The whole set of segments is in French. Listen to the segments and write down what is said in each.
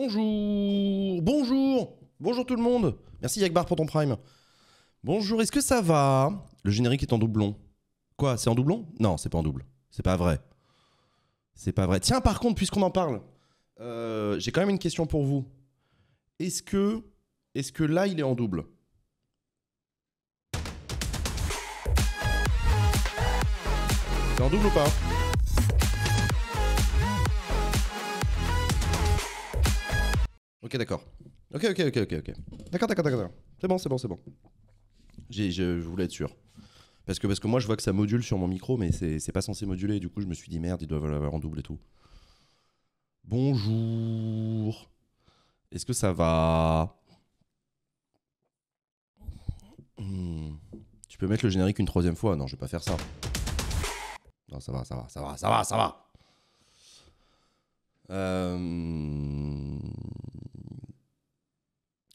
Bonjour Bonjour Bonjour tout le monde Merci Yakbar pour ton prime. Bonjour, est-ce que ça va Le générique est en doublon. Quoi C'est en doublon Non, c'est pas en double. C'est pas vrai. C'est pas vrai. Tiens, par contre, puisqu'on en parle, euh, j'ai quand même une question pour vous. Est-ce que, est-ce que là, il est en double C'est en double ou pas Ok, d'accord. Ok, ok, ok, ok, ok. D'accord, d'accord, d'accord. C'est bon, c'est bon, c'est bon. je, voulais être sûr. Parce que, parce que moi, je vois que ça module sur mon micro, mais c'est, pas censé moduler. Du coup, je me suis dit, merde, ils doivent l'avoir en double et tout. Bonjour. Est-ce que ça va hmm. Tu peux mettre le générique une troisième fois Non, je vais pas faire ça. Non, ça va, ça va, ça va, ça va, ça va. Euh...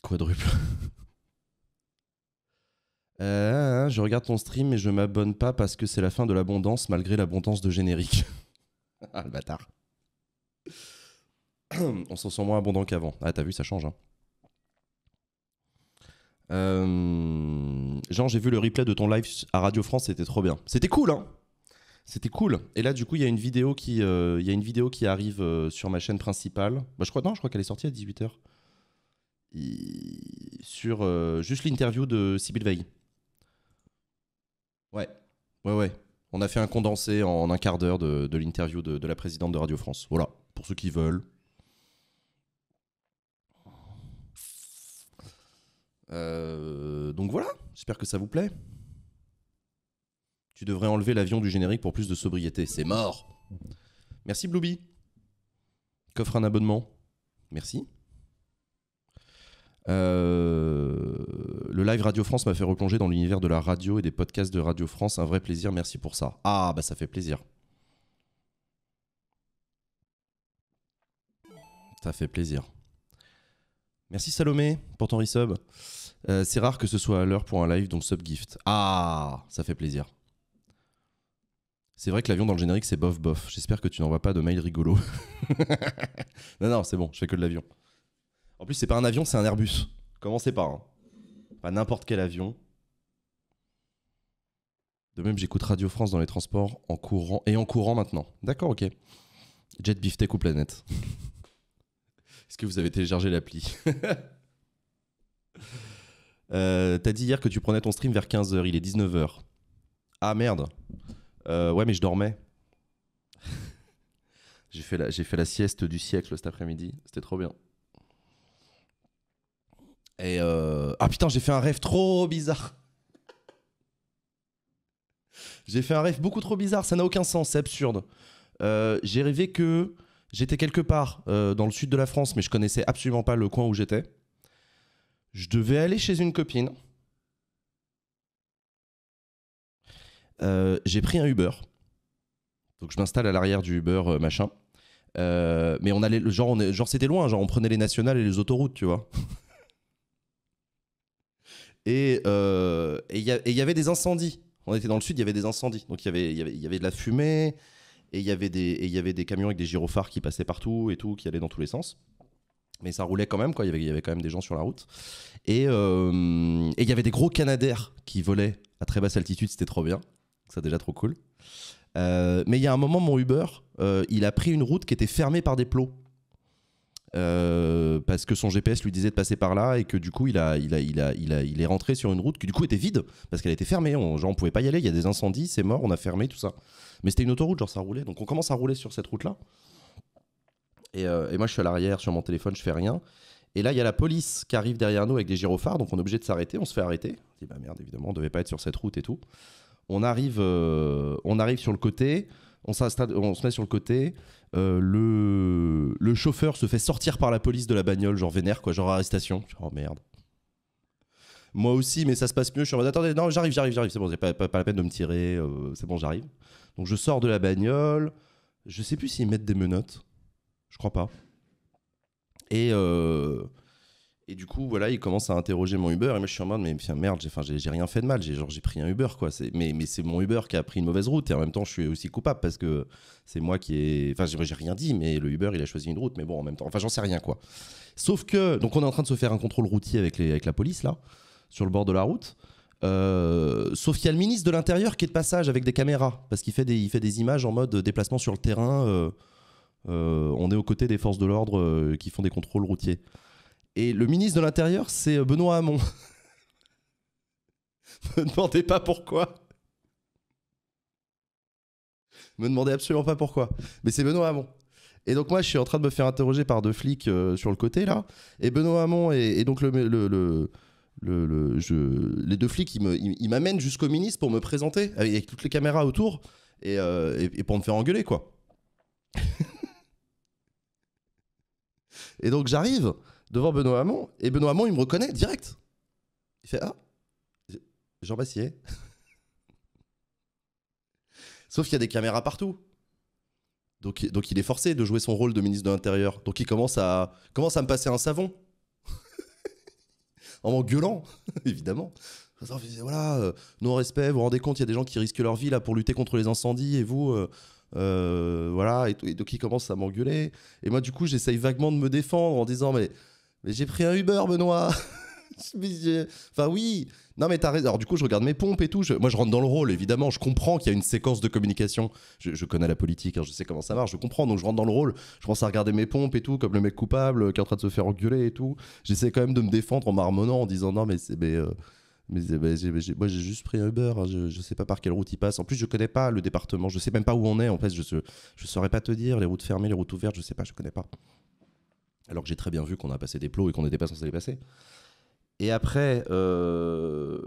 Quadruple. Euh, hein, hein, hein, je regarde ton stream et je m'abonne pas parce que c'est la fin de l'abondance malgré l'abondance de générique. ah le bâtard. On s'en sent moins abondant qu'avant. Ah t'as vu, ça change. Hein. Euh, Jean, j'ai vu le replay de ton live à Radio France, c'était trop bien. C'était cool, hein C'était cool. Et là, du coup, il y a une vidéo qui, euh, y a une vidéo qui arrive sur ma chaîne principale. Bah, je crois, non, je crois qu'elle est sortie à 18h sur euh, juste l'interview de Sybille Veil. Ouais, ouais, ouais. On a fait un condensé en un quart d'heure de, l'interview de, la présidente de Radio France. Voilà, pour ceux qui veulent. Euh, donc voilà, j'espère que ça vous plaît. Tu devrais enlever l'avion du générique pour plus de sobriété. C'est mort. Merci Blueby. Qu'offre un abonnement. Merci. Euh, le live Radio France m'a fait replonger dans l'univers de la radio et des podcasts de Radio France. Un vrai plaisir, merci pour ça. Ah, bah ça fait plaisir. Ça fait plaisir. Merci Salomé pour ton resub. Euh, c'est rare que ce soit à l'heure pour un live, donc gift. Ah, ça fait plaisir. C'est vrai que l'avion dans le générique, c'est bof bof. J'espère que tu n'en vois pas de mail rigolo. non, non, c'est bon, je fais que de l'avion. En plus, c'est pas un avion, c'est un Airbus. Commencez par un. Pas n'importe quel avion. De même, j'écoute Radio France dans les transports en courant et en courant maintenant. D'accord, ok. Jet tech ou Planète. Est-ce que vous avez téléchargé l'appli euh, T'as dit hier que tu prenais ton stream vers 15h, il est 19h. Ah merde. Euh, ouais, mais je dormais. j'ai fait, la, fait la sieste du siècle cet après-midi, c'était trop bien. Et euh, ah putain, j'ai fait un rêve trop bizarre. j'ai fait un rêve beaucoup trop bizarre, ça n'a aucun sens, c'est absurde. Euh, j'ai rêvé que j'étais quelque part euh, dans le sud de la France, mais je connaissais absolument pas le coin où j'étais. Je devais aller chez une copine. j'ai pris un Uber. Donc je m'installe à l'arrière du Uber machin. mais on allait genre genre c'était loin, genre on prenait les nationales et les autoroutes, tu vois. Et il y, avait des incendies. On était dans le sud, il y avait des incendies. Donc il y, avait, y avait de la fumée, et il y avait des camions avec des gyrophares qui passaient partout et tout, qui allaient dans tous les sens. Mais ça roulait quand même, quoi. Il y avait, quand même des gens sur la route. Et, il y avait des gros canadaires qui volaient à très basse altitude, c'était trop bien. Ça, déjà trop cool. mais il y a un moment, mon Uber, il a pris une route qui était fermée par des plots. Euh, parce que son GPS lui disait de passer par là et que du coup il, a, il, a, il, a, il, a, il est rentré sur une route qui du coup était vide parce qu'elle était fermée. On, genre on pouvait pas y aller, il y a des incendies, c'est mort, on a fermé tout ça. Mais c'était une autoroute, genre ça roulait. Donc on commence à rouler sur cette route-là. Et, euh, moi je suis à l'arrière, sur mon téléphone, je fais rien. Et là, il y a la police qui arrive derrière nous avec des gyrophares, donc on est obligé de s'arrêter, on se fait arrêter. On dit, bah merde, évidemment, on devait pas être sur cette route et tout. On arrive, euh, on arrive sur le côté, on, on se met sur le côté, euh, le, chauffeur se fait sortir par la police de la bagnole, genre vénère, quoi, genre arrestation. Oh merde. Moi aussi, mais ça se passe mieux. Je suis en mode attendez, non, j'arrive, j'arrive, j'arrive, c'est bon, c'est pas, la peine de me tirer, euh, c'est bon, j'arrive. Donc je sors de la bagnole. Je sais plus s'ils mettent des menottes. Je crois pas. Et. Euh, et du coup, voilà, il commence à interroger mon Uber. Et moi, je suis en mode, mais merde, j'ai, enfin, j'ai, rien fait de mal. J'ai, genre, j'ai pris un Uber, quoi. mais, c'est mon Uber qui a pris une mauvaise route. Et en même temps, je suis aussi coupable parce que c'est moi qui ai. Enfin, j'ai, rien dit, mais le Uber, il a choisi une route. Mais bon, en même temps, enfin, j'en sais rien, quoi. Sauf que, donc, on est en train de se faire un contrôle routier avec, la police, là, sur le bord de la route. Euh, sauf qu'il y a le ministre de l'Intérieur qui est de passage avec des caméras. Parce qu'il fait des, il fait des images en mode déplacement sur le terrain. Euh, euh, on est aux côtés des forces de l'ordre qui font des contrôles routiers. Et le ministre de l'Intérieur, c'est euh, Benoît Hamon. Me demandez pas pourquoi. Me demandez absolument pas pourquoi. Mais c'est Benoît Hamon. Et donc moi, je suis en train de me faire interroger par deux flics euh, sur le côté là. Et Benoît Hamon et, donc les deux flics, ils m'amènent jusqu'au ministre pour me présenter avec, toutes les caméras autour euh, et pour me faire engueuler, quoi. et donc j'arrive devant Benoît Hamon. Et Benoît Hamon, il me reconnaît direct. Il fait Ah, Jean Bassier. Sauf qu'il y a des caméras partout. Donc, donc il est forcé de jouer son rôle de ministre de l'Intérieur. Donc il commence à, commence à me passer un savon. en m'engueulant, évidemment. Voilà, euh, non-respect, vous vous rendez compte, il y a des gens qui risquent leur vie là pour lutter contre les incendies et vous. Euh, euh, voilà, et, et, donc il commence à m'engueuler. Et moi, du coup, j'essaye vaguement de me défendre en disant, mais j'ai pris un Uber, Benoît. enfin oui. Non mais t'as Alors du coup, je regarde mes pompes et tout. moi, je rentre dans le rôle. Évidemment, je comprends qu'il y a une séquence de communication. Je, connais la politique, hein. je sais comment ça marche. Je comprends. Donc je rentre dans le rôle. Je commence à regarder mes pompes et tout, comme le mec coupable euh, qui est en train de se faire engueuler et tout. J'essaie quand même de me défendre en marmonnant, en disant non mais c'est mais, euh, moi j'ai juste pris un Uber, hein. je, je, sais pas par quelle route il passe. En plus, je connais pas le département, je sais même pas où on est. En fait, je, je saurais pas te dire les routes fermées, les routes ouvertes, je sais pas, je connais pas alors que j'ai très bien vu qu'on a passé des plots et qu'on n'était pas censé les passer. Et après, euh,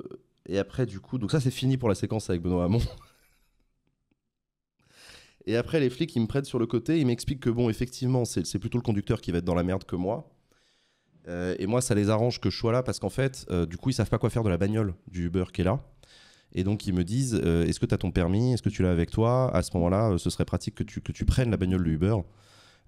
et après, du coup, donc ça c'est fini pour la séquence avec Benoît Hamon. et après, les flics, ils me prennent sur le côté, ils m'expliquent que bon, effectivement, c'est plutôt le conducteur qui va être dans la merde que moi. Euh, et moi, ça les arrange que je sois là parce qu'en fait, euh, du coup, ils savent pas quoi faire de la bagnole du Uber qui est là. Et donc, ils me disent Est-ce que tu as ton permis Est-ce que tu l'as avec toi À ce moment-là, ce serait pratique que tu, que tu prennes la bagnole du Uber.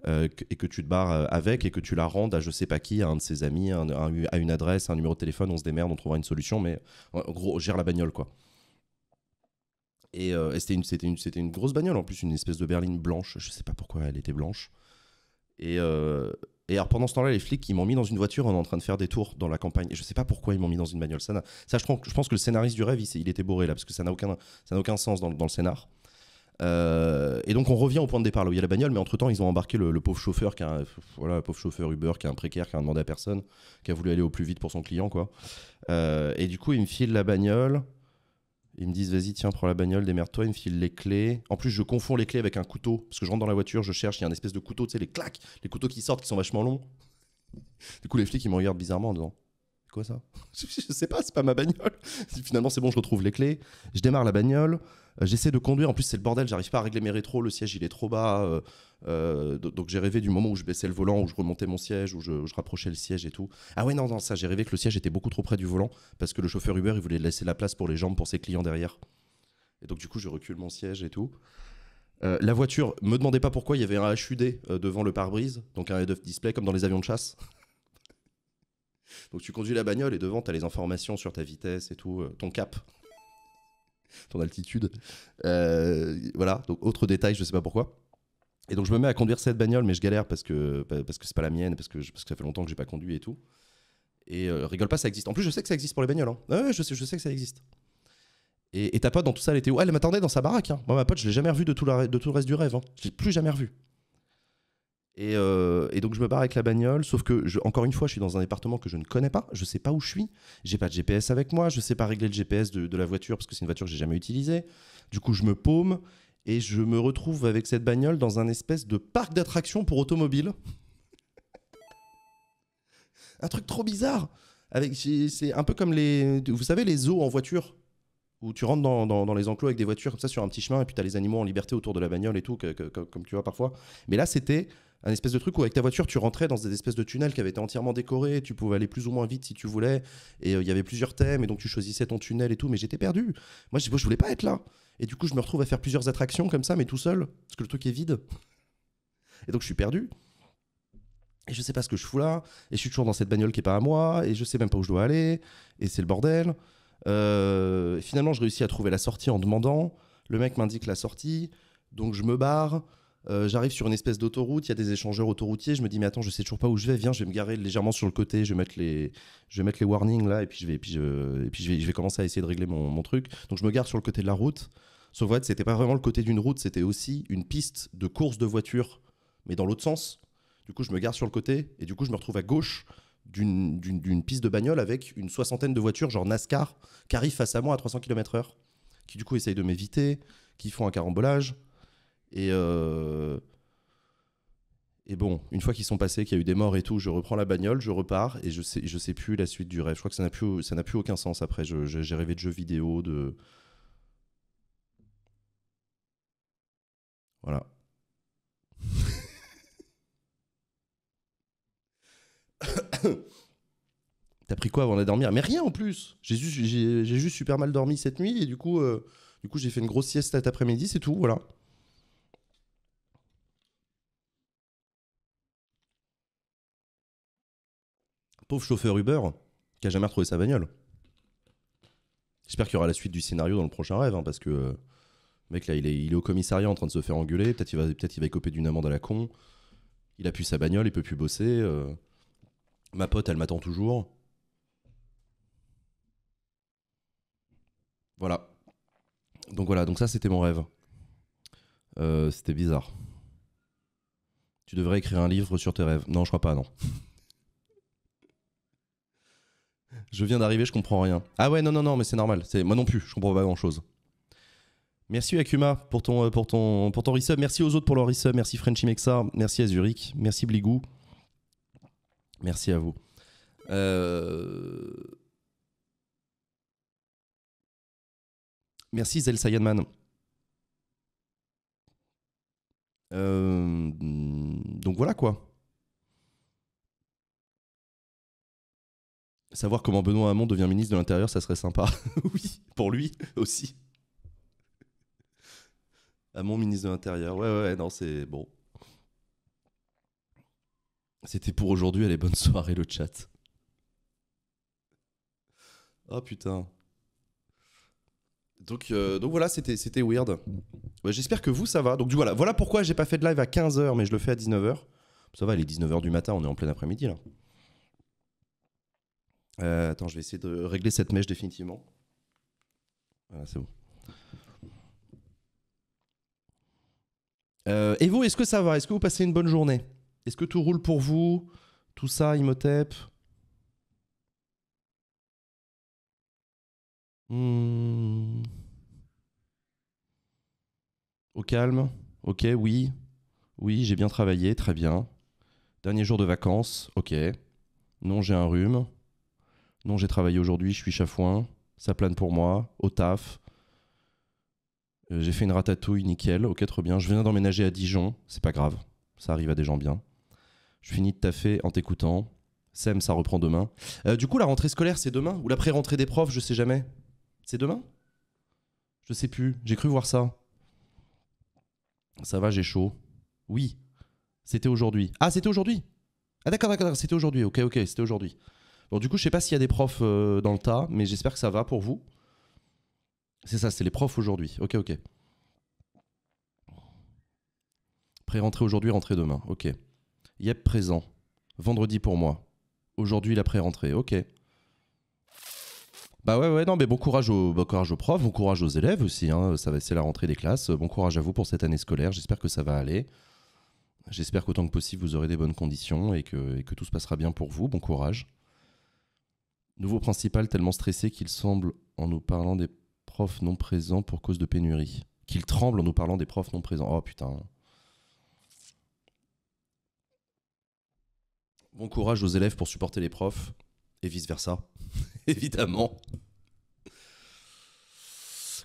Euh, et que tu te barres euh, avec et que tu la rendes à je sais pas qui, à un de ses amis, à, une adresse, un numéro de téléphone, on se démerde, on trouvera une solution, mais en gros, gère la bagnole quoi. Euh, et, c'était une, c'était une, c'était une grosse bagnole en plus, une espèce de berline blanche, je sais pas pourquoi elle était blanche. Et, et alors pendant ce temps-là, les flics, ils m'ont mis dans une voiture, en train de faire des tours dans la campagne. Et je sais pas pourquoi ils m'ont mis dans une bagnole. Ça, je, pense, je pense que le scénariste du rêve, il, il était bourré là, parce que ça n'a aucun, ça n'a aucun sens dans le scénar. Euh, et donc on revient au point de départ là où il y a la bagnole, mais entre-temps ils ont embarqué le, pauvre chauffeur, qui voilà, le pauvre chauffeur Uber, qui est un précaire, qui a demandé à personne, qui a voulu aller au plus vite pour son client. quoi. Euh, et du coup ils me filent la bagnole, ils me disent vas-y tiens prends la bagnole, démerde-toi, ils me filent les clés. En plus je confonds les clés avec un couteau, parce que je rentre dans la voiture, je cherche, il y a un espèce de couteau, tu sais les clacs, les couteaux qui sortent qui sont vachement longs. Du coup les flics ils me regardent bizarrement dedans. Quoi ça Je sais pas, c'est pas ma bagnole. Finalement, c'est bon, je retrouve les clés. Je démarre la bagnole. Euh, j'essaie de conduire. En plus, c'est le bordel. J'arrive pas à régler mes rétros. Le siège, il est trop bas. Euh, euh, donc, j'ai rêvé du moment où je baissais le volant, où je remontais mon siège, où je, rapprochais le siège et tout. Ah ouais, non, non, ça, j'ai rêvé que le siège était beaucoup trop près du volant parce que le chauffeur Uber, il voulait laisser la place pour les jambes pour ses clients derrière. Et donc, du coup, je recule mon siège et tout. la voiture, me demandez pas pourquoi, il y avait un HUD devant le pare-brise, donc un head-up display comme dans les avions de chasse. Donc tu conduis la bagnole et devant, tu as les informations sur ta vitesse et tout, euh, ton cap, ton altitude. Euh, voilà, donc autre détail, je sais pas pourquoi. Et donc je me mets à conduire cette bagnole, mais je galère parce que parce que c'est pas la mienne, parce que, parce ça fait longtemps que j'ai pas conduit et tout. Et euh, rigole pas, ça existe. En plus, je sais que ça existe pour les bagnoles. Hein. je sais, je sais que ça existe. Et, ta pote dans tout ça, elle était où Elle m'attendait dans sa baraque. Hein. Moi, ma pote, je l'ai jamais revue de tout, le reste du rêve. Hein. Je l'ai plus jamais revue. Euh, et, donc je me barre avec la bagnole, sauf que encore une fois, je suis dans un département que je ne connais pas, je sais pas où je suis, j'ai pas de GPS avec moi, je sais pas régler le GPS de, de la voiture parce que c'est une voiture que j'ai jamais utilisée. Du coup, je me paume et je me retrouve avec cette bagnole dans un espèce de parc d'attractions pour automobiles. un truc trop bizarre. Avec, c'est un peu comme les, vous savez, les zoos en voiture où tu rentres dans, les enclos avec des voitures comme ça sur un petit chemin, et puis tu as les animaux en liberté autour de la bagnole et tout, comme tu vois parfois. Mais là, c'était un espèce de truc où avec ta voiture, tu rentrais dans des espèces de tunnels qui avaient été entièrement décorés, tu pouvais aller plus ou moins vite si tu voulais, et euh, il y avait plusieurs thèmes, et donc tu choisissais ton tunnel et tout, mais j'étais perdu. Moi, je, ne voulais pas être là. Et du coup, je me retrouve à faire plusieurs attractions comme ça, mais tout seul, parce que le truc est vide. Et donc, je suis perdu. Et je sais pas ce que je fous là, et je suis toujours dans cette bagnole qui est pas à moi, et je sais même pas où je dois aller, et c'est le bordel. Euh, finalement, je réussis à trouver la sortie en demandant. Le mec m'indique la sortie, donc je me barre. Euh, j'arrive sur une espèce d'autoroute, il y a des échangeurs autoroutiers, je me dis mais attends, je sais toujours pas où je vais, viens, je vais me garer légèrement sur le côté, je vais mettre les, je vais mettre les warnings là, et puis je vais, puis je, et puis je vais, je vais commencer à essayer de régler mon, truc. Donc je me gare sur le côté de la route. Sauf que c'était pas vraiment le côté d'une route, c'était aussi une piste de course de voiture, mais dans l'autre sens. Du coup, je me gare sur le côté, et du coup, je me retrouve à gauche d'une piste de bagnole avec une soixantaine de voitures, genre NASCAR, qui arrivent face à moi à 300 km/h, qui du coup essayent de m'éviter, qui font un carambolage. Et, euh, et bon, une fois qu'ils sont passés, qu'il y a eu des morts et tout, je reprends la bagnole, je repars et je sais, je sais plus la suite du rêve. Je crois que ça n'a plus, ça plus aucun sens après. J'ai rêvé de jeux vidéo, de. Voilà. T'as pris quoi avant d'aller dormir Mais rien en plus. J'ai juste, super mal dormi cette nuit et du coup, euh, du coup j'ai fait une grosse sieste cet après-midi, c'est tout, voilà. Pauvre chauffeur Uber qui a jamais retrouvé sa bagnole. J'espère qu'il y aura la suite du scénario dans le prochain rêve, hein, parce que le euh, mec là, il est, il est, au commissariat en train de se faire engueuler. Peut-être il va, peut-être il va écoper d'une amende à la con. Il a plus sa bagnole, il peut plus bosser. Euh. Ma pote, elle m'attend toujours. Voilà. Donc voilà, donc ça c'était mon rêve. Euh, c'était bizarre. Tu devrais écrire un livre sur tes rêves. Non, je crois pas, non. je viens d'arriver, je comprends rien. Ah ouais, non, non, non, mais c'est normal. C'est moi non plus, je comprends pas grand chose. Merci Akuma pour ton, euh, pour ton, pour ton resub. Merci aux autres pour leur resub. Merci Frenchy Mexa. Merci à Zurich. Merci Bligou. Merci à vous. Euh, merci Zel euh, donc voilà quoi. Savoir comment Benoît Hamon devient ministre de l'Intérieur, ça serait sympa. oui, pour lui aussi. Hamon, ministre de l'Intérieur. Ouais, ouais, non, c'est bon. C'était pour aujourd'hui, allez, bonne soirée le chat. Oh putain. Donc, euh, donc voilà, c'était, weird. j'espère que vous, ça va. Donc voilà, voilà pourquoi j'ai pas fait de live à 15h, mais je le fais à 19h. Ça va, il est 19h du matin, on est en plein après-midi là. Euh, attends, je vais essayer de régler cette mèche définitivement. Voilà, c'est bon. Euh, vous, est-ce que ça va Est-ce que vous passez une bonne journée est-ce que tout roule pour vous Tout ça, Imotep? Hmm. Au calme Ok, oui. Oui, j'ai bien travaillé, très bien. Dernier jour de vacances, ok. Non, j'ai un rhume. Non, j'ai travaillé aujourd'hui, je suis chafouin. Ça plane pour moi, au taf. Euh, j'ai fait une ratatouille, nickel. Ok, trop bien. Je viens d'emménager à Dijon, c'est pas grave. Ça arrive à des gens bien. Je finis de taffer en t'écoutant. Sem, ça reprend demain. Euh, du coup, la rentrée scolaire, c'est demain Ou la pré-rentrée des profs, je sais jamais. C'est demain Je sais plus. J'ai cru voir ça. Ça va, j'ai chaud. Oui. C'était aujourd'hui. Ah, c'était aujourd'hui Ah, d'accord, d'accord, c'était aujourd'hui. Ok, ok, c'était aujourd'hui. Bon, du coup, je sais pas s'il y a des profs euh, dans le tas, mais j'espère que ça va pour vous. C'est ça, c'est les profs aujourd'hui. Ok, ok. Pré-rentrée aujourd'hui, rentrée demain. Ok. Yep présent. Vendredi pour moi. Aujourd'hui laprès rentrée Ok. Bah ouais, ouais, non, mais bon courage aux, bon courage aux profs, bon courage aux élèves aussi. Hein. ça va, c'est la rentrée des classes. Bon courage à vous pour cette année scolaire. J'espère que ça va aller. J'espère qu'autant que possible vous aurez des bonnes conditions et que, et que tout se passera bien pour vous. Bon courage. Nouveau principal tellement stressé qu'il semble en nous parlant des profs non présents pour cause de pénurie. Qu'il tremble en nous parlant des profs non présents. Oh putain. Bon courage aux élèves pour supporter les profs et vice-versa, évidemment.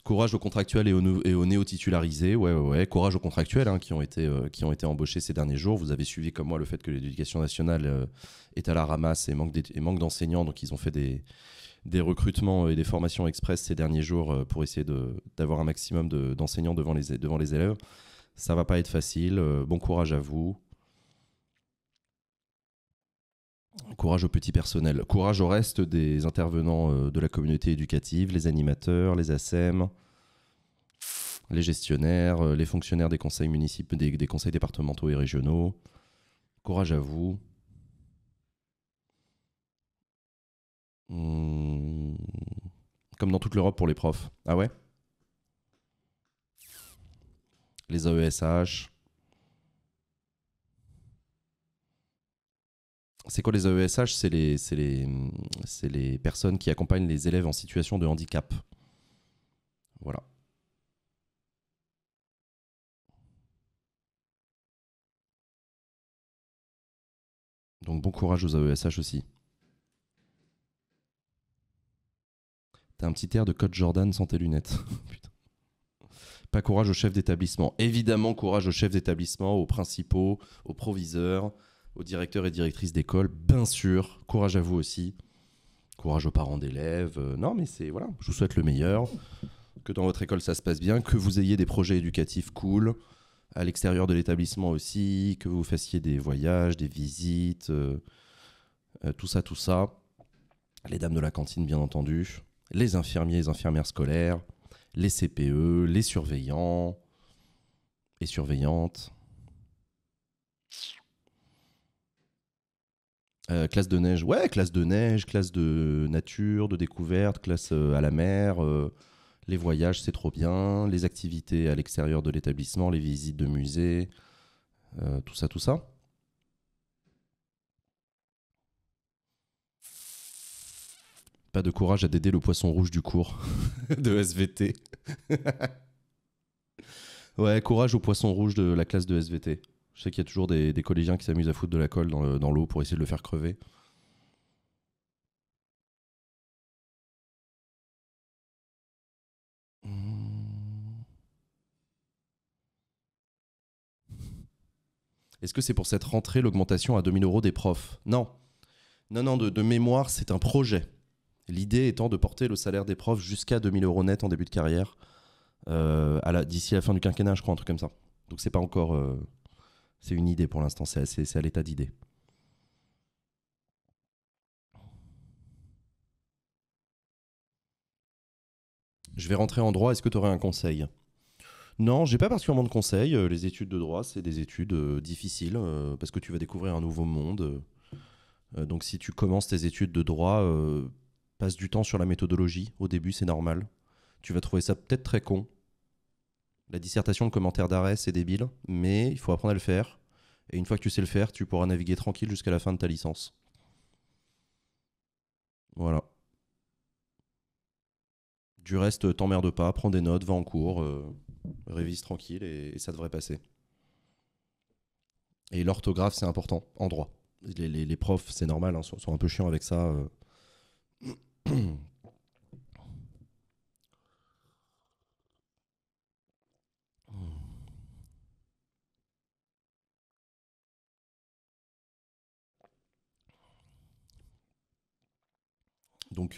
Courage aux contractuels et aux, néo-titularisés. Ouais, ouais, Courage aux contractuels hein, euh, qui, ont été, embauchés ces derniers jours. Vous avez suivi, comme moi, le fait que l'éducation nationale euh, est à la ramasse et manque d'enseignants. Donc, ils ont fait des, recrutements euh, et des formations express ces derniers jours pour essayer d'avoir un maximum d'enseignants devant, les, devant les élèves. Ça va pas être facile. bon courage à vous. Courage au petit personnel, courage au reste des intervenants euh, de la communauté éducative, les animateurs, les ASEM, les gestionnaires, euh, les fonctionnaires des conseils municipaux, des, conseils départementaux et régionaux. Courage à vous. Hmm. comme dans toute l'Europe pour les profs. Ah ouais Les AESH. c'est quoi les AESH e C'est les, les, personnes qui accompagnent les élèves en situation de handicap. Voilà. Donc bon courage aux AESH e aussi. T'as un petit air de Code Jordan sans tes lunettes. Pas courage aux chefs d'établissement. Évidemment, courage aux chefs d'établissement, aux principaux, aux proviseurs, aux directeurs et directrices d'école, bien sûr. Courage à vous aussi. Courage aux parents d'élèves. Euh, non, mais c'est voilà, je vous souhaite le meilleur. Que dans votre école ça se passe bien, que vous ayez des projets éducatifs cool à l'extérieur de l'établissement aussi, que vous fassiez des voyages, des visites, euh, euh, tout ça, tout ça. Les dames de la cantine, bien entendu, les infirmiers, les infirmières scolaires, les CPE, les surveillants et surveillantes, Euh, classe de neige, ouais, classe de neige, classe de nature, de découverte, classe euh, à la mer, euh, les voyages, c'est trop bien, les activités à l'extérieur de l'établissement, les visites de musées, tout ça, tout ça. Pas de courage à d'aider le poisson rouge du cours de SVT. ouais, courage au poisson rouge de la classe de SVT. Je sais qu'il y a toujours des, collégiens qui s'amusent à foutre de la colle dans l'eau pour essayer de le faire crever. Hmm. Est-ce que c'est pour cette rentrée l'augmentation à 2000 euros des profs Non. Non, non, de, mémoire, c'est un projet. L'idée étant de porter le salaire des profs jusqu'à 2000 euros net en début de carrière, euh, d'ici la fin du quinquennat, je crois, un truc comme ça. Donc c'est pas encore. Euh, c'est une idée pour l'instant, c'est à l'état d'idée. Je vais rentrer en droit, est-ce que tu aurais un conseil non, j'ai pas particulièrement de conseils. Euh, les études de droit, c'est des études euh, difficiles euh, parce que tu vas découvrir un nouveau monde. donc, si tu commences tes études de droit, passe du temps sur la méthodologie. Au début, c'est normal. Tu vas trouver ça peut-être très con, la dissertation, de commentaire d'arrêt, c'est débile, mais il faut apprendre à le faire. Et une fois que tu sais le faire, tu pourras naviguer tranquille jusqu'à la fin de ta licence. Voilà. Du reste, euh, t'emmerde pas, prends des notes, va en cours, euh, révise tranquille et, ça devrait passer. Et l'orthographe, c'est important en droit. Les, profs, c'est normal, hein, sont, un peu chiants avec ça. Euh.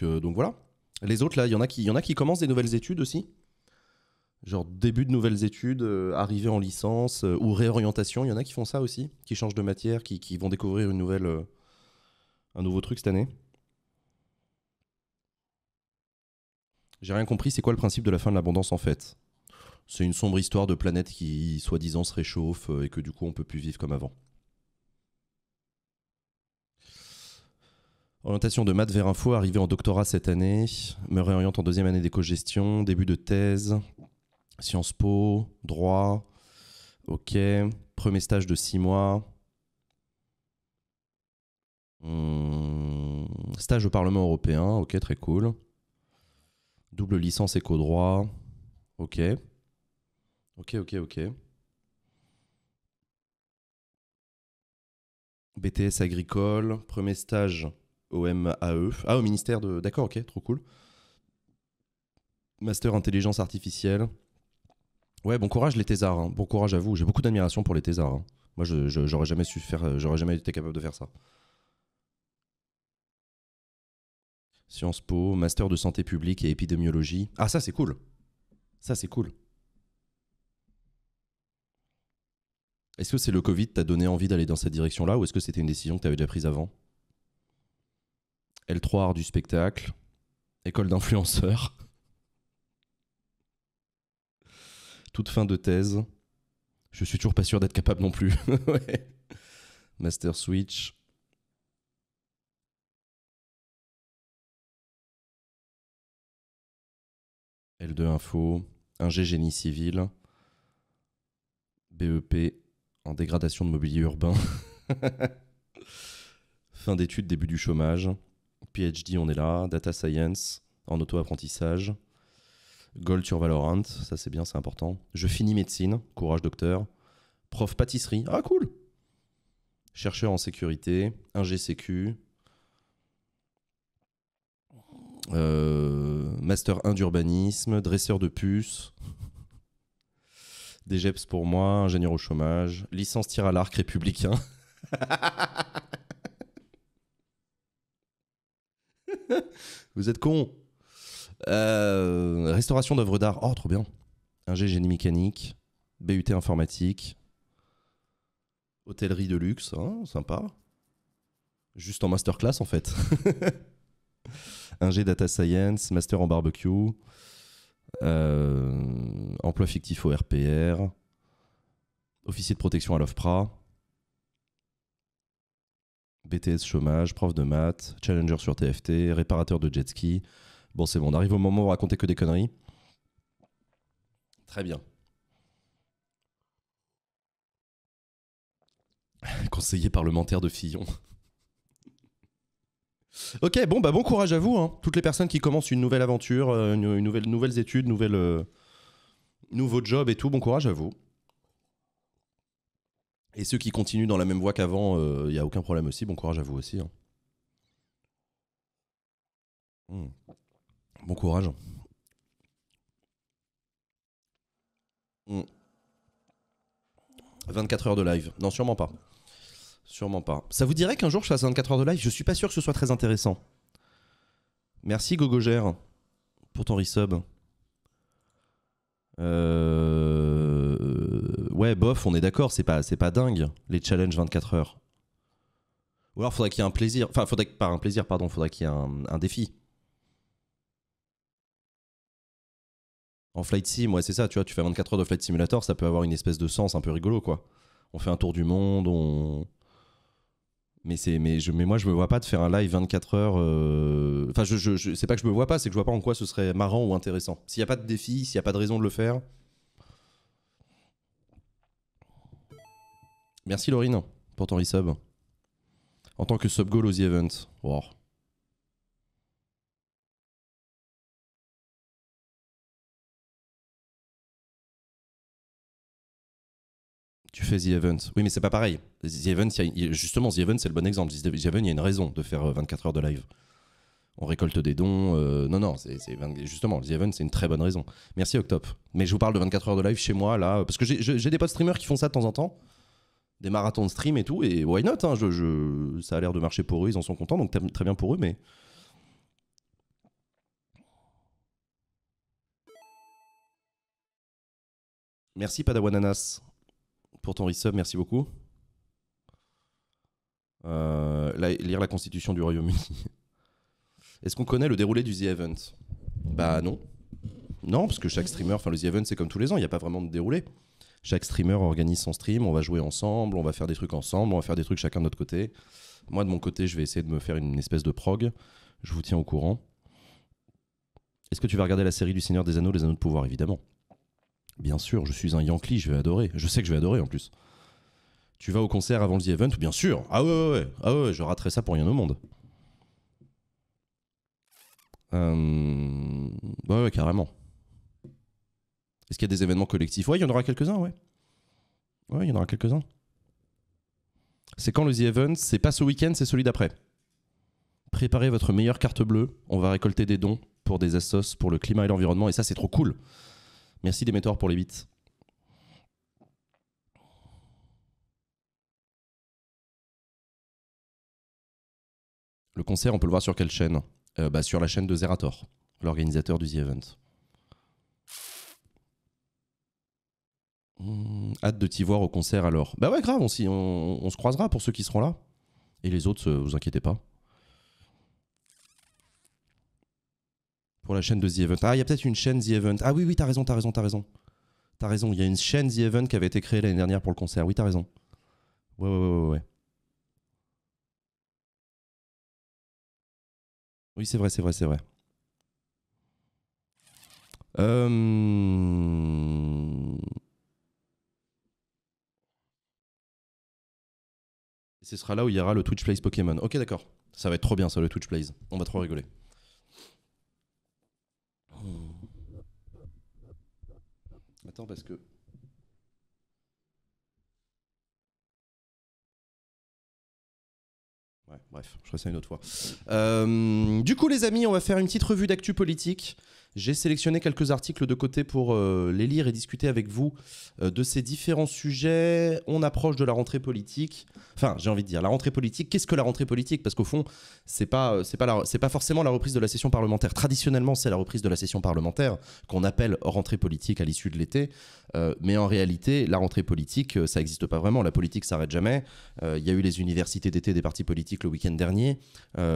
Euh, donc, voilà. Les autres, là, il y, en a qui, commencent des nouvelles études aussi. Genre début de nouvelles études, euh, arrivée en licence euh, ou réorientation. Il y en a qui font ça aussi, qui changent de matière, qui, vont découvrir une nouvelle, un nouveau truc cette année. J'ai rien compris, c'est quoi le principe de la fin de l'abondance en fait C'est une sombre histoire de planète qui, soi-disant, se réchauffe et que du coup on peut plus vivre comme avant. Orientation de maths vers info, arrivé en doctorat cette année, me réoriente en deuxième année d'éco-gestion, début de thèse, Sciences Po, droit, ok, premier stage de six mois, hmm, stage au Parlement européen, ok, très cool, double licence éco-droit, ok, ok, ok, ok. BTS agricole, premier stage OMAE. Ah, au ministère de. D'accord, ok, trop cool. Master intelligence artificielle. Ouais, bon courage les thésards. Hein. Bon courage à vous. J'ai beaucoup d'admiration pour les thésards. Hein. Moi, j'aurais jamais su faire. Euh, j'aurais jamais été capable de faire ça. Sciences Po, master de santé publique et épidémiologie. Ah, ça c'est cool. Ça c'est cool. Est-ce que c'est le Covid t'a donné envie d'aller dans cette direction-là ou est-ce que c'était une décision que tu avais déjà prise avant L3 art du spectacle, école d'influenceurs. Toute fin de thèse. Je suis toujours pas sûr d'être capable non plus. Master Switch. L2 Info, un civile, civil, BEP en dégradation de mobilier urbain, fin d'études, début du chômage. PhD, on est là. Data science en auto-apprentissage. Gold sur Valorant, ça c'est bien, c'est important. Je finis médecine, courage docteur. Prof pâtisserie, ah cool Chercheur en sécurité, Un sécu. Euh, master 1 d'urbanisme, dresseur de puces. DGEPS e pour moi, ingénieur au chômage, licence tir à l'arc républicain. Vous êtes con. Euh, restauration d'œuvres d'art. Oh, trop bien. Ingé génie mécanique, BUT informatique, hôtellerie de luxe, hein, sympa. Juste en masterclass en fait. Ingé data science, master en barbecue, euh, emploi fictif au RPR, officier de protection à l'OFPRA. BTS chômage, prof de maths, challenger sur TFT, réparateur de jet ski. Bon, c'est bon, on arrive au moment où on racontait que des conneries. Très bien. Conseiller parlementaire de Fillon. ok, bon, bah bon courage à vous, hein. toutes les personnes qui commencent une nouvelle aventure, euh, une, nouvelle, nouvelles études, nouvelle euh, nouveau job et tout, bon courage à vous. Et ceux qui continuent dans la même voie qu'avant, il euh, n'y a aucun problème aussi. Bon courage à vous aussi. Hein. Hmm. Bon courage. 24 hmm. heures de live. Non, sûrement pas. Sûrement pas. Ça vous dirait qu'un jour je fasse 24 heures de live Je suis pas sûr que ce soit très intéressant. Merci Gogogère pour ton resub. Euh ouais, bof, on est d'accord, c'est pas, pas dingue, les challenges 24 heures. Ou alors, faudrait qu'il y ait un plaisir. Enfin, faudrait un plaisir, pardon, faudrait qu'il y ait un, défi. En flight sim, ouais, c'est ça, tu vois, tu fais 24 heures de flight simulator, ça peut avoir une espèce de sens un peu rigolo, quoi. On fait un tour du monde, on. Mais, c'est, mais, je, mais moi, je me vois pas de faire un live 24 heures. Euh, enfin, je, je, c'est pas que je me vois pas, c'est que je vois pas en quoi ce serait marrant ou intéressant. S'il n'y a pas de défi, s'il n'y a pas de raison de le faire, Merci Laurine pour ton resub. En tant que sub goal aux The Event. Tu fais The Event. Oui, mais c'est pas pareil. The Event, justement, The Event, c'est le bon exemple. The Event, il y a une raison de faire 24 euh, heures de live. On récolte des dons. Euh, non, non, c'est justement, The Event, c'est une très bonne raison. Merci Octop. Mais je vous parle de 24 heures de live chez moi, là, parce que j'ai des potes streamers qui font ça de temps en temps des marathons de stream et tout, et why not hein, je, Ça a l'air de marcher pour eux, ils en sont contents, donc très bien pour eux, mais. Merci Padawananas pour ton resub, merci beaucoup. Euh, lire la constitution du Royaume-Uni. Est-ce qu'on connaît le déroulé du The Event Bah non. Non, parce que chaque streamer, enfin le The Event c'est comme tous les ans, il n'y a pas vraiment de déroulé chaque streamer organise son stream, on va jouer ensemble, on va faire des trucs ensemble, on va faire des trucs chacun de notre côté. Moi, de mon côté, je vais essayer de me faire une espèce de prog. Je vous tiens au courant. Est-ce que tu vas regarder la série du Seigneur des Anneaux, les Anneaux de Pouvoir Évidemment. Bien sûr, je suis un Yankee, je vais adorer. Je sais que je vais adorer en plus. Tu vas au concert avant le The Event Bien sûr Ah ouais, ouais, ouais. Ah ouais, je raterai ça pour rien au monde. Euh... Ouais, ouais, carrément. Est-ce qu'il y a des événements collectifs Ouais, il y en aura quelques-uns, ouais. Ouais, il y en aura quelques-uns. C'est quand le The Event C'est pas ce week-end, c'est celui d'après. Préparez votre meilleure carte bleue. On va récolter des dons pour des assos pour le climat et l'environnement. Et ça, c'est trop cool. Merci Demetor pour les bits. Le concert, on peut le voir sur quelle chaîne euh, bah, Sur la chaîne de Zerator, l'organisateur du The Event. Mmh, hâte de t'y voir au concert alors. Bah ouais, grave, on, se croisera pour ceux qui seront là. Et les autres, euh, vous inquiétez pas. Pour la chaîne de The Event. Ah, il y a peut-être une chaîne The Event. Ah oui, oui, t'as raison, t'as raison, t'as raison. T'as raison, il y a une chaîne The Event qui avait été créée l'année dernière pour le concert. Oui, t'as raison. Ouais, ouais, ouais, ouais. ouais. Oui, c'est vrai, c'est vrai, c'est vrai. Euh, hmm. ce sera là où il y aura le Twitch Plays Pokémon. Ok, d'accord. Ça va être trop bien, ça, le Twitch Plays. On va trop rigoler. Hmm. Attends, parce que. bref, je ferai ça une autre fois. Euh, du coup, les amis, on va faire une petite revue d'actu politique. J'ai sélectionné quelques articles de côté pour euh, les lire et discuter avec vous euh, de ces différents sujets. On approche de la rentrée politique. Enfin, j'ai envie de dire la rentrée politique. Qu'est-ce que la rentrée politique Parce qu'au fond, c'est pas euh, c'est pas c'est pas forcément la reprise de la session parlementaire. Traditionnellement, c'est la reprise de la session parlementaire qu'on appelle rentrée politique à l'issue de l'été. mais en réalité, la rentrée politique, ça n'existe pas vraiment. La politique s'arrête jamais. Il y a eu les universités d'été des partis politiques le week-end dernier,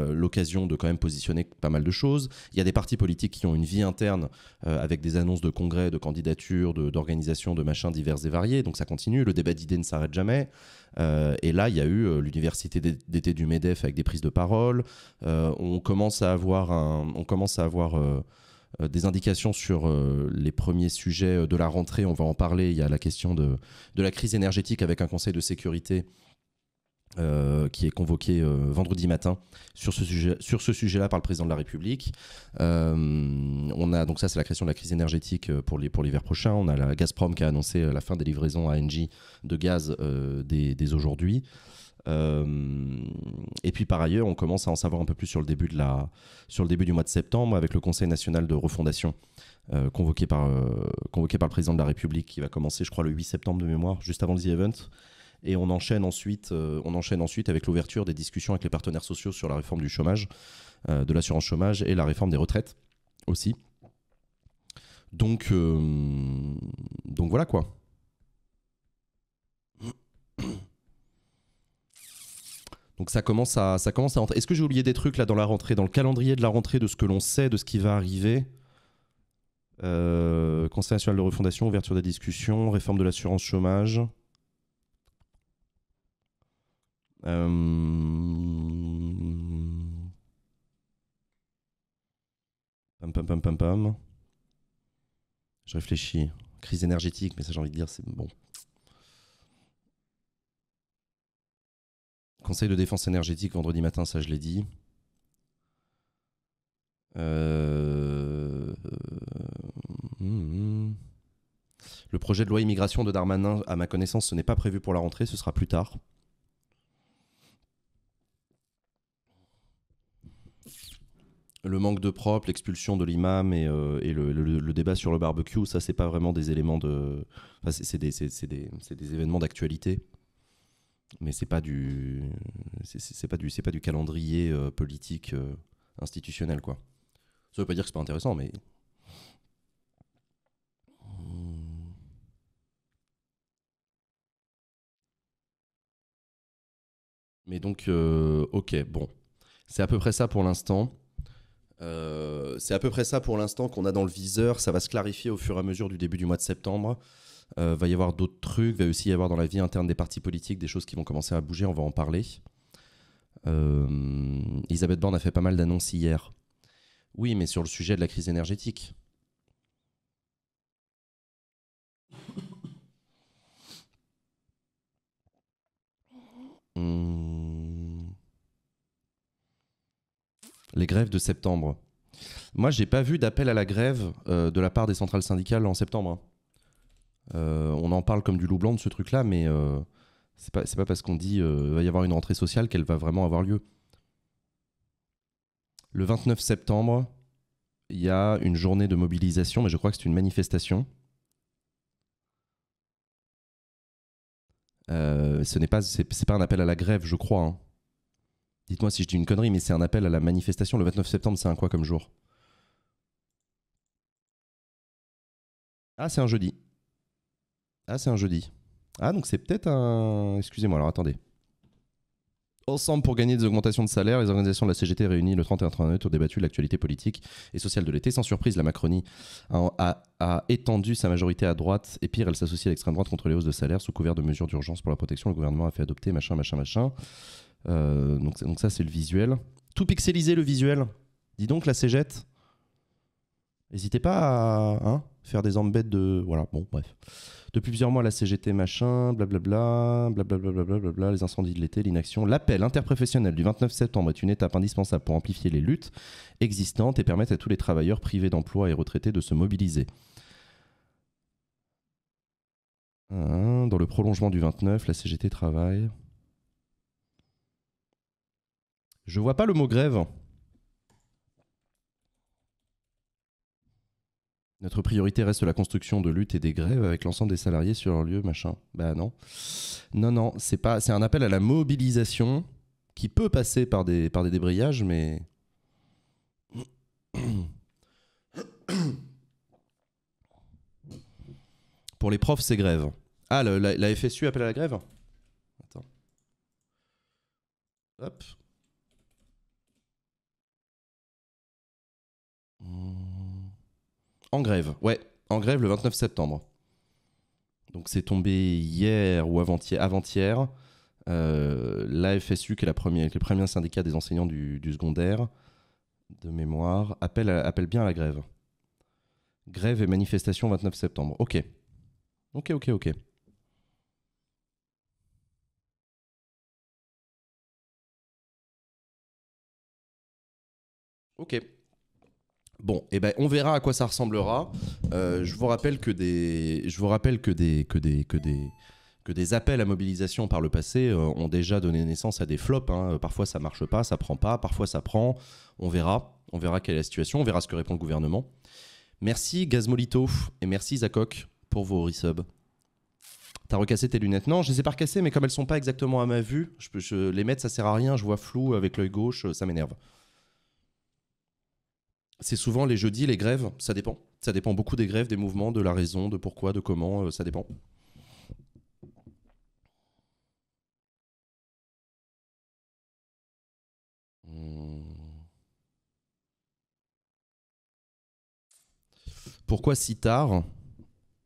l'occasion de quand même positionner pas mal de choses. Il y a des partis politiques qui ont une vie interne euh, avec des annonces de congrès, de candidatures, d'organisations, de, de, machins divers et variés. Donc ça continue. Le débat d'idées ne s'arrête jamais. Euh, et là, il y a eu euh, l'université d'été du MEDEF avec des prises de parole. on commence à avoir, on commence à avoir des indications sur les premiers sujets de la rentrée. On va en parler. Il y a la question de, de la crise énergétique avec un conseil de sécurité euh, qui est convoqué euh, vendredi matin sur ce sujet sur ce sujet-là par le président de la République. Euh, on a donc ça c'est la création de la crise énergétique pour les pour l'hiver prochain. On a la Gazprom qui a annoncé la fin des livraisons à Engie de gaz dès, aujourd'hui. et puis par ailleurs, on commence à en savoir un peu plus sur le début de la sur le début du mois de septembre avec le Conseil national de refondation convoqué, par, convoqué par le président de la République qui va commencer, je crois, le 8 septembre de mémoire, juste avant le The Event. Et on enchaîne ensuite, euh, on enchaîne ensuite avec l'ouverture des discussions avec les partenaires sociaux sur la réforme du chômage, euh, de l'assurance chômage et la réforme des retraites aussi. Donc, euh, donc voilà quoi. Donc ça commence à, ça commence Est-ce que j'ai oublié des trucs là dans la rentrée, dans le calendrier de la rentrée, de ce que l'on sait, de ce qui va arriver Conseil national de refondation, ouverture des discussions, réforme de l'assurance chômage. Euh, je réfléchis. Crise énergétique, mais ça, j'ai envie de dire, c'est bon. Conseil de défense énergétique vendredi matin, ça, je l'ai dit. Euh, hum, hum. Le projet de loi immigration de Darmanin, à ma connaissance, ce n'est pas prévu pour la rentrée, ce sera plus tard. le manque de propre, l'expulsion de l'imam et, euh, le, débat sur le barbecue, ça, c'est pas vraiment des éléments de. c'est des, événements d'actualité. Mais c'est pas du. C'est pas, du, pas du calendrier euh, politique euh, institutionnel, quoi. Ça veut pas dire que c'est pas intéressant, mais. Mais donc, ok, bon. C'est à peu près ça pour l'instant. Euh, c'est à peu près ça pour l'instant qu'on a dans le viseur. Ça va se clarifier au fur et à mesure du début du mois de septembre. il euh, va y avoir d'autres trucs. Va aussi y avoir dans la vie interne des partis politiques des choses qui vont commencer à bouger. On va en parler. Euh, Elisabeth Borne a fait pas mal d'annonces hier. Oui, mais sur le sujet de la crise énergétique. Hmm. les grèves de septembre. Moi, j'ai pas vu d'appel à la grève euh, de la part des centrales syndicales en septembre. Hein. Euh, on en parle comme du loup blanc de ce truc-là, mais euh, ce c'est pas, parce qu'on dit qu'il va y avoir une rentrée sociale qu'elle va vraiment avoir lieu. Le 29 septembre, il y a une journée de mobilisation, mais je crois que c'est une manifestation. ce n'est pas, pas un appel à la grève, je crois. Hein. Dites-moi si je dis une connerie, mais c'est un appel à la manifestation. Le 29 septembre, c'est un quoi comme jour Ah, c'est un jeudi. Ah, c'est un jeudi. Ah, donc c'est peut-être un. Excusez-moi, alors attendez. Ensemble pour gagner des augmentations de salaire, les organisations de la CGT réunies le 31 août ont débattu de l'actualité politique et sociale de l'été. Sans surprise, la Macronie a, a, étendu sa majorité à droite et pire, elle s'associe à l'extrême droite contre les hausses de salaire sous couvert de mesures d'urgence pour la protection. Le gouvernement a fait adopter machin, machin, machin. Euh, donc, donc ça, c'est le visuel. Tout pixeliser le visuel. Dis donc, la CGT. N'hésitez pas à hein, faire des embêtes de... Voilà, bon, bref. Depuis plusieurs mois, la CGT, machin, blablabla, blablabla, blablabla, les incendies de l'été, l'inaction. L'appel interprofessionnel du 29 septembre est une étape indispensable pour amplifier les luttes existantes et permettre à tous les travailleurs privés d'emploi et retraités de se mobiliser. Hein, dans le prolongement du 29, la CGT travaille. Je vois pas le mot grève. Notre priorité reste la construction de luttes et des grèves avec l'ensemble des salariés sur leur lieu, machin. Bah non. Non, non, c'est pas. C'est un appel à la mobilisation qui peut passer par des, par des débrayages, mais. Pour les profs, c'est grève. Ah, la, la, FSU appelle à la grève Attends. Hop. En grève, ouais, en grève le 29 septembre. Donc c'est tombé hier ou avant-hier. avant euh, qui est, la première, le premier syndicat des enseignants du, secondaire, de mémoire, appelle, appelle bien à la grève. Grève et manifestation 29 septembre. Ok. Ok, ok, ok. Ok. Bon, eh ben, on verra à quoi ça ressemblera. Euh, je vous rappelle que des, je vous rappelle que des, que des, que des, que des appels à mobilisation par le passé euh, ont déjà donné naissance à des flops. Hein. Euh, parfois ça marche pas, ça prend pas, parfois ça prend. On verra, on verra quelle est la situation, on verra ce que répond le gouvernement. Merci Gazmolito et merci Zakok pour vos resubs. T'as recassé tes lunettes Non, je les ai pas recassées, mais comme elles sont pas exactement à ma vue, je, peux, les mettre, ça sert à rien. Je vois flou avec l'œil gauche, ça m'énerve c'est souvent les jeudis, les grèves, ça dépend. Ça dépend beaucoup des grèves, des mouvements, de la raison, de pourquoi, de comment, euh, ça dépend. Hmm. Pourquoi si tard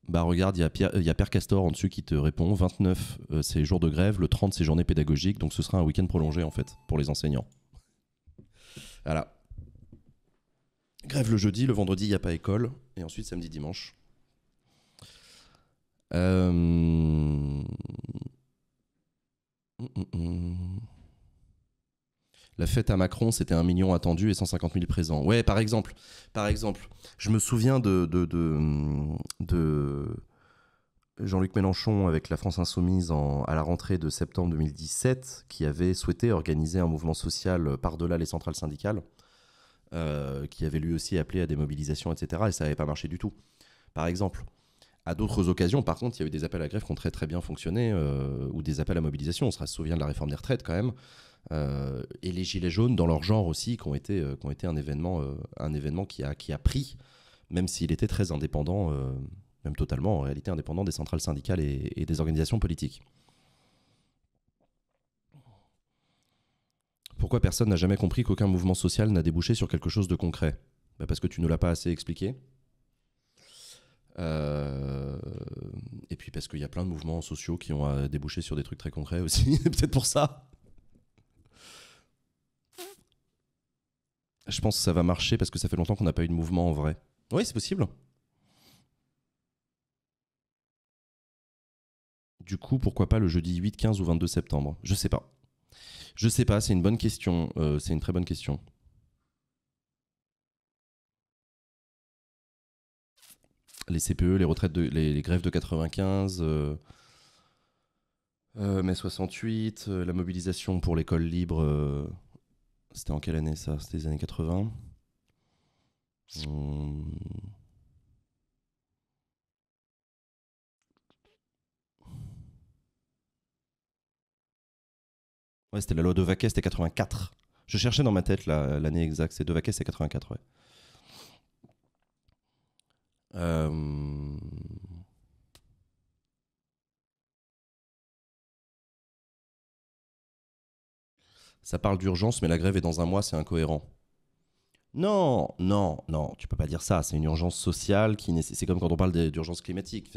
Bah regarde, euh, il y, a Père Castor en dessus qui te répond. 29, euh, c'est jour de grève. Le 30, c'est journée pédagogique. Donc ce sera un week-end prolongé en fait pour les enseignants. Voilà. Grève le jeudi, le vendredi, il n'y a pas école. Et ensuite, samedi, dimanche. Euh, hum, hum, hum. La fête à Macron, c'était un million attendu et 150 000 présents. Ouais, par exemple, par exemple, je me souviens de, de, de, Jean-Luc Mélenchon avec la France Insoumise à la rentrée de septembre 2017, qui avait souhaité organiser un mouvement social par-delà les centrales syndicales euh, qui avait lui aussi appelé à des mobilisations, etc. Et ça n'avait pas marché du tout, par exemple. À d'autres occasions, par contre, il y a eu des appels à grève qui ont très très bien fonctionné, euh, ou des appels à mobilisation. On se souvient de la réforme des retraites quand même, euh, et les gilets jaunes dans leur genre aussi, qui ont été, qui ont été un événement, un événement qui a, qui a pris, même s'il était très indépendant, même totalement en réalité indépendant des centrales syndicales et des organisations politiques. Pourquoi personne n'a jamais compris qu'aucun mouvement social n'a débouché sur quelque chose de concret bah Parce que tu ne l'as pas assez expliqué. Euh, et puis parce qu'il y a plein de mouvements sociaux qui ont euh, débouché sur des trucs très concrets aussi. Peut-être pour ça. Je pense que ça va marcher parce que ça fait longtemps qu'on n'a pas eu de mouvement en vrai. Oui, c'est possible. Du coup, pourquoi pas le jeudi 8, 15 ou 22 septembre Je sais pas. Je sais pas, c'est une bonne question. Euh, c'est une très bonne question. Les CPE, les retraites, de, les, grèves de 95, euh, euh, mai 68, la mobilisation pour l'école libre. c'était en quelle année ça C'était les années 80. c'était la loi de Vaquet, c'était 84. Je cherchais dans ma tête l'année exacte. C'est de Vaquet, c'est 84, euh, Ça parle d'urgence, mais la grève est dans un mois, c'est incohérent. Non, non, non, tu peux pas dire ça. C'est une urgence sociale qui nécessite. C'est comme quand on parle d'urgence climatique.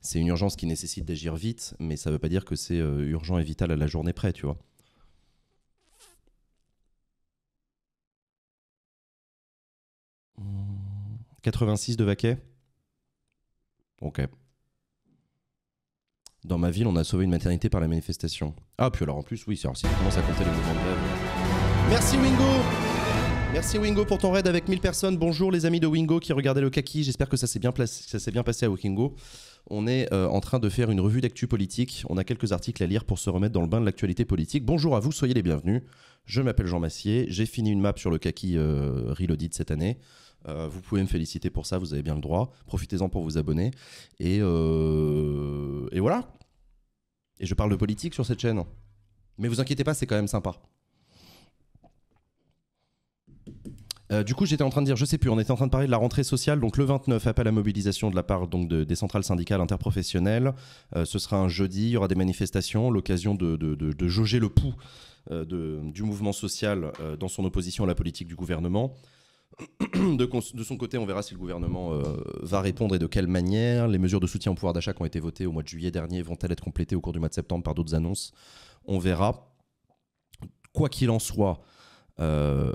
C'est une urgence qui nécessite d'agir vite, mais ça veut pas dire que c'est euh, urgent et vital à la journée près, tu vois. 86 de Vaquet Ok. Dans ma ville, on a sauvé une maternité par la manifestation. Ah, puis alors en plus, oui, alors si tu commences à compter les mouvements de Merci Mingo Merci Wingo pour ton raid avec 1000 personnes. Bonjour les amis de Wingo qui regardaient le kaki. J'espère que ça s'est bien, bien, passé à Wokingo. On est euh, en train de faire une revue d'actu politique. On a quelques articles à lire pour se remettre dans le bain de l'actualité politique. Bonjour à vous, soyez les bienvenus. Je m'appelle Jean Massier. J'ai fini une map sur le kaki euh, Reloaded cette année. Euh, vous pouvez me féliciter pour ça, vous avez bien le droit. Profitez-en pour vous abonner. Et, et voilà. Et je parle de politique sur cette chaîne. Mais vous inquiétez pas, c'est quand même sympa. Euh, du coup, j'étais en train de dire, je sais plus, on était en train de parler de la rentrée sociale. Donc le 29, appel à mobilisation de la part donc, des centrales syndicales interprofessionnelles. Euh, ce sera un jeudi, il y aura des manifestations, l'occasion de, de, de, jauger le pouls euh, du mouvement social dans son opposition à la politique du gouvernement. De, son côté, on verra si le gouvernement va répondre et de quelle manière. Les mesures de soutien au pouvoir d'achat qui ont été votées au mois de juillet dernier vont-elles être complétées au cours du mois de septembre par d'autres annonces On verra. Quoi qu'il en soit, euh,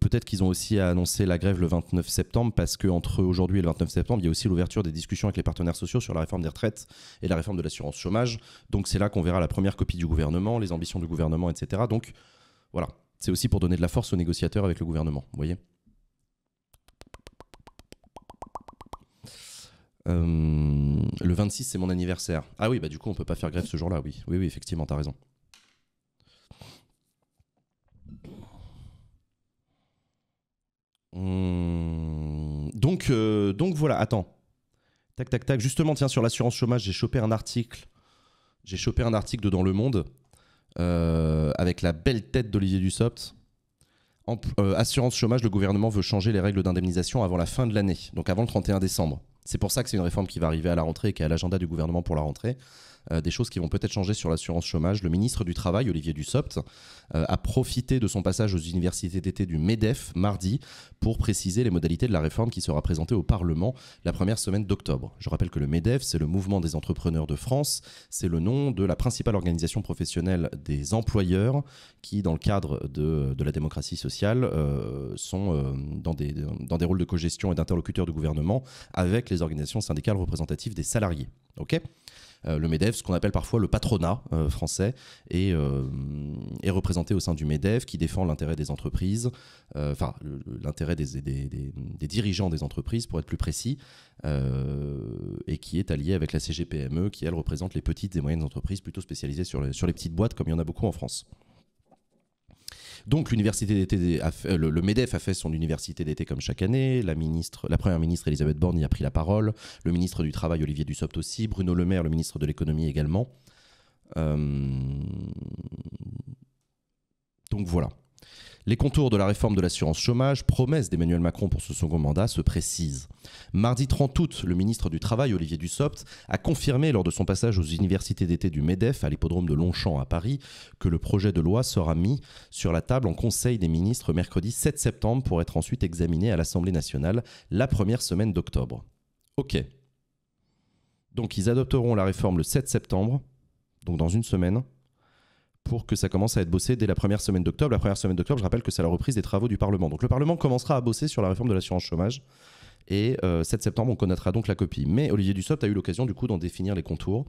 peut-être qu'ils ont aussi à annoncé la grève le 29 septembre parce qu'entre aujourd'hui et le 29 septembre, il y a aussi l'ouverture des discussions avec les partenaires sociaux sur la réforme des retraites et la réforme de l'assurance chômage. Donc c'est là qu'on verra la première copie du gouvernement, les ambitions du gouvernement, etc. Donc voilà, c'est aussi pour donner de la force aux négociateurs avec le gouvernement, vous voyez. Euh, le 26, c'est mon anniversaire. Ah oui, bah du coup, on peut pas faire grève ce jour-là, oui. Oui, oui, effectivement, t'as raison. Hmm. donc, euh, donc voilà, attends. Tac, tac, tac. Justement, tiens, sur l'assurance chômage, j'ai chopé un article. J'ai chopé un article de Dans le Monde euh, avec la belle tête d'Olivier Dussopt. Euh, assurance chômage, le gouvernement veut changer les règles d'indemnisation avant la fin de l'année, donc avant le 31 décembre. C'est pour ça que c'est une réforme qui va arriver à la rentrée qui est à l'agenda du gouvernement pour la rentrée. Euh, des choses qui vont peut-être changer sur l'assurance chômage. Le ministre du Travail, Olivier Dussopt, euh, a profité de son passage aux universités d'été du MEDEF mardi pour préciser les modalités de la réforme qui sera présentée au Parlement la première semaine d'octobre. Je rappelle que le MEDEF, c'est le Mouvement des entrepreneurs de France, c'est le nom de la principale organisation professionnelle des employeurs qui, dans le cadre de, la démocratie sociale, euh, sont dans, des, dans des rôles de cogestion et d'interlocuteurs du gouvernement avec les organisations syndicales représentatives des salariés. OK euh, le MEDEF, ce qu'on appelle parfois le patronat euh, français, euh, est, représenté au sein du MEDEF qui défend l'intérêt des entreprises, enfin l'intérêt des, dirigeants des entreprises pour être plus précis, et qui est allié avec la CGPME qui, elle, représente les petites et moyennes entreprises plutôt spécialisées sur les petites boîtes comme il y en a beaucoup en France. Donc l'université d'été, le, Medef a fait son université d'été comme chaque année. La la première ministre Elisabeth Borne y a pris la parole. Le ministre du Travail Olivier Dussopt aussi. Bruno Le Maire, le ministre de l'économie également. Euh, donc voilà. Les contours de la réforme de l'assurance chômage, promesse d'Emmanuel Macron pour ce second mandat, se précisent. Mardi 30 août, le ministre du Travail, Olivier Dussopt, a confirmé lors de son passage aux universités d'été du MEDEF à l'hippodrome de Longchamp à Paris que le projet de loi sera mis sur la table en Conseil des ministres mercredi 7 septembre pour être ensuite examiné à l'Assemblée nationale la première semaine d'octobre. Ok. Donc ils adopteront la réforme le 7 septembre, donc dans une semaine, pour que ça commence à être bossé dès la première semaine d'octobre. La première semaine d'octobre, je rappelle que c'est la reprise des travaux du Parlement. Donc le Parlement commencera à bosser sur la réforme de l'assurance chômage et 7 euh, septembre, on connaîtra donc la copie. Mais Olivier Dussopt a eu l'occasion du coup d'en définir les contours.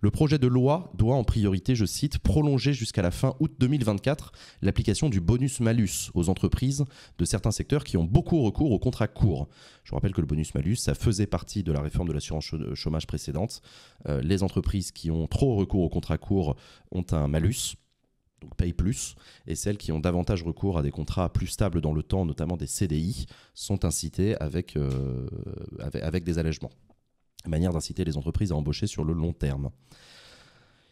Le projet de loi doit en priorité, je cite, prolonger jusqu'à la fin août 2024 l'application du bonus-malus aux entreprises de certains secteurs qui ont beaucoup recours aux contrats courts. Je vous rappelle que le bonus-malus, ça faisait partie de la réforme de l'assurance chômage précédente. Euh, les entreprises qui ont trop recours aux contrats courts ont un malus donc payent plus, et celles qui ont davantage recours à des contrats plus stables dans le temps, notamment des CDI, sont incitées avec, euh, avec, avec, des allègements. Manière d'inciter les entreprises à embaucher sur le long terme.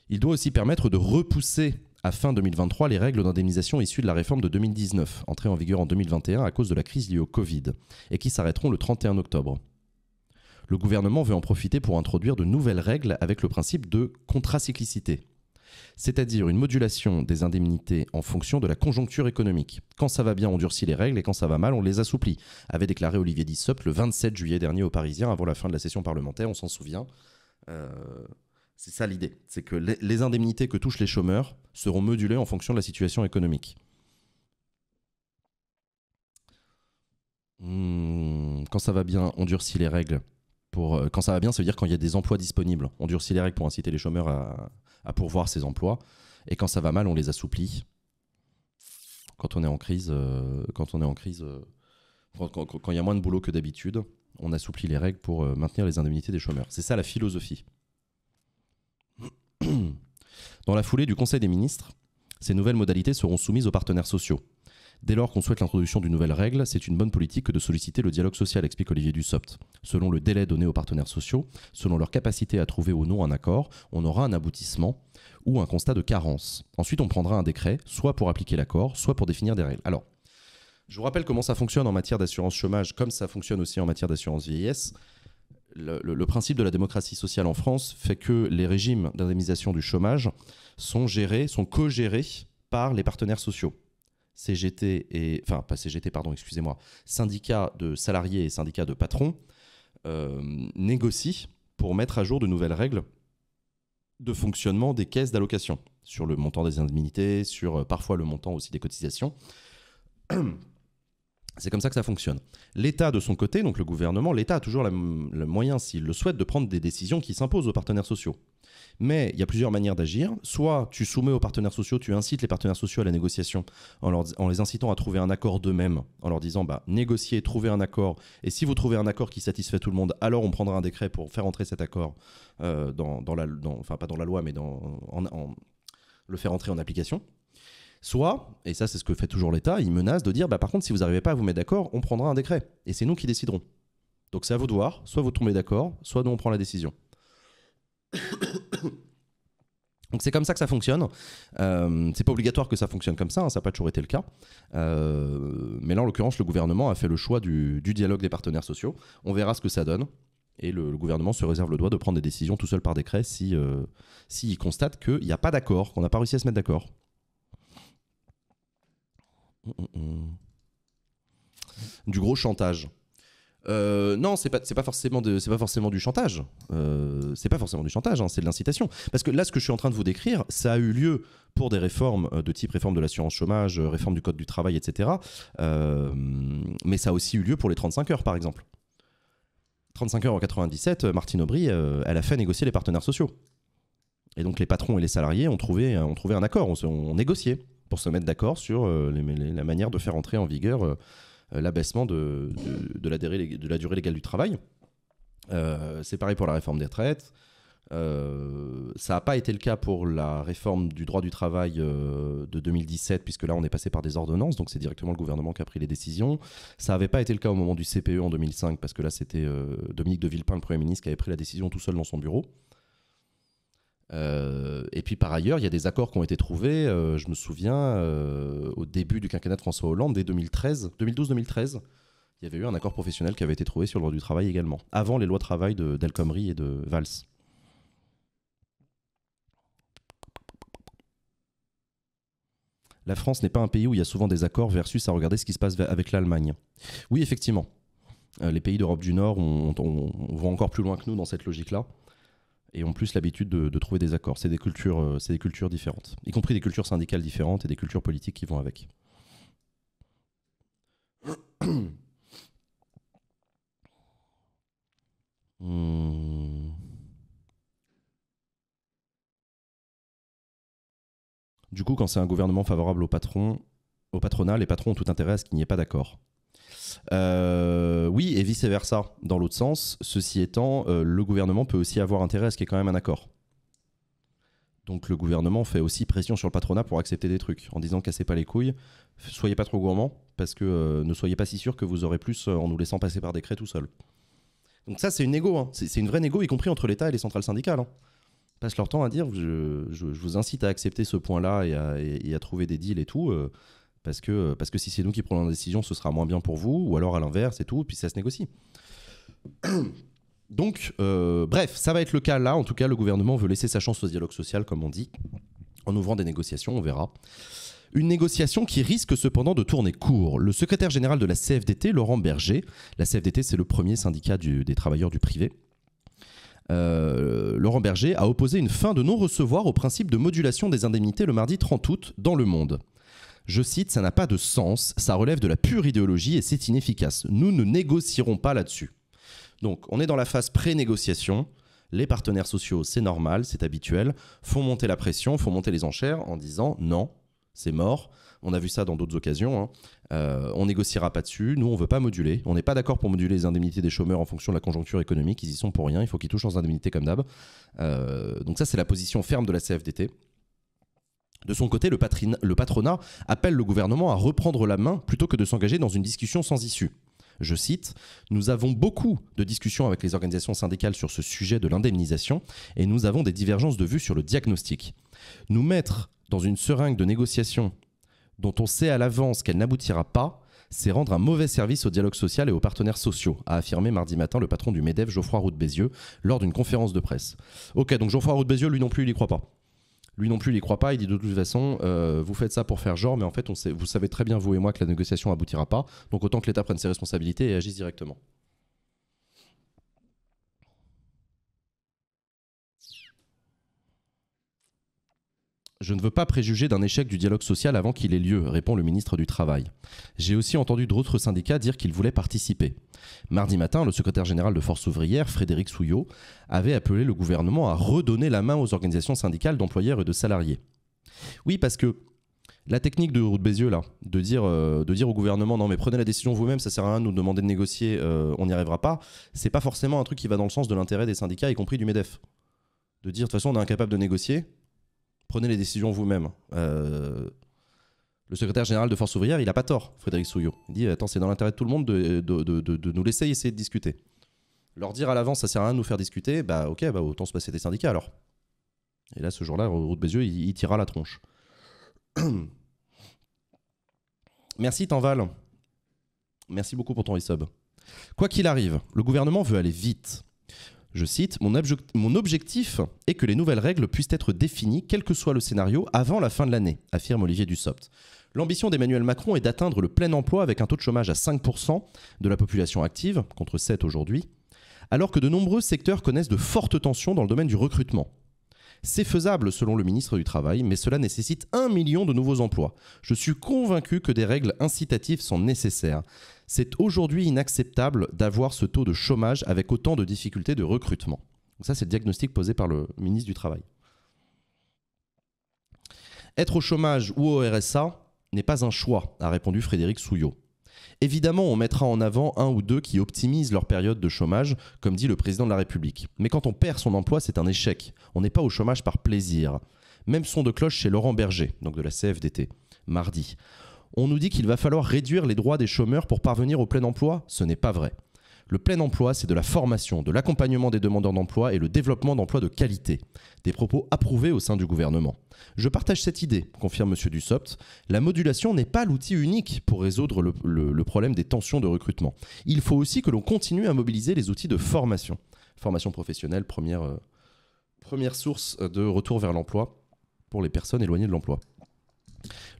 Il doit aussi permettre de repousser à fin 2023 les règles d'indemnisation issues de la réforme de 2019, entrée en vigueur en 2021 à cause de la crise liée au Covid, et qui s'arrêteront le 31 octobre. Le gouvernement veut en profiter pour introduire de nouvelles règles avec le principe de contracyclicité, c'est-à-dire une modulation des indemnités en fonction de la conjoncture économique. Quand ça va bien, on durcit les règles et quand ça va mal, on les assouplit, avait déclaré Olivier Dissop le 27 juillet dernier au Parisien, avant la fin de la session parlementaire, on s'en souvient. Euh, c'est ça l'idée, c'est que les, indemnités que touchent les chômeurs seront modulées en fonction de la situation économique. Hmm, quand ça va bien, on durcit les règles. Pour, euh, quand ça va bien, ça veut dire quand il y a des emplois disponibles. On durcit les règles pour inciter les chômeurs à, à pourvoir ces emplois. Et quand ça va mal, on les assouplit. Quand on est en crise, euh, quand on est en crise, euh, quand il y a moins de boulot que d'habitude, on assouplit les règles pour euh, maintenir les indemnités des chômeurs. C'est ça la philosophie. Dans la foulée du Conseil des ministres, ces nouvelles modalités seront soumises aux partenaires sociaux. Dès lors qu'on souhaite l'introduction d'une nouvelle règle, c'est une bonne politique que de solliciter le dialogue social, explique Olivier Dussopt. Selon le délai donné aux partenaires sociaux, selon leur capacité à trouver ou non un accord, on aura un aboutissement ou un constat de carence. Ensuite, on prendra un décret, soit pour appliquer l'accord, soit pour définir des règles. Alors, je vous rappelle comment ça fonctionne en matière d'assurance chômage, comme ça fonctionne aussi en matière d'assurance vieillesse. Le, le, principe de la démocratie sociale en France fait que les régimes d'indemnisation du chômage sont gérés, sont co-gérés par les partenaires sociaux. CGT et enfin CGT pardon excusez-moi syndicats de salariés et syndicats de patrons euh, négocient pour mettre à jour de nouvelles règles de fonctionnement des caisses d'allocation sur le montant des indemnités sur euh, parfois le montant aussi des cotisations C'est comme ça que ça fonctionne. L'État, de son côté, donc le gouvernement, l'État a toujours le moyen, s'il le souhaite, de prendre des décisions qui s'imposent aux partenaires sociaux. Mais il y a plusieurs manières d'agir. Soit tu soumets aux partenaires sociaux, tu incites les partenaires sociaux à la négociation en, les incitant à trouver un accord d'eux-mêmes, en leur disant bah, négociez, trouvez un accord. Et si vous trouvez un accord qui satisfait tout le monde, alors on prendra un décret pour faire entrer cet accord euh, dans, la, enfin pas dans la loi, mais dans, en, le faire entrer en application. Soit, et ça c'est ce que fait toujours l'État, il menace de dire, bah, par contre, si vous n'arrivez pas à vous mettre d'accord, on prendra un décret. Et c'est nous qui déciderons. Donc c'est à vous de voir, soit vous tombez d'accord, soit nous on prend la décision. Donc c'est comme ça que ça fonctionne. Euh, c'est pas obligatoire que ça fonctionne comme ça, hein, ça n'a pas toujours été le cas. Euh, mais là, en l'occurrence, le gouvernement a fait le choix du, dialogue des partenaires sociaux. On verra ce que ça donne. Et le, gouvernement se réserve le droit de prendre des décisions tout seul par décret euh, s'il si, constate qu'il n'y a pas d'accord, qu'on n'a pas réussi à se mettre d'accord. Mm, mm, mm. Du gros chantage. Euh, non, c'est pas pas forcément c'est pas forcément du chantage. Euh, c'est pas forcément du chantage, hein, c'est de l'incitation. Parce que là, ce que je suis en train de vous décrire, ça a eu lieu pour des réformes euh, de type réforme de l'assurance chômage, réforme du code du travail, etc. mais ça a aussi eu lieu pour les 35 heures, par exemple. 35 heures en 97, Martine Aubry, elle a fait négocier les partenaires sociaux. Et donc les patrons et les salariés ont trouvé un accord, on, on négociait pour se mettre d'accord sur euh, la manière de faire entrer en vigueur euh, euh, l'abaissement de, la durée légale du travail. c'est pareil pour la réforme des retraites. ça n'a pas été le cas pour la réforme du droit du travail de 2017, puisque là on est passé par des ordonnances, donc c'est directement le gouvernement qui a pris les décisions. Ça n'avait pas été le cas au moment du CPE en 2005, parce que là c'était Dominique de Villepin, le Premier ministre, qui avait pris la décision tout seul dans son bureau. Euh, et puis par ailleurs, il y a des accords qui ont été trouvés, euh, je me souviens, euh, au début du quinquennat de François Hollande, dès 2013, 2012-2013, il y avait eu un accord professionnel qui avait été trouvé sur le droit du travail également, avant les lois travail de Del et de Valls. La France n'est pas un pays où il y a souvent des accords versus à regarder ce qui se passe avec l'Allemagne. Oui, effectivement. les pays d'Europe du Nord vont encore plus loin que nous dans cette logique-là et ont plus l'habitude de, trouver des accords. C'est des, cultures, euh, des cultures différentes, y compris des cultures syndicales différentes et des cultures politiques qui vont avec. Hmm. Du coup, quand c'est un gouvernement favorable au patron, au patronat, les patrons ont tout intérêt à ce qu'il n'y ait pas d'accord. Euh, oui, et vice-versa, dans l'autre sens. Ceci étant, euh, le gouvernement peut aussi avoir intérêt à ce qu'il y ait quand même un accord. Donc le gouvernement fait aussi pression sur le patronat pour accepter des trucs, en disant cassez pas les couilles, soyez pas trop gourmands, parce que euh, ne soyez pas si sûr que vous aurez plus en nous laissant passer par décret tout seul. Donc ça, c'est une négo, hein. c'est une vraie négo, y compris entre l'État et les centrales syndicales. Hein. Ils passent leur temps à dire, je, vous incite à accepter ce point-là et, et à, trouver des deals et tout parce que, euh, parce que si c'est nous qui prenons la décision, ce sera moins bien pour vous, ou alors à l'inverse et tout, puis ça se négocie. Donc, euh, bref, ça va être le cas là. En tout cas, le gouvernement veut laisser sa chance au dialogue social, comme on dit, en ouvrant des négociations, on verra. Une négociation qui risque cependant de tourner court. Le secrétaire général de la CFDT, Laurent Berger, la CFDT c'est le premier syndicat des travailleurs du privé, euh, Laurent Berger a opposé une fin de non-recevoir au principe de modulation des indemnités le mardi 30 août dans Le Monde. Je cite, ça n'a pas de sens, ça relève de la pure idéologie et c'est inefficace. Nous ne négocierons pas là-dessus. Donc on est dans la phase pré-négociation. Les partenaires sociaux, c'est normal, c'est habituel, font monter la pression, font monter les enchères en disant non, c'est mort. On a vu ça dans d'autres occasions. Hein. Euh, on négociera pas dessus. Nous, on veut pas moduler. On n'est pas d'accord pour moduler les indemnités des chômeurs en fonction de la conjoncture économique. Ils y sont pour rien. Il faut qu'ils touchent leurs indemnités comme d'hab. Euh, donc ça, c'est la position ferme de la CFDT. De son côté, le, patronat appelle le gouvernement à reprendre la main plutôt que de s'engager dans une discussion sans issue. Je cite, Nous avons beaucoup de discussions avec les organisations syndicales sur ce sujet de l'indemnisation et nous avons des divergences de vues sur le diagnostic. Nous mettre dans une seringue de négociation dont on sait à l'avance qu'elle n'aboutira pas, c'est rendre un mauvais service au dialogue social et aux partenaires sociaux, a affirmé mardi matin le patron du MEDEF, Geoffroy Roux Bézieux, lors d'une conférence de presse. Ok, donc Geoffroy Roux Bézieux, lui non plus, il n'y croit pas. Lui non plus, il y croit pas. Il dit de toute façon, euh, vous faites ça pour faire genre, mais en fait, vous savez très bien, vous et moi, que la négociation aboutira pas. Donc autant que l'État prenne ses responsabilités et agisse directement. Je ne veux pas préjuger d'un échec du dialogue social avant qu'il ait lieu, répond le ministre du Travail. J'ai aussi entendu d'autres syndicats dire qu'ils voulaient participer. Mardi matin, le secrétaire général de Force ouvrière, Frédéric Souillot, avait appelé le gouvernement à redonner la main aux organisations syndicales d'employeurs et de salariés. Oui, parce que la technique de Route Bézieux, là, de dire, euh, de dire au gouvernement non, mais prenez la décision vous-même, ça sert à rien de nous demander de négocier, euh, on n'y arrivera pas, c'est pas forcément un truc qui va dans le sens de l'intérêt des syndicats, y compris du MEDEF. De dire de toute façon, on est incapable de négocier, prenez les décisions vous-même. Euh, le secrétaire général de Force ouvrière, il n'a pas tort, Frédéric Souillot. Il dit Attends, c'est dans l'intérêt de tout le monde de, nous laisser essayer de discuter. Leur dire à l'avance, ça sert à rien de nous faire discuter, bah ok, bah autant se passer des syndicats alors. Et là, ce jour-là, Route Bézieux, il, il, tira la tronche. Merci Tanval. Merci beaucoup pour ton resub. Quoi qu'il arrive, le gouvernement veut aller vite. Je cite, mon, objectif est que les nouvelles règles puissent être définies, quel que soit le scénario, avant la fin de l'année, affirme Olivier Dussopt. L'ambition d'Emmanuel Macron est d'atteindre le plein emploi avec un taux de chômage à 5% de la population active, contre 7 aujourd'hui, alors que de nombreux secteurs connaissent de fortes tensions dans le domaine du recrutement. C'est faisable selon le ministre du Travail, mais cela nécessite un million de nouveaux emplois. Je suis convaincu que des règles incitatives sont nécessaires. C'est aujourd'hui inacceptable d'avoir ce taux de chômage avec autant de difficultés de recrutement. ça, c'est le diagnostic posé par le ministre du Travail. Être au chômage ou au RSA n'est pas un choix, a répondu Frédéric Souillot. Évidemment, on mettra en avant un ou deux qui optimisent leur période de chômage, comme dit le président de la République. Mais quand on perd son emploi, c'est un échec. On n'est pas au chômage par plaisir. Même son de cloche chez Laurent Berger, donc de la CFDT, mardi. On nous dit qu'il va falloir réduire les droits des chômeurs pour parvenir au plein emploi. Ce n'est pas vrai. Le plein emploi, c'est de la formation, de l'accompagnement des demandeurs d'emploi et le développement d'emplois de qualité. Des propos approuvés au sein du gouvernement. Je partage cette idée, confirme M. Dussopt. La modulation n'est pas l'outil unique pour résoudre le, problème des tensions de recrutement. Il faut aussi que l'on continue à mobiliser les outils de formation. Formation professionnelle, première, euh, première source de retour vers l'emploi pour les personnes éloignées de l'emploi.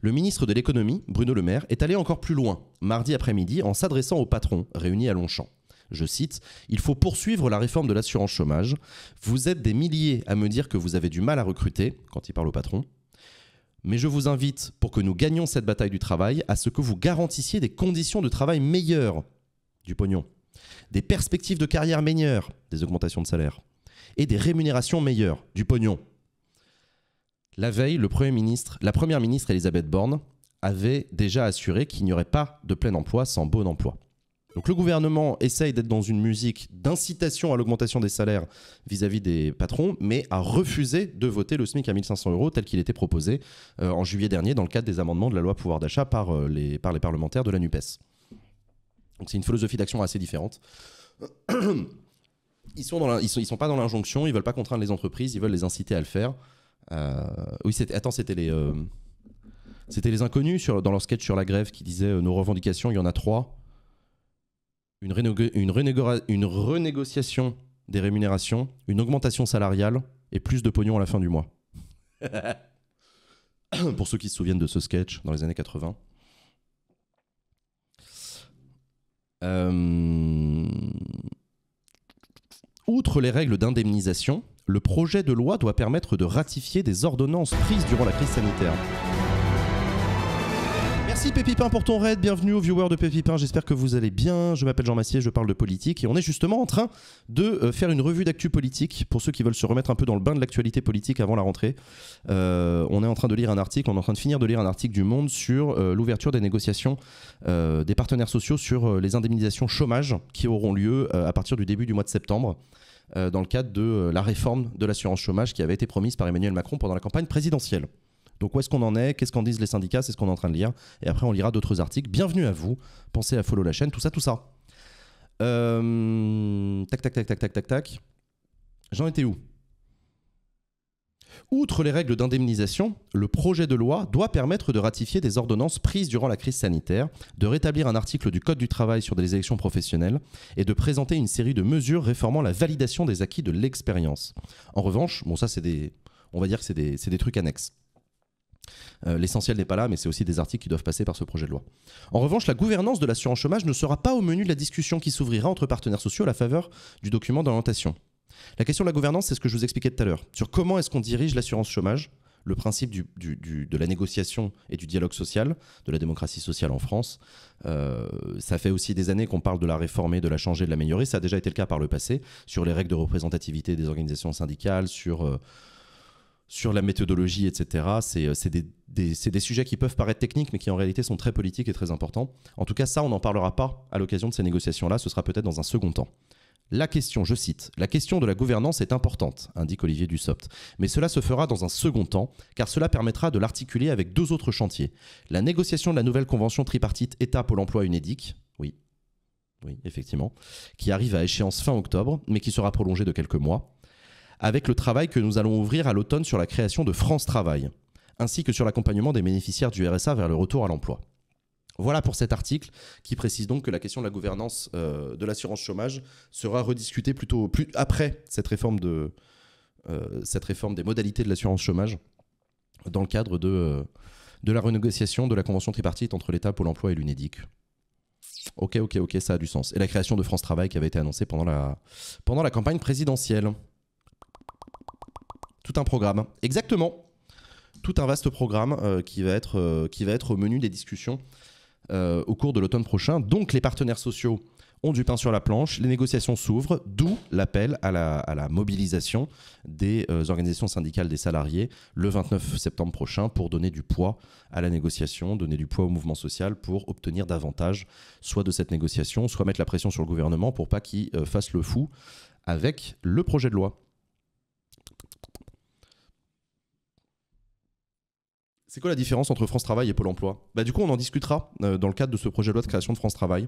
Le ministre de l'économie, Bruno Le Maire, est allé encore plus loin, mardi après-midi, en s'adressant au patron réunis à Longchamp. Je cite, Il faut poursuivre la réforme de l'assurance chômage. Vous êtes des milliers à me dire que vous avez du mal à recruter, quand il parle au patron. Mais je vous invite, pour que nous gagnions cette bataille du travail, à ce que vous garantissiez des conditions de travail meilleures, du pognon, des perspectives de carrière meilleures, des augmentations de salaire, et des rémunérations meilleures, du pognon, la veille, le Premier ministre, la Première ministre Elisabeth Borne avait déjà assuré qu'il n'y aurait pas de plein emploi sans bon emploi. Donc le gouvernement essaye d'être dans une musique d'incitation à l'augmentation des salaires vis-à-vis des patrons, mais a refusé de voter le SMIC à 1500 euros tel qu'il était proposé euh, en juillet dernier dans le cadre des amendements de la loi pouvoir d'achat euh, par, les, parlementaires de la NUPES. Donc c'est une philosophie d'action assez différente. Ils sont, sont, sont pas dans l'injonction, ils ne veulent pas contraindre les entreprises, ils veulent les inciter à le faire. Euh, oui, c'était, attends, c'était les, euh, c'était les inconnus dans leur sketch sur la grève qui disaient euh, nos revendications, il y en a trois. Une, une, renégociation des rémunérations, une augmentation salariale et plus de pognon à la fin du mois. Pour ceux qui se souviennent de ce sketch dans les années 80. Outre les règles d'indemnisation, le projet de loi doit permettre de ratifier des ordonnances prises durant la crise sanitaire. Merci Pépipin pour ton raid, bienvenue aux viewers de Pépipin, j'espère que vous allez bien, je m'appelle Jean Massier, je parle de politique et on est justement en train de euh, faire une revue d'actu politique pour ceux qui veulent se remettre un peu dans le bain de l'actualité politique avant la rentrée. Euh, on est en train de lire un article, on est en train de finir de lire un article du Monde sur euh, l'ouverture des négociations des partenaires sociaux sur les indemnisations chômage qui auront lieu à partir du début du mois de septembre. Euh, dans le cadre de euh, la réforme de l'assurance chômage qui avait été promise par Emmanuel Macron pendant la campagne présidentielle. Donc où est-ce qu'on en est Qu'est-ce qu'en disent les syndicats C'est ce qu'on est en train de lire. Et après, on lira d'autres articles. Bienvenue à vous. Pensez à follow la chaîne, tout ça, tout ça. Euh, tac, tac, tac, tac, tac, tac, tac. J'en étais où Outre les règles d'indemnisation, le projet de loi doit permettre de ratifier des ordonnances prises durant la crise sanitaire, de rétablir un article du Code du travail sur des élections professionnelles et de présenter une série de mesures réformant la validation des acquis de l'expérience. En revanche, bon ça c'est des on va dire que c'est des, trucs annexes. Euh, l'essentiel n'est pas là, mais c'est aussi des articles qui doivent passer par ce projet de loi. En revanche, la gouvernance de l'assurance chômage ne sera pas au menu de la discussion qui s'ouvrira entre partenaires sociaux à la faveur du document d'orientation. La question de la gouvernance, c'est ce que je vous expliquais tout à l'heure, sur comment est-ce qu'on dirige l'assurance chômage, le principe de la négociation et du dialogue social, de la démocratie sociale en France. Euh, ça fait aussi des années qu'on parle de la réformer, de la changer, de l'améliorer. Ça a déjà été le cas par le passé, sur les règles de représentativité des organisations syndicales, sur... Euh, sur la méthodologie, etc. Euh, c'est des, des, sujets qui peuvent paraître techniques, mais qui en réalité sont très politiques et très importants. En tout cas, ça, on n'en parlera pas à l'occasion de ces négociations-là. Ce sera peut-être dans un second temps. La question, je cite, la question de la gouvernance est importante, indique Olivier Dussopt, mais cela se fera dans un second temps, car cela permettra de l'articuler avec deux autres chantiers. La négociation de la nouvelle convention tripartite état pour l'emploi UNEDIC, oui, oui, effectivement, qui arrive à échéance fin octobre, mais qui sera prolongée de quelques mois, avec le travail que nous allons ouvrir à l'automne sur la création de France Travail, ainsi que sur l'accompagnement des bénéficiaires du RSA vers le retour à l'emploi. Voilà pour cet article qui précise donc que la question de la gouvernance euh, de l'assurance chômage sera rediscutée plutôt après cette réforme, de, euh, cette réforme des modalités de l'assurance chômage dans le cadre de, euh, de la renégociation de la convention tripartite entre l'État, Pôle emploi et l'UNEDIC. Ok, ok, ok, ça a du sens. Et la création de France Travail qui avait été annoncée pendant la, pendant la campagne présidentielle. Tout un programme. Exactement. Tout un vaste programme qui, va être, qui va être au menu des discussions euh, au cours de l'automne prochain. Donc les partenaires sociaux ont du pain sur la planche, les négociations s'ouvrent, d'où l'appel à la, mobilisation des euh, organisations syndicales des salariés le 29 septembre prochain pour donner du poids à la négociation, donner du poids au mouvement social pour obtenir davantage, soit de cette négociation, soit mettre la pression sur le gouvernement pour pas qu'il euh, fasse le fou avec le projet de loi. C'est quoi la différence entre France Travail et Pôle Emploi bah, Du coup, on en discutera euh, dans le cadre de ce projet de loi de création de France Travail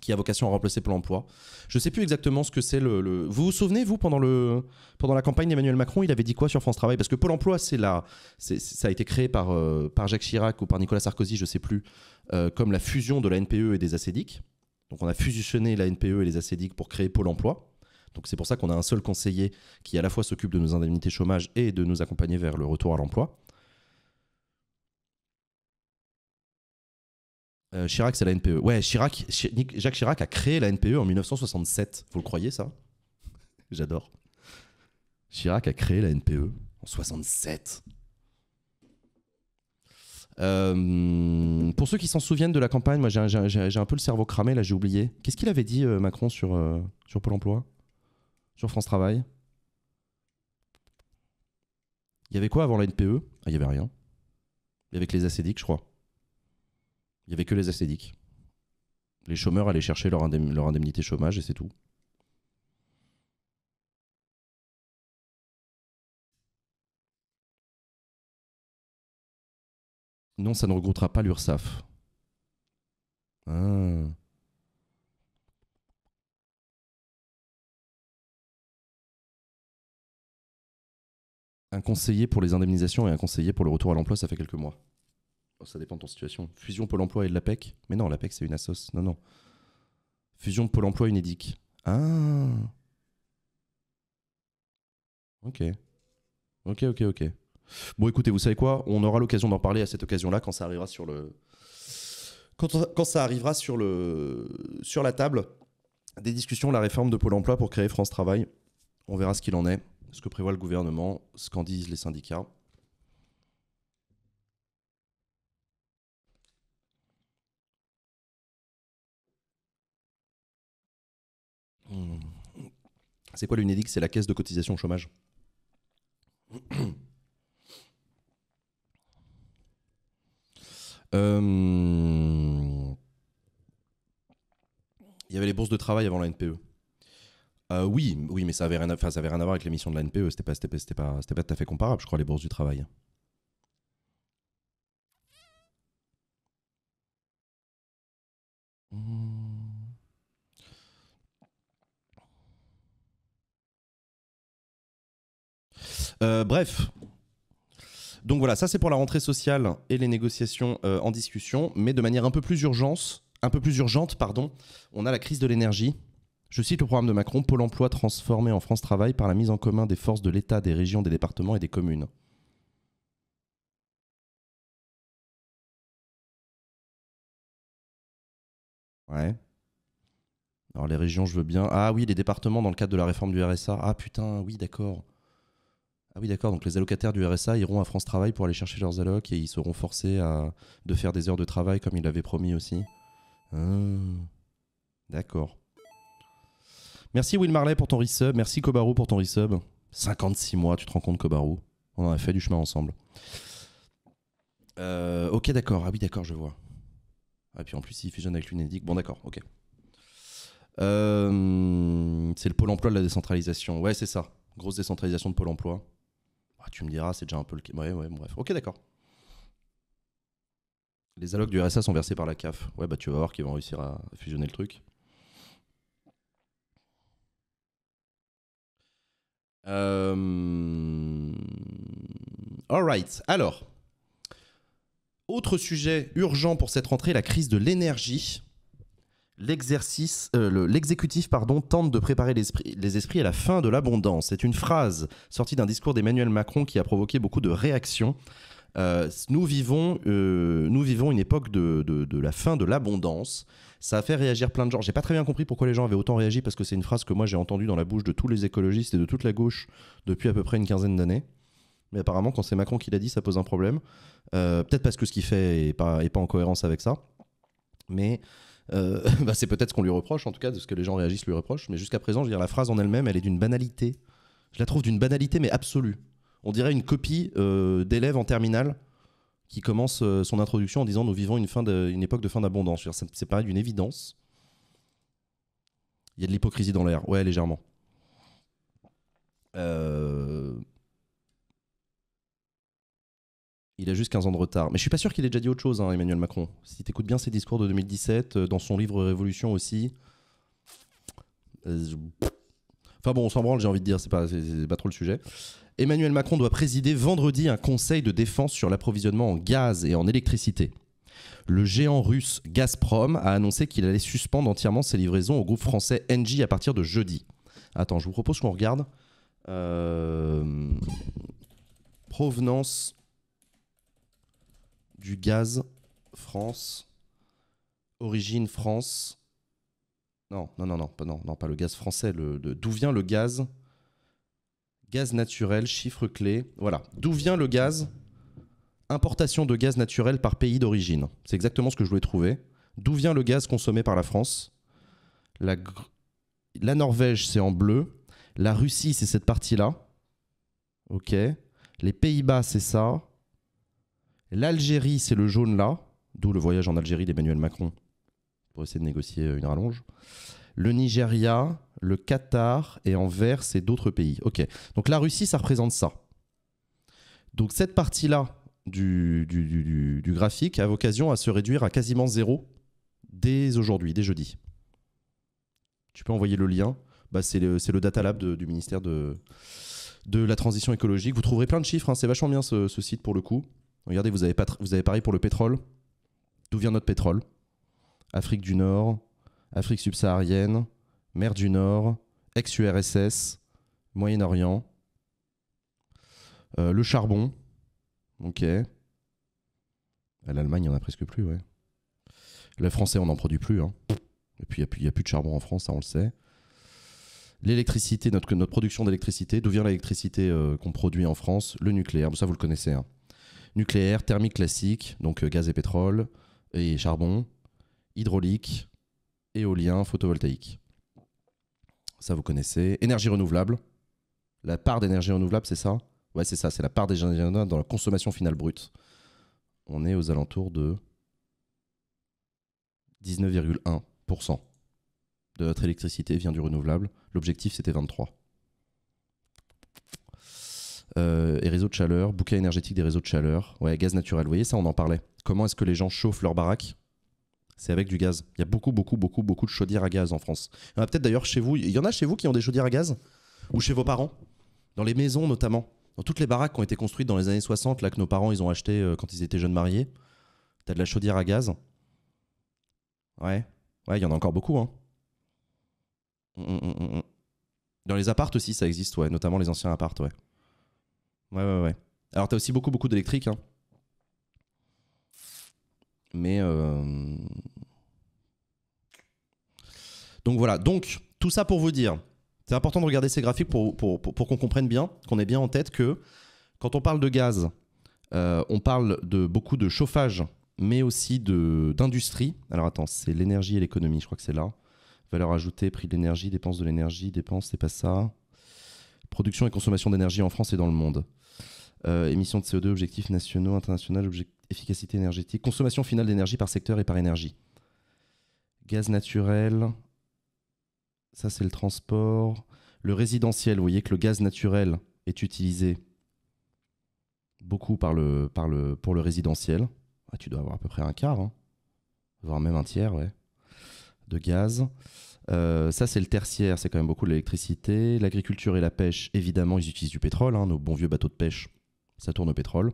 qui a vocation à remplacer Pôle Emploi. Je ne sais plus exactement ce que c'est le, Vous vous souvenez, vous, pendant, le... pendant la campagne d'Emmanuel Macron, il avait dit quoi sur France Travail Parce que Pôle Emploi, c'est la... ça a été créé par, euh, par Jacques Chirac ou par Nicolas Sarkozy, je ne sais plus, euh, comme la fusion de la NPE et des ACDIC. Donc on a fusionné la NPE et les ACDIC pour créer Pôle Emploi. Donc c'est pour ça qu'on a un seul conseiller qui à la fois s'occupe de nos indemnités chômage et de nous accompagner vers le retour à l'emploi. Euh, Chirac, c'est la NPE. Ouais, Chirac, Jacques Chirac a créé la NPE en 1967. Vous le croyez, ça J'adore. Chirac a créé la NPE en 67. Euh, pour ceux qui s'en souviennent de la campagne, moi j'ai un peu le cerveau cramé, là j'ai oublié. Qu'est-ce qu'il avait dit euh, Macron sur, sur Pôle emploi Sur France Travail Il y avait quoi avant la NPE ah, Il y avait rien. Il y avait que les ACDIC, je crois. Il n'y avait que les ascédiques. Les chômeurs allaient chercher leur, indemnité chômage et c'est tout. Non, ça ne regroupera pas l'URSSAF. Ah. Un conseiller pour les indemnisations et un conseiller pour le retour à l'emploi, ça fait quelques mois. Oh, ça dépend de ton situation. Fusion Pôle emploi et de l'APEC. Mais non, l'APEC, c'est une assoce. Non, non. Fusion Pôle emploi édic. Ah Ok. Ok, ok, ok. Bon, écoutez, vous savez quoi On aura l'occasion d'en parler à cette occasion-là quand ça arrivera sur le. Quand, quand, ça arrivera sur, le, sur la table des discussions, la réforme de Pôle emploi pour créer France Travail. On verra ce qu'il en est, ce que prévoit le gouvernement, ce qu'en disent les syndicats. Hmm. C'est quoi l'UNEDIC C'est la caisse de cotisation au chômage. Euh, il y avait les bourses de travail avant la NPE. Euh, oui, oui, mais ça avait rien à, ça avait rien voir avec l'émission de la NPE. C'était pas, pas, tout à fait comparable, je crois, les bourses du travail. Hmm. Euh, bref, donc voilà, ça c'est pour la rentrée sociale et les négociations euh, en discussion, mais de manière un peu plus urgence, un peu plus urgente, pardon, on a la crise de l'énergie. Je cite le programme de Macron, Pôle emploi transformé en France Travail par la mise en commun des forces de l'État, des régions, des départements et des communes. Ouais. Alors les régions, je veux bien. Ah oui, les départements dans le cadre de la réforme du RSA. Ah putain, oui, d'accord. Ah oui, d'accord. Donc les allocataires du RSA iront à France Travail pour aller chercher leurs allocs et ils seront forcés à, de faire des heures de travail comme ils l'avaient promis aussi. Ah, d'accord. Merci Will Marley pour ton resub. Merci Kobaru pour ton resub. 56 mois, tu te rends compte Kobaru On a fait du chemin ensemble. Euh, ok, d'accord. Ah oui, d'accord, je vois. Ah, et puis en plus, il fusionne avec l'UNEDIC. Bon, d'accord, ok. Euh, c'est le pôle emploi de la décentralisation. Ouais, c'est ça. Grosse décentralisation de Pôle emploi. Ah, tu me diras, c'est déjà un peu le cas. Ouais, ouais, bref. Ok, d'accord. Les allocs du RSA sont versés par la CAF. Ouais, bah tu vas voir qu'ils vont réussir à fusionner le truc. Euh, Alright, alors. Autre sujet urgent pour cette rentrée, la crise de l'énergie. L'exercice, euh, l'exécutif, pardon, tente de préparer les esprits à la fin de l'abondance. C'est une phrase sortie d'un discours d'Emmanuel Macron qui a provoqué beaucoup de réactions. Euh, nous, vivons, euh, nous vivons une époque de, la fin de l'abondance. Ça a fait réagir plein de gens. J'ai pas très bien compris pourquoi les gens avaient autant réagi parce que c'est une phrase que moi j'ai entendue dans la bouche de tous les écologistes et de toute la gauche depuis à peu près une quinzaine d'années. Mais apparemment, quand c'est Macron qui l'a dit, ça pose un problème. Peut-être parce que ce qu'il fait est pas, est pas en cohérence avec ça. Mais euh, bah, c'est peut-être ce qu'on lui reproche, en tout cas, de ce que les gens réagissent lui reprochent. Mais jusqu'à présent, je veux dire, la phrase en elle-même, elle est d'une banalité. Je la trouve d'une banalité, mais absolue. On dirait une copie euh, d'élève en terminale qui commence euh, son introduction en disant Nous vivons une, fin une époque de fin d'abondance. C'est pareil d'une évidence. Il y a de l'hypocrisie dans l'air, ouais, légèrement. Euh, il a juste 15 ans de retard. Mais je suis pas sûr qu'il ait déjà dit autre chose, hein, Emmanuel Macron. Si tu écoutes bien ses discours de 2017, euh, dans son livre Révolution aussi. Euh, enfin bon, on s'en branle, j'ai envie de dire, c'est pas, pas trop le sujet. Emmanuel Macron doit présider vendredi un conseil de défense sur l'approvisionnement en gaz et en électricité. Le géant russe Gazprom a annoncé qu'il allait suspendre entièrement ses livraisons au groupe français Engie à partir de jeudi. Attends, je vous propose qu'on regarde. Euh, provenance du gaz France, origine France. Non, non, non, non, pas, non, non, pas le gaz français. Le, d'où vient le gaz Gaz naturel, chiffre clé. Voilà. D'où vient le gaz Importation de gaz naturel par pays d'origine. C'est exactement ce que je voulais trouver. D'où vient le gaz consommé par la France la, la Norvège, c'est en bleu. La Russie, c'est cette partie-là. OK. Les Pays-Bas, c'est ça. L'Algérie, c'est le jaune là, d'où le voyage en Algérie d'Emmanuel Macron pour essayer de négocier euh, une rallonge. Le Nigeria, le Qatar et en vert, c'est d'autres pays. Ok. Donc la Russie, ça représente ça. Donc cette partie-là du, graphique a vocation à se réduire à quasiment zéro dès aujourd'hui, dès jeudi. Tu peux envoyer le lien. Bah, c'est le, Data Lab du ministère de, de la Transition écologique. Vous trouverez plein de chiffres. Hein. C'est vachement bien ce, site pour le coup. Regardez, vous avez, vous pareil pour le pétrole. D'où vient notre pétrole Afrique du Nord, Afrique subsaharienne, mer du Nord, ex-URSS, Moyen-Orient. Euh, le charbon, ok. Euh, L'Allemagne, il n'y en a presque plus, ouais. Le français, on n'en produit plus. Hein. Et puis, il n'y a, plus de charbon en France, ça on le sait. L'électricité, notre, production d'électricité, d'où vient l'électricité euh, qu'on produit en France Le nucléaire, ça vous le connaissez. Hein nucléaire, thermique classique, donc euh, gaz et pétrole et charbon, hydraulique, éolien, photovoltaïque. Ça, vous connaissez. Énergie renouvelable. La part d'énergie renouvelable, c'est ça Ouais, c'est ça, c'est la part des renouvelable dans la consommation finale brute. On est aux alentours de 19,1% de notre électricité vient du renouvelable. L'objectif, c'était 23. Euh, et réseaux de chaleur, bouquet énergétique des réseaux de chaleur, ouais, gaz naturel. Vous voyez, ça, on en parlait. Comment est-ce que les gens chauffent leur baraque c'est avec du gaz. Il y a beaucoup, beaucoup, beaucoup, beaucoup de chaudières à gaz en France. Il y en a peut-être d'ailleurs chez vous. Il y en a chez vous qui ont des chaudières à gaz Ou chez vos parents Dans les maisons notamment. Dans toutes les baraques qui ont été construites dans les années 60, là que nos parents ils ont acheté euh, quand ils étaient jeunes mariés. T'as de la chaudière à gaz Ouais. Ouais, il y en a encore beaucoup. Hein. Mm, mm, mm, dans les appartes aussi, ça existe, ouais. Notamment les anciens appartes, ouais. Ouais, ouais, ouais. Alors, t'as aussi beaucoup, beaucoup d'électrique. Hein. Mais. Euh, donc voilà. Donc, tout ça pour vous dire. C'est important de regarder ces graphiques pour, pour, pour, qu'on comprenne bien, qu'on ait bien en tête que quand on parle de gaz, euh, on parle de beaucoup de chauffage, mais aussi d'industrie. Alors attends, c'est l'énergie et l'économie, je crois que c'est là. Valeur ajoutée, prix de l'énergie, dépenses de l'énergie, dépenses, c'est pas ça. Production et consommation d'énergie en France et dans le monde. Euh, émissions de CO2, objectifs nationaux, internationaux, efficacité énergétique, consommation finale d'énergie par secteur et par énergie. Gaz naturel, ça c'est le transport. Le résidentiel, vous voyez que le gaz naturel est utilisé beaucoup par le, par le, pour le résidentiel. Ah, tu dois avoir à peu près un quart, hein. voire même un tiers de gaz. Euh, ça, c'est le tertiaire, c'est quand même beaucoup de l'électricité. L'agriculture et la pêche, évidemment, ils utilisent du pétrole, hein, nos bons vieux bateaux de pêche ça tourne au pétrole.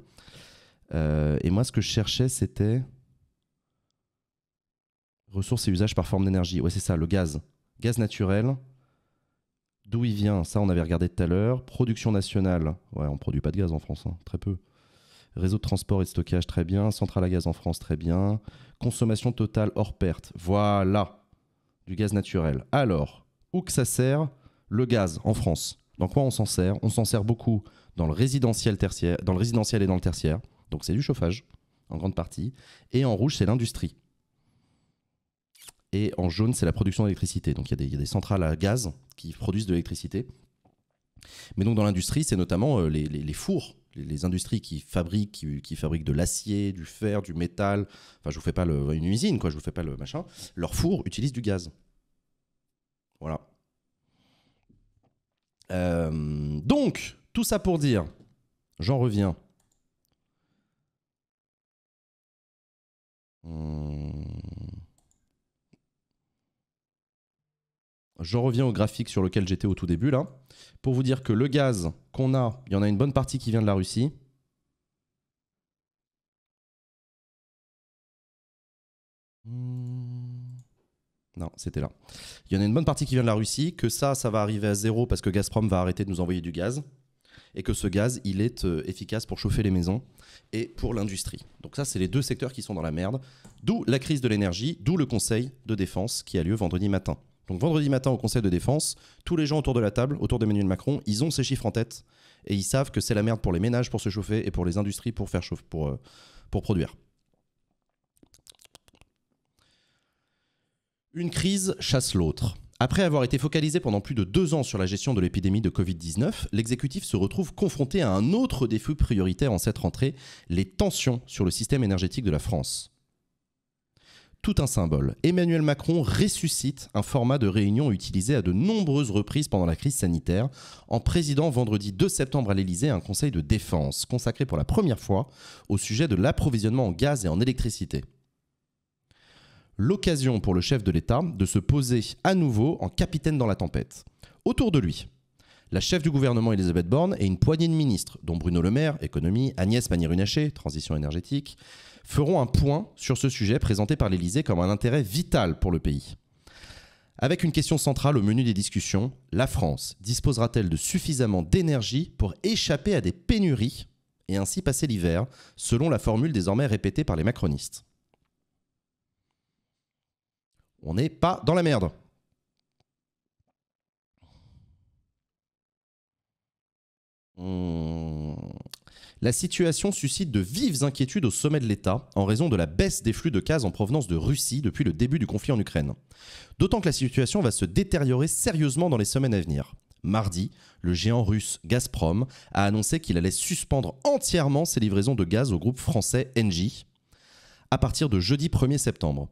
Euh, et moi, ce que je cherchais, c'était ressources et usages par forme d'énergie. Ouais, c'est ça, le gaz. Gaz naturel, d'où il vient, ça on avait regardé tout à l'heure. Production nationale, ouais, on produit pas de gaz en France, hein, très peu. Réseau de transport et de stockage, très bien. Centrale à gaz en France, très bien. Consommation totale hors perte, voilà, du gaz naturel. Alors, où que ça sert, le gaz en France Dans quoi on s'en sert On s'en sert beaucoup dans le résidentiel, tertiaire, dans le résidentiel et dans le tertiaire. Donc c'est du chauffage, en grande partie. Et en rouge, c'est l'industrie. Et en jaune, c'est la production d'électricité. Donc il y, a des centrales à gaz qui produisent de l'électricité. Mais donc dans l'industrie, c'est notamment euh, les, fours les, industries qui fabriquent, qui, fabriquent de l'acier, du fer, du métal, enfin je vous fais pas une usine, quoi, je vous fais pas le machin, leurs fours utilisent du gaz. Voilà. Euh, donc, tout ça pour dire, j'en reviens. Hmm. J'en reviens au graphique sur lequel j'étais au tout début là, pour vous dire que le gaz qu'on a, il y en a une bonne partie qui vient de la Russie. Hmm. Non, c'était là. Il y en a une bonne partie qui vient de la Russie, que ça, ça va arriver à zéro parce que Gazprom va arrêter de nous envoyer du gaz et que ce gaz, il est euh, efficace pour chauffer les maisons et pour l'industrie. Donc ça, c'est les deux secteurs qui sont dans la merde, d'où la crise de l'énergie, d'où le Conseil de défense qui a lieu vendredi matin. Donc vendredi matin au Conseil de défense, tous les gens autour de la table, autour d'Emmanuel Macron, ils ont ces chiffres en tête et ils savent que c'est la merde pour les ménages pour se chauffer et pour les industries pour faire pour, euh, pour produire. Une crise chasse l'autre. Après avoir été focalisé pendant plus de deux ans sur la gestion de l'épidémie de Covid-19, l'exécutif se retrouve confronté à un autre défi prioritaire en cette rentrée, les tensions sur le système énergétique de la France. Tout un symbole, Emmanuel Macron ressuscite un format de réunion utilisé à de nombreuses reprises pendant la crise sanitaire, en présidant vendredi 2 septembre à l'Élysée un conseil de défense consacré pour la première fois au sujet de l'approvisionnement en gaz et en électricité l'occasion pour le chef de l'État de se poser à nouveau en capitaine dans la tempête. Autour de lui, la chef du gouvernement Elisabeth Borne et une poignée de ministres, dont Bruno Le Maire, économie, Agnès Pannier-Runacher, transition énergétique, feront un point sur ce sujet présenté par l'Élysée comme un intérêt vital pour le pays. Avec une question centrale au menu des discussions, la France disposera-t-elle de suffisamment d'énergie pour échapper à des pénuries et ainsi passer l'hiver, selon la formule désormais répétée par les macronistes on n'est pas dans la merde. Hmm. La situation suscite de vives inquiétudes au sommet de l'État en raison de la baisse des flux de gaz en provenance de Russie depuis le début du conflit en Ukraine. D'autant que la situation va se détériorer sérieusement dans les semaines à venir. Mardi, le géant russe Gazprom a annoncé qu'il allait suspendre entièrement ses livraisons de gaz au groupe français Engie à partir de jeudi 1er septembre.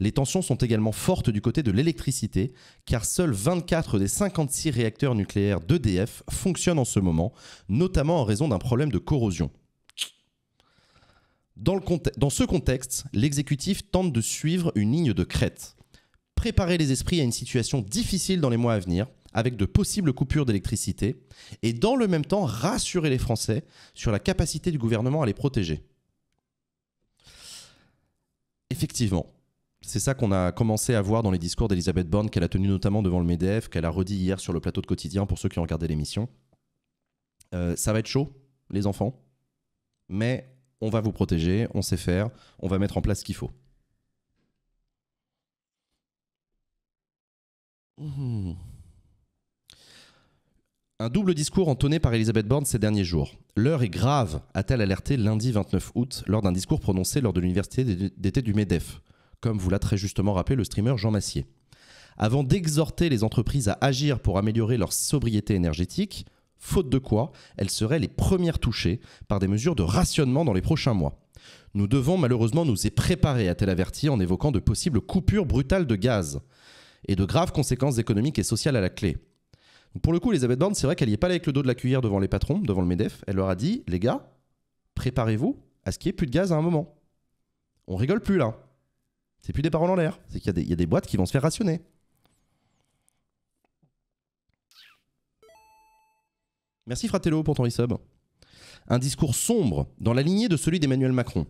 Les tensions sont également fortes du côté de l'électricité, car seuls 24 des 56 réacteurs nucléaires d'EDF fonctionnent en ce moment, notamment en raison d'un problème de corrosion. Dans, le dans ce contexte, l'exécutif tente de suivre une ligne de crête. Préparer les esprits à une situation difficile dans les mois à venir, avec de possibles coupures d'électricité, et dans le même temps rassurer les Français sur la capacité du gouvernement à les protéger. Effectivement, c'est ça qu'on a commencé à voir dans les discours d'Elisabeth Borne qu'elle a tenu notamment devant le MEDEF, qu'elle a redit hier sur le plateau de quotidien pour ceux qui ont regardé l'émission. Euh, ça va être chaud, les enfants, mais on va vous protéger, on sait faire, on va mettre en place ce qu'il faut. Hmm. Un double discours entonné par Elisabeth Borne ces derniers jours. L'heure est grave, a-t-elle alerté lundi 29 août lors d'un discours prononcé lors de l'université d'été du MEDEF comme vous l'a très justement rappelé le streamer Jean Massier. Avant d'exhorter les entreprises à agir pour améliorer leur sobriété énergétique, faute de quoi elles seraient les premières touchées par des mesures de rationnement dans les prochains mois. Nous devons malheureusement nous y préparer, a-t-elle averti en évoquant de possibles coupures brutales de gaz et de graves conséquences économiques et sociales à la clé. pour le coup, Elisabeth Borne, c'est vrai qu'elle n'y est pas allée avec le dos de la cuillère devant les patrons, devant le MEDEF. Elle leur a dit, les gars, préparez-vous à ce qu'il n'y ait plus de gaz à un moment. On rigole plus là. C'est plus des paroles en l'air. C'est qu'il y, a des boîtes qui vont se faire rationner. Merci Fratello pour ton resub. Un discours sombre, dans la lignée de celui d'Emmanuel Macron.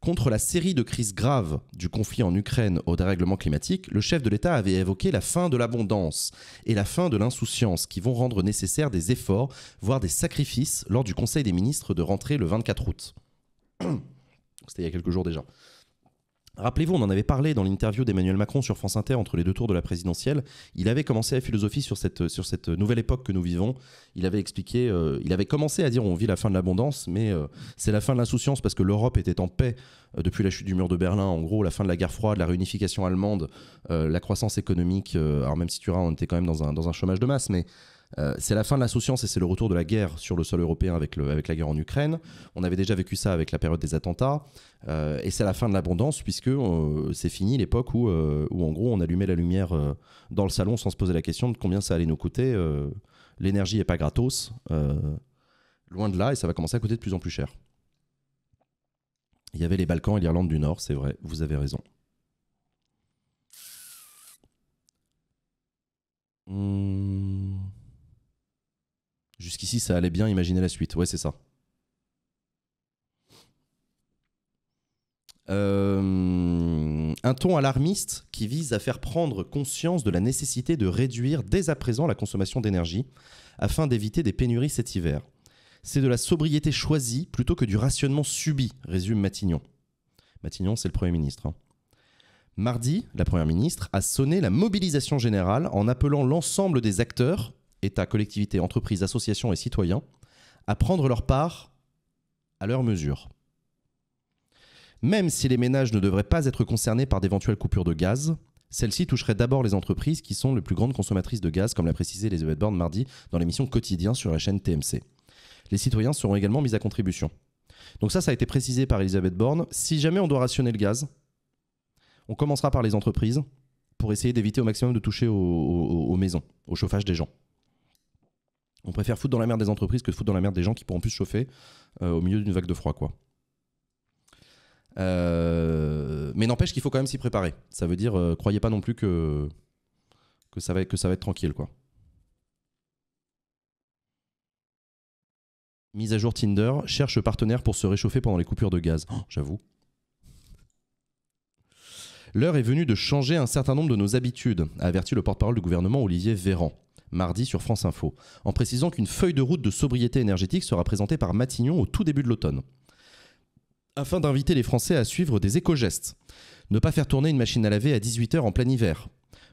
Contre la série de crises graves du conflit en Ukraine au dérèglement climatique, le chef de l'État avait évoqué la fin de l'abondance et la fin de l'insouciance qui vont rendre nécessaires des efforts, voire des sacrifices, lors du Conseil des ministres de rentrée le 24 août. C'était il y a quelques jours déjà. Rappelez-vous, on en avait parlé dans l'interview d'Emmanuel Macron sur France Inter entre les deux tours de la présidentielle. Il avait commencé à philosopher sur cette, sur cette nouvelle époque que nous vivons. Il avait expliqué, euh, il avait commencé à dire on vit la fin de l'abondance, mais euh, c'est la fin de l'insouciance parce que l'Europe était en paix euh, depuis la chute du mur de Berlin. En gros, la fin de la guerre froide, la réunification allemande, la croissance économique. alors même si tu on était quand même dans un, dans un chômage de masse, mais euh, c'est la fin de souciance et c'est le retour de la guerre sur le sol européen avec, avec la guerre en Ukraine. On avait déjà vécu ça avec la période des attentats. Euh, et c'est la fin de l'abondance puisque euh, c'est fini l'époque où, où, en gros, on allumait la lumière dans le salon sans se poser la question de combien ça allait nous coûter. L'énergie n'est pas gratos. loin de là, et ça va commencer à coûter de plus en plus cher. Il y avait les Balkans et l'Irlande du Nord, c'est vrai, vous avez raison. Hum. Jusqu'ici, ça allait bien, imaginer la suite. Ouais, c'est ça. Euh, un ton alarmiste qui vise à faire prendre conscience de la nécessité de réduire dès à présent la consommation d'énergie afin d'éviter des pénuries cet hiver. C'est de la sobriété choisie plutôt que du rationnement subi, résume Matignon. Matignon, c'est le Premier ministre. Hein. Mardi, la Première ministre a sonné la mobilisation générale en appelant l'ensemble des acteurs, État, collectivités, entreprises, associations et citoyens à prendre leur part à leur mesure. Même si les ménages ne devraient pas être concernés par d'éventuelles coupures de gaz, celles-ci toucheraient d'abord les entreprises qui sont les plus grandes consommatrices de gaz, comme l'a précisé Elisabeth Borne mardi dans l'émission Quotidien sur la chaîne TMC. Les citoyens seront également mis à contribution. Donc ça, ça a été précisé par Elisabeth Borne. Si jamais on doit rationner le gaz, on commencera par les entreprises pour essayer d'éviter au maximum de toucher aux maisons, au chauffage des gens. On préfère foutre dans la merde des entreprises que foutre dans la merde des gens qui pourront plus chauffer euh, au milieu d'une vague de froid, quoi. Euh, mais n'empêche qu'il faut quand même s'y préparer. Ça veut dire, euh, croyez pas non plus que, que, ça va, que ça va être tranquille, quoi. Mise à jour Tinder, cherche partenaire pour se réchauffer pendant les coupures de gaz. Oh, j'avoue. L'heure est venue de changer un certain nombre de nos habitudes, a averti le porte-parole du gouvernement Olivier Véran mardi sur France Info, en précisant qu'une feuille de route de sobriété énergétique sera présentée par Matignon au tout début de l'automne, afin d'inviter les Français à suivre des éco-gestes. Ne pas faire tourner une machine à laver à 18h en plein hiver,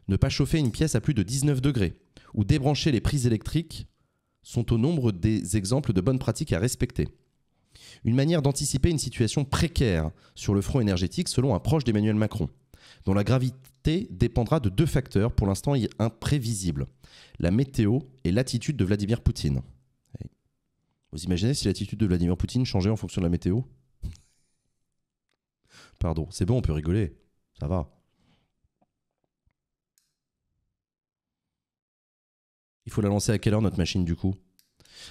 ne pas chauffer une pièce à plus de 19 degrés, ou débrancher les prises électriques sont au nombre des exemples de bonnes pratiques à respecter. Une manière d'anticiper une situation précaire sur le front énergétique selon un proche d'Emmanuel Macron, dont la, gravité dépendra de deux facteurs pour l'instant imprévisibles la météo et l'attitude de Vladimir Poutine. Vous imaginez si l'attitude de Vladimir Poutine changeait en fonction de la météo Pardon, c'est bon, on peut rigoler, ça va. Il faut la lancer à quelle heure notre machine du coup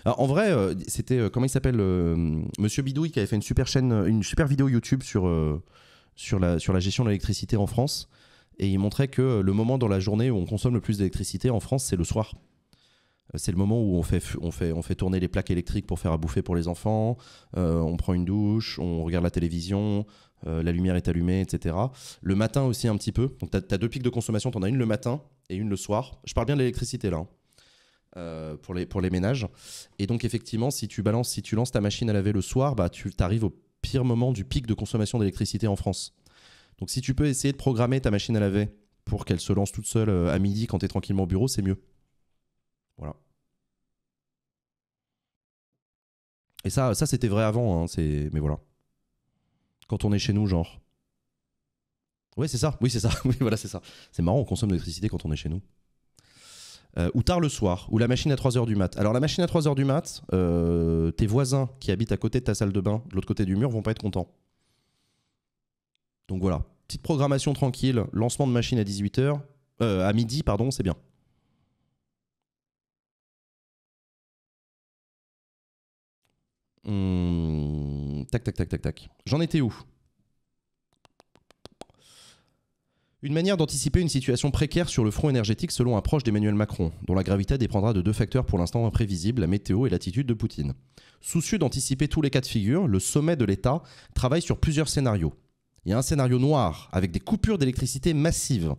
ah, en vrai, euh, c'était euh, comment il s'appelle euh, Monsieur Bidouille qui avait fait une super chaîne, une super vidéo YouTube sur sur la sur la gestion de l'électricité en France et il montrait que euh, le moment dans la journée où on consomme le plus d'électricité en France, c'est le soir. Euh, c'est le moment où on fait, on, fait, on fait tourner les plaques électriques pour faire à bouffer pour les enfants, euh, on prend une douche, on regarde la télévision, la lumière est allumée, etc. Le matin aussi un petit peu. Donc tu as, deux pics de consommation, tu en as une le matin et une le soir. Je parle bien de l'électricité là. Hein. pour, les, pour les ménages. Et donc effectivement, si tu balances, si tu lances ta machine à laver le soir, bah, tu arrives au pire moment du pic de consommation d'électricité en France. Donc si tu peux essayer de programmer ta machine à laver pour qu'elle se lance toute seule euh, à midi quand tu es tranquillement au bureau, c'est mieux. Voilà. Et ça, ça c'était vrai avant, hein, c'est... mais voilà. Quand on est chez nous, genre. Oui, c'est ça, oui, c'est ça, oui, voilà, c'est ça. C'est marrant, on consomme de l'électricité quand on est chez nous. Euh, ou tard le soir, ou la machine à 3h du mat. Alors la machine à 3h du mat, euh, tes voisins qui habitent à côté de ta salle de bain, de l'autre côté du mur, vont pas être contents. Donc voilà, petite programmation tranquille, lancement de machine à 18h, à midi, pardon, c'est bien. tac, tac, tac, tac, tac. J'en étais où Une manière d'anticiper une situation précaire sur le front énergétique selon un d'Emmanuel Macron, dont la gravité dépendra de deux facteurs pour l'instant imprévisibles, la météo et l'attitude de Poutine. Soucieux d'anticiper tous les cas de figure, le sommet de l'État travaille sur plusieurs scénarios. Il y a un scénario noir avec des coupures d'électricité massives.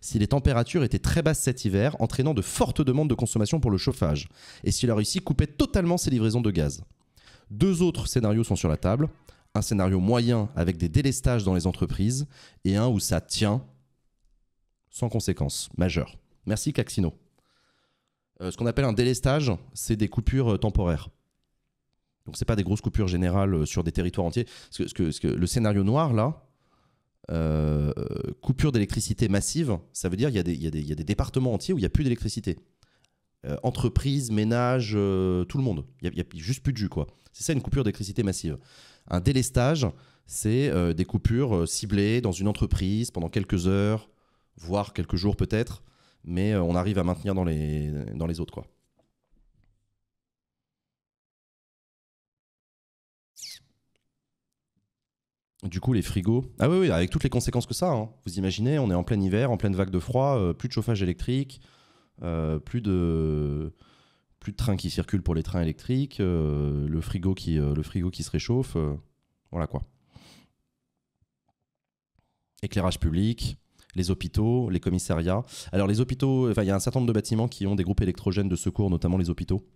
Si les températures étaient très basses cet hiver, entraînant de fortes demandes de consommation pour le chauffage, et si la Russie coupait totalement ses livraisons de gaz. Deux autres scénarios sont sur la table un scénario moyen avec des délestages dans les entreprises et un où ça tient sans conséquences majeures. Merci Caxino. Euh, ce qu'on appelle un délestage, c'est des coupures euh, temporaires. Donc c'est pas des grosses coupures générales euh, sur des territoires entiers. ce que, le scénario noir là, euh, coupure d'électricité massive, ça veut dire il y, a des départements entiers où il n'y a plus d'électricité. Euh, entreprises, ménages, tout le monde. Il n'y a, juste plus de jus, quoi. C'est ça une coupure d'électricité massive. Un délestage, c'est des coupures ciblées dans une entreprise pendant quelques heures, voire quelques jours peut-être, mais on arrive à maintenir dans les, dans les autres, quoi. Du coup, les frigos. Ah oui, oui, avec toutes les conséquences que ça. Hein. Vous imaginez, on est en plein hiver, en pleine vague de froid, euh, plus de chauffage électrique, euh, plus de plus de trains qui circulent pour les trains électriques, euh, le frigo qui le frigo qui se réchauffe, voilà quoi. Éclairage public, les hôpitaux, les commissariats. Alors les hôpitaux, il y a un certain nombre de bâtiments qui ont des groupes électrogènes de secours, notamment les hôpitaux.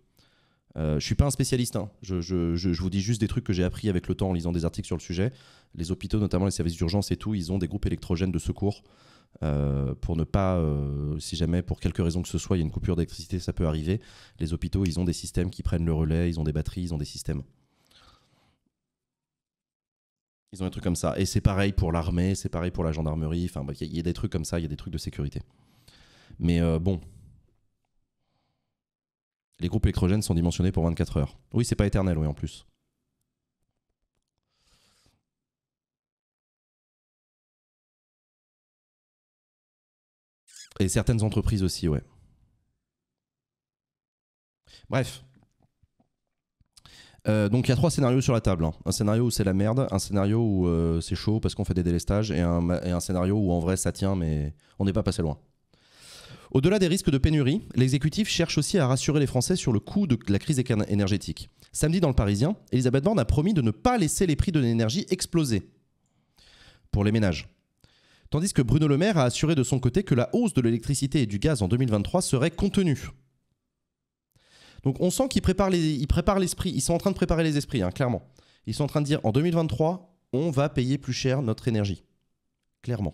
Euh, je suis pas un spécialiste, hein. je, vous dis juste des trucs que j'ai appris avec le temps en lisant des articles sur le sujet. Les hôpitaux, notamment les services d'urgence et tout, ils ont des groupes électrogènes de secours euh, pour ne pas, euh, si jamais pour quelque raison que ce soit, il y a une coupure d'électricité, ça peut arriver. Les hôpitaux, ils ont des systèmes qui prennent le relais, ils ont des batteries, ils ont des systèmes. Ils ont des trucs comme ça. Et c'est pareil pour l'armée, c'est pareil pour la gendarmerie, enfin, il y, y, a des trucs comme ça, il y a des trucs de sécurité. Mais euh, bon, les groupes électrogènes sont dimensionnés pour 24 heures. Oui, c'est pas éternel, oui, en plus. Et certaines entreprises aussi, oui. Bref. Euh, donc il y a trois scénarios sur la table. Hein. Un scénario où c'est la merde, un scénario où euh, c'est chaud parce qu'on fait des délestages, et un, et un, scénario où en vrai ça tient, mais on n'est pas passé loin. Au-delà des risques de pénurie, l'exécutif cherche aussi à rassurer les Français sur le coût de la crise énergétique. Samedi, dans le Parisien, Elisabeth Borne a promis de ne pas laisser les prix de l'énergie exploser pour les ménages. Tandis que Bruno Le Maire a assuré de son côté que la hausse de l'électricité et du gaz en 2023 serait contenue. Donc on sent qu'ils préparent l'esprit, ils, sont en train de préparer les esprits, hein, clairement. Ils sont en train de dire en 2023, on va payer plus cher notre énergie. Clairement.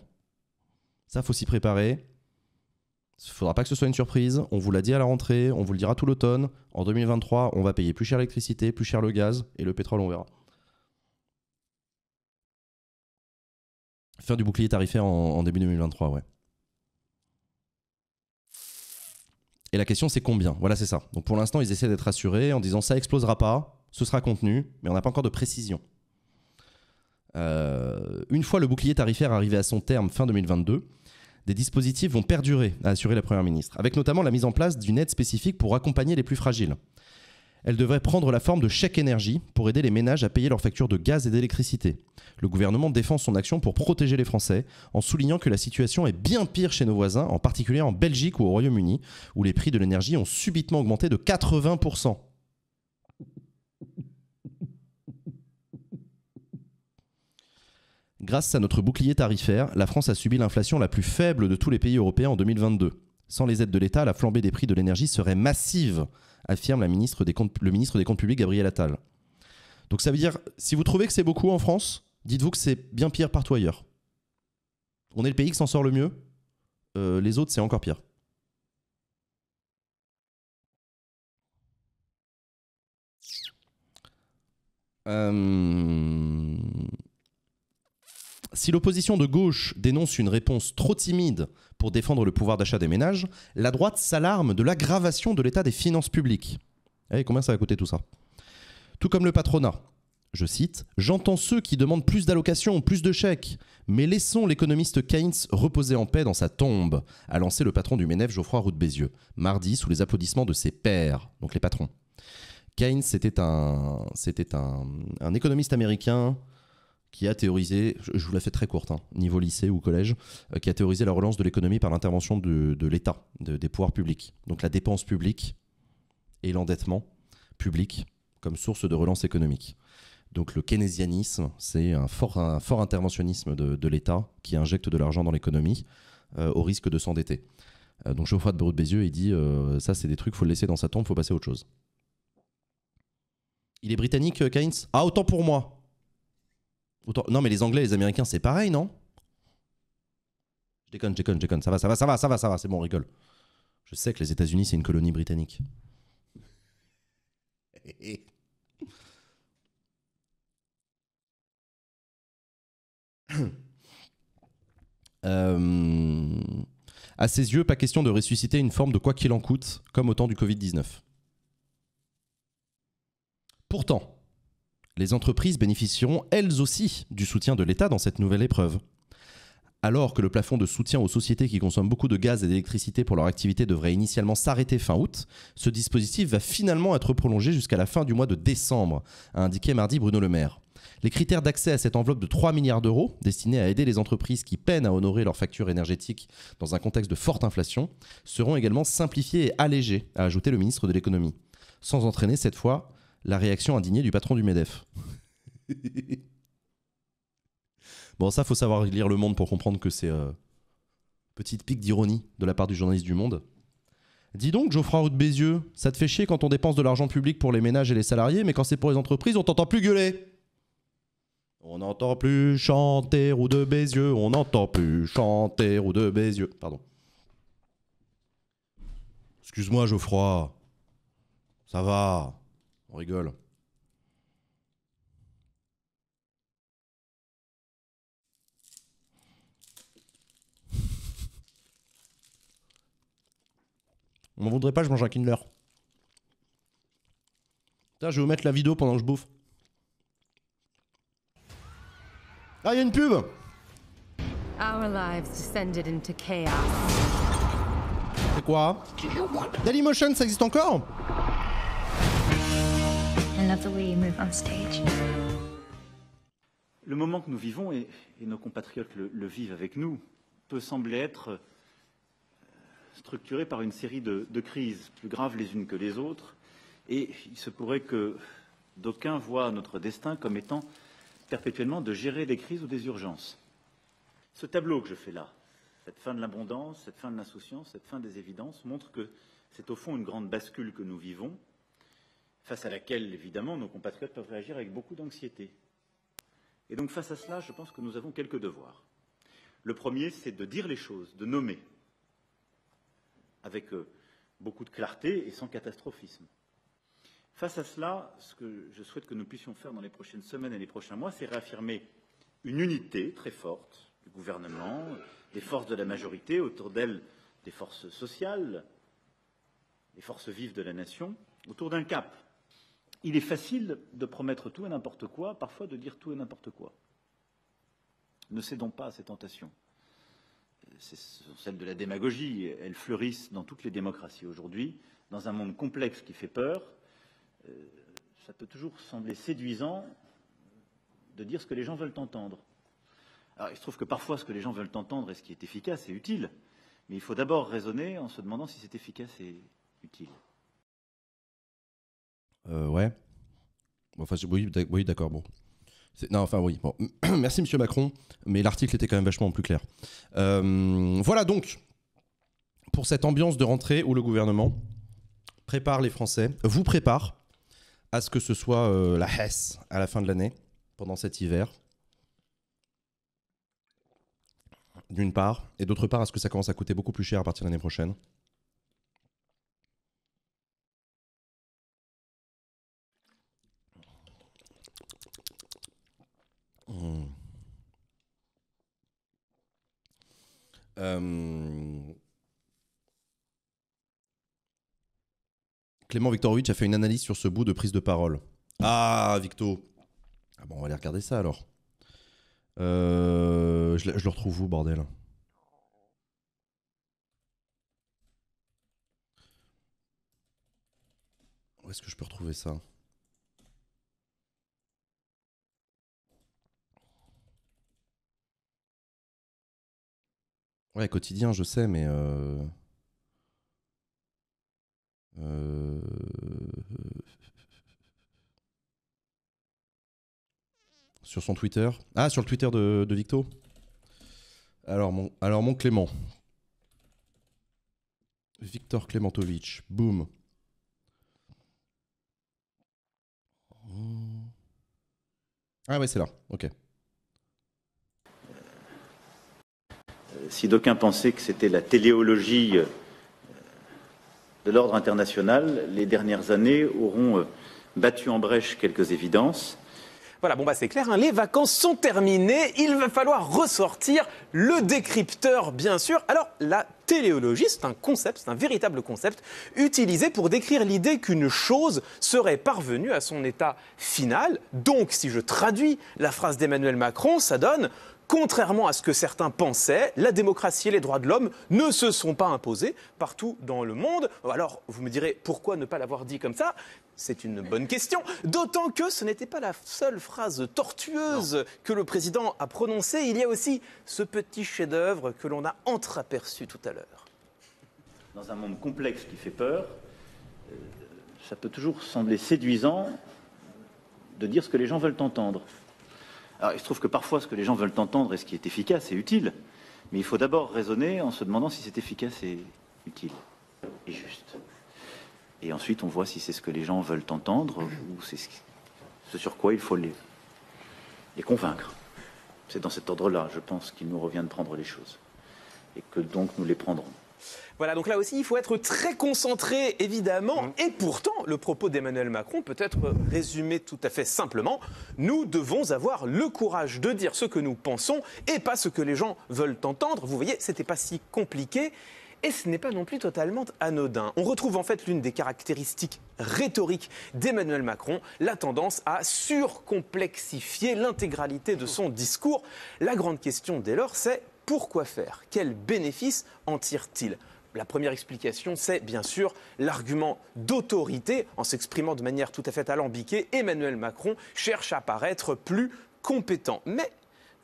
Ça, faut s'y préparer. Il faudra pas que ce soit une surprise. On vous l'a dit à la rentrée, on vous le dira tout l'automne. En 2023, on va payer plus cher l'électricité, plus cher le gaz et le pétrole, on verra. Faire du bouclier tarifaire en, début 2023, ouais. Et la question, c'est combien Voilà, c'est ça. Donc pour l'instant, ils essaient d'être assurés en disant ça explosera pas, ce sera contenu, mais on n'a pas encore de précision. Euh, une fois le bouclier tarifaire arrivé à son terme fin 2022, des dispositifs vont perdurer, a assuré la Première ministre, avec notamment la mise en place d'une aide spécifique pour accompagner les plus fragiles. Elle devrait prendre la forme de chèque énergie pour aider les ménages à payer leurs factures de gaz et d'électricité. Le gouvernement défend son action pour protéger les Français en soulignant que la situation est bien pire chez nos voisins, en particulier en Belgique ou au Royaume-Uni, où les prix de l'énergie ont subitement augmenté de 80%. Grâce à notre bouclier tarifaire, la France a subi l'inflation la plus faible de tous les pays européens en 2022. Sans les aides de l'État, la flambée des prix de l'énergie serait massive, affirme le ministre des Comptes publics Gabriel Attal. Donc ça veut dire, si vous trouvez que c'est beaucoup en France, dites-vous que c'est bien pire partout ailleurs. On est le pays qui s'en sort le mieux, euh, les autres c'est encore pire. Euh, si l'opposition de gauche dénonce une réponse trop timide pour défendre le pouvoir d'achat des ménages, la droite s'alarme de l'aggravation de l'état des finances publiques. Et eh, combien ça va coûter tout ça Tout comme le patronat. Je cite, J'entends ceux qui demandent plus d'allocations, plus de chèques, mais laissons l'économiste Keynes reposer en paix dans sa tombe, a lancé le patron du MENEF Geoffroy Roux Bézieux, mardi sous les applaudissements de ses pairs, donc les patrons. Keynes, c'était un, un, un économiste américain qui a théorisé, je vous la fais très courte, hein, niveau lycée ou collège, euh, qui a théorisé la relance de l'économie par l'intervention de, l'État, des pouvoirs publics. Donc la dépense publique et l'endettement public comme source de relance économique. Donc le keynésianisme, c'est un fort, un fort interventionnisme de, l'État qui injecte de l'argent dans l'économie euh, au risque de s'endetter. Euh, donc Geoffroy de brut Bézieux, il dit ça c'est des trucs, faut le laisser dans sa tombe, faut passer à autre chose. Il est britannique, Keynes Ah autant pour moi non, mais les Anglais, les Américains, c'est pareil, non Je déconne, je déconne, Ça va, ça va, ça va, ça va, ça va, c'est bon, on rigole. Je sais que les États-Unis, c'est une colonie britannique. Euh, à ses yeux, pas question de ressusciter une forme de quoi qu'il en coûte, comme au temps du Covid-19. Pourtant, les entreprises bénéficieront elles aussi du soutien de l'État dans cette nouvelle épreuve. Alors que le plafond de soutien aux sociétés qui consomment beaucoup de gaz et d'électricité pour leur activité devrait initialement s'arrêter fin août, ce dispositif va finalement être prolongé jusqu'à la fin du mois de décembre, a indiqué mardi Bruno Le Maire. Les critères d'accès à cette enveloppe de 3 milliards d'euros, destinés à aider les entreprises qui peinent à honorer leurs factures énergétiques dans un contexte de forte inflation, seront également simplifiés et allégés, a ajouté le ministre de l'économie, sans entraîner cette fois la réaction indignée du patron du MEDEF. bon, ça, faut savoir lire Le Monde pour comprendre que c'est. Euh, petite pique d'ironie de la part du journaliste du Monde. Dis donc, Geoffroy ou de Bézieux, ça te fait chier quand on dépense de l'argent public pour les ménages et les salariés, mais quand c'est pour les entreprises, on t'entend plus gueuler. On n'entend plus chanter ou de Bézieux, on n'entend plus chanter ou de Bézieux. Pardon. Excuse-moi, Geoffroy. Ça va. On rigole. On m'en voudrait pas, je mange un Kindler. Putain, je vais vous mettre la vidéo pendant que je bouffe. Ah, il y a une pub C'est quoi Dailymotion, ça existe encore le moment que nous vivons, et, nos compatriotes le, vivent avec nous, peut sembler être euh, structuré par une série de, de crises, plus graves les unes que les autres, et il se pourrait que d'aucuns voient notre destin comme étant perpétuellement de gérer des crises ou des urgences. Ce tableau que je fais là, cette fin de l'abondance, cette fin de l'insouciance, cette fin des évidences, montre que c'est au fond une grande bascule que nous vivons, face à laquelle, évidemment, nos compatriotes peuvent réagir avec beaucoup d'anxiété. Et donc, face à cela, je pense que nous avons quelques devoirs. Le premier, c'est de dire les choses, de nommer, avec euh, beaucoup de clarté et sans catastrophisme. Face à cela, ce que je souhaite que nous puissions faire dans les prochaines semaines et les prochains mois, c'est réaffirmer une unité très forte du gouvernement, des forces de la majorité, autour d'elles des forces sociales, des forces vives de la nation, autour d'un cap, il est facile de promettre tout et n'importe quoi, parfois de dire tout et n'importe quoi. Ne cédons pas à ces tentations. Ce sont celles de la démagogie. Elles fleurissent dans toutes les démocraties aujourd'hui, dans un monde complexe qui fait peur. Euh, ça peut toujours sembler séduisant de dire ce que les gens veulent entendre. Alors, il se trouve que parfois, ce que les gens veulent entendre est ce qui est efficace et utile. Mais il faut d'abord raisonner en se demandant si c'est efficace et utile. Euh, ouais. Enfin, oui, d'accord, bon. enfin oui. Merci, Monsieur Macron, mais l'article était quand même vachement plus clair. Euh, voilà donc pour cette ambiance de rentrée où le gouvernement prépare les Français, vous prépare à ce que ce soit euh, la Hesse à la fin de l'année, pendant cet hiver. D'une part, et d'autre part à ce que ça commence à coûter beaucoup plus cher à partir de l'année prochaine. Euh, Clément a fait une analyse sur ce bout de prise de parole. Ah, Victo ah bon, On va aller regarder ça alors. Euh, je, je, le retrouve où, bordel Où est-ce que je peux retrouver ça Ouais, quotidien, je sais, mais. Euh, euh, sur son Twitter. Ah, sur le Twitter de, de Victo alors mon, alors, mon Clément. Victor clémentovic boom. Ah, ouais, c'est là. Ok. si d'aucuns pensaient que c'était la téléologie euh, de l'ordre international, les dernières années auront euh, battu en brèche quelques évidences. Voilà, bon bah c'est clair, hein. les vacances sont terminées, il va falloir ressortir le décrypteur bien sûr. Alors la téléologie, c'est un concept, c'est un véritable concept utilisé pour décrire l'idée qu'une chose serait parvenue à son état final. Donc si je traduis la phrase d'Emmanuel Macron, ça donne Contrairement à ce que certains pensaient, la démocratie et les droits de l'homme ne se sont pas imposés partout dans le monde. Alors, vous me direz, pourquoi ne pas l'avoir dit comme ça C'est une bonne question. D'autant que ce n'était pas la seule phrase tortueuse que le président a prononcée. Il y a aussi ce petit chef-d'œuvre que l'on a entreaperçu tout à l'heure. Dans un monde complexe qui fait peur, euh, ça peut toujours sembler séduisant de dire ce que les gens veulent entendre. Alors, il se trouve que parfois, ce que les gens veulent entendre est ce qui est efficace et utile, mais il faut d'abord raisonner en se demandant si c'est efficace et utile et juste. Et ensuite, on voit si c'est ce que les gens veulent entendre ou c'est ce sur quoi il faut les, les convaincre. C'est dans cet ordre-là, je pense, qu'il nous revient de prendre les choses et que donc nous les prendrons. Voilà, donc là aussi, il faut être très concentré, évidemment. Mmh. Et pourtant, le propos d'Emmanuel Macron peut être résumé tout à fait simplement. Nous devons avoir le courage de dire ce que nous pensons et pas ce que les gens veulent entendre. Vous voyez, ce n'était pas si compliqué. Et ce n'est pas non plus totalement anodin. On retrouve en fait l'une des caractéristiques rhétoriques d'Emmanuel Macron, la tendance à surcomplexifier l'intégralité de son discours. La grande question dès lors, c'est pourquoi faire Quels bénéfices en tire-t-il la première explication, c'est bien sûr l'argument d'autorité. En s'exprimant de manière tout à fait alambiquée, Emmanuel Macron cherche à paraître plus compétent. Mais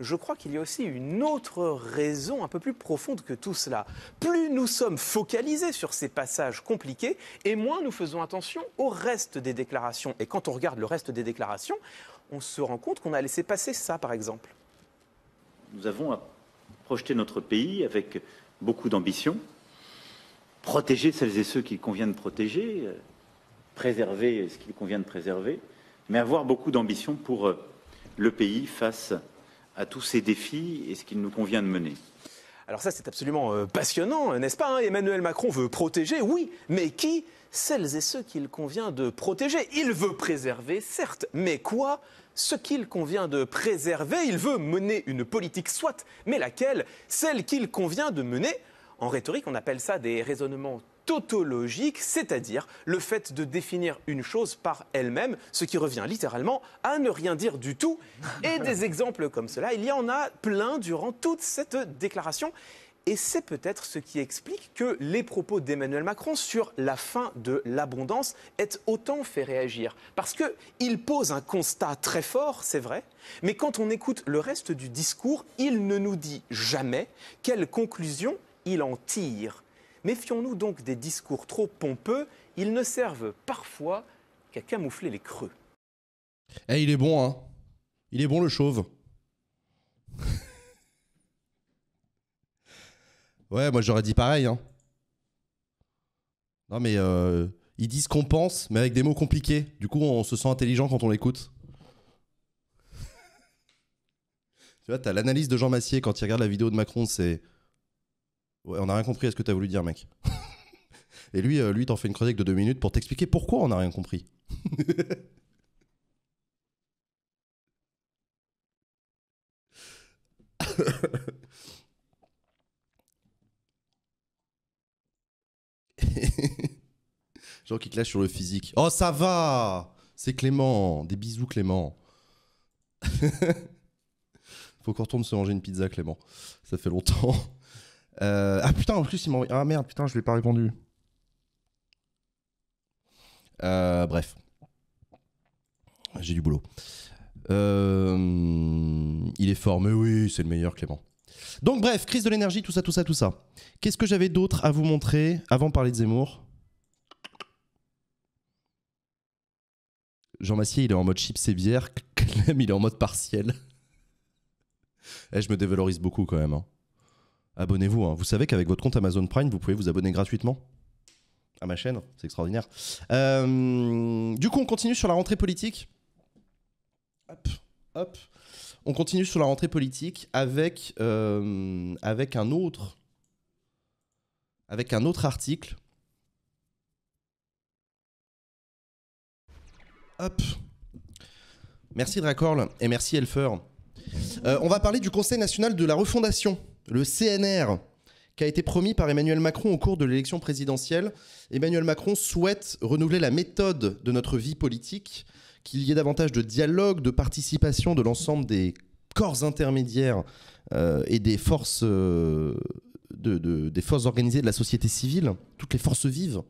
je crois qu'il y a aussi une autre raison un peu plus profonde que tout cela. Plus nous sommes focalisés sur ces passages compliqués, et moins nous faisons attention au reste des déclarations. Et quand on regarde le reste des déclarations, on se rend compte qu'on a laissé passer ça, par exemple. Nous avons projeter notre pays avec beaucoup d'ambition, protéger celles et ceux qu'il convient de protéger, euh, préserver ce qu'il convient de préserver, mais avoir beaucoup d'ambition pour euh, le pays face à tous ces défis et ce qu'il nous convient de mener. Alors ça, c'est absolument euh, passionnant, n'est-ce pas hein Emmanuel Macron veut protéger, oui, mais qui Celles et ceux qu'il convient de protéger. Il veut préserver, certes, mais quoi ce qu'il convient de préserver. Il veut mener une politique, soit, mais laquelle Celle qu'il convient de mener. En rhétorique, on appelle ça des raisonnements tautologiques, c'est-à-dire le fait de définir une chose par elle-même, ce qui revient littéralement à ne rien dire du tout. Et des exemples comme cela, il y en a plein durant toute cette déclaration. Et c'est peut-être ce qui explique que les propos d'Emmanuel Macron sur la fin de l'abondance aient autant fait réagir. Parce qu'il pose un constat très fort, c'est vrai, mais quand on écoute le reste du discours, il ne nous dit jamais quelle conclusion il en tire. Méfions-nous donc des discours trop pompeux, ils ne servent parfois qu'à camoufler les creux. Eh, il est bon, hein Il est bon le chauve Ouais, moi j'aurais dit pareil. Hein. Non, mais euh, ils disent qu'on pense, mais avec des mots compliqués. Du coup, on se sent intelligent quand on l'écoute. tu vois, t'as l'analyse de Jean Massier quand il regarde la vidéo de Macron, c'est. Ouais, on n'a rien compris à ce que t'as voulu dire, mec. Et lui, euh, lui t'en fait une chronique de deux minutes pour t'expliquer pourquoi on n'a rien compris. Genre qui clash sur le physique. Oh, ça va C'est Clément Des bisous, Clément Faut qu'on retourne se manger une pizza, Clément. Ça fait longtemps. Euh, ah putain, en plus, il m'a Ah merde, putain, je lui ai pas répondu. Euh, bref. J'ai du boulot. Euh, il est fort, mais oui, c'est le meilleur, Clément. Donc bref, crise de l'énergie, tout ça, tout ça, tout ça. Qu'est-ce que j'avais d'autre à vous montrer avant de parler de Zemmour Jean Massier, il est en mode chips et bière. Clem, il est en mode partiel. Et eh, je me dévalorise beaucoup quand même. Hein. Abonnez-vous. Hein. Vous savez qu'avec votre compte Amazon Prime, vous pouvez vous abonner gratuitement à ma chaîne. C'est extraordinaire. Euh, du coup, on continue sur la rentrée politique. Hop, hop. On continue sur la rentrée politique avec, euh, avec, un, autre, avec un autre article Merci Dracorle et merci Elfer. Euh, on va parler du Conseil national de la refondation, le CNR, qui a été promis par Emmanuel Macron au cours de l'élection présidentielle. Emmanuel Macron souhaite renouveler la méthode de notre vie politique, qu'il y ait davantage de dialogue, de participation de l'ensemble des corps intermédiaires euh, et des forces, euh, des forces organisées de la société civile, toutes les forces vives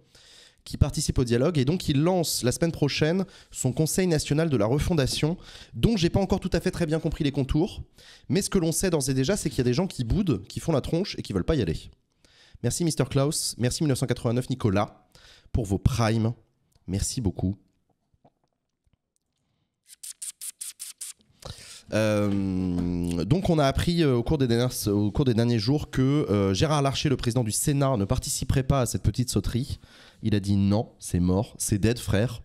qui participe au dialogue et donc il lance la semaine prochaine son Conseil national de la refondation, dont j'ai pas encore tout à fait très bien compris les contours. Mais ce que l'on sait d'ores et déjà, c'est qu'il y a des gens qui boudent, qui font la tronche et qui veulent pas y aller. Merci Mr Klaus, merci 1989 Nicolas pour vos primes. Merci beaucoup. Euh, donc on a appris euh, au, cours des derniers, au cours des derniers jours que euh, Gérard Larcher, le président du Sénat, ne participerait pas à cette petite sauterie. Il a dit non, c'est mort, c'est dead, frère,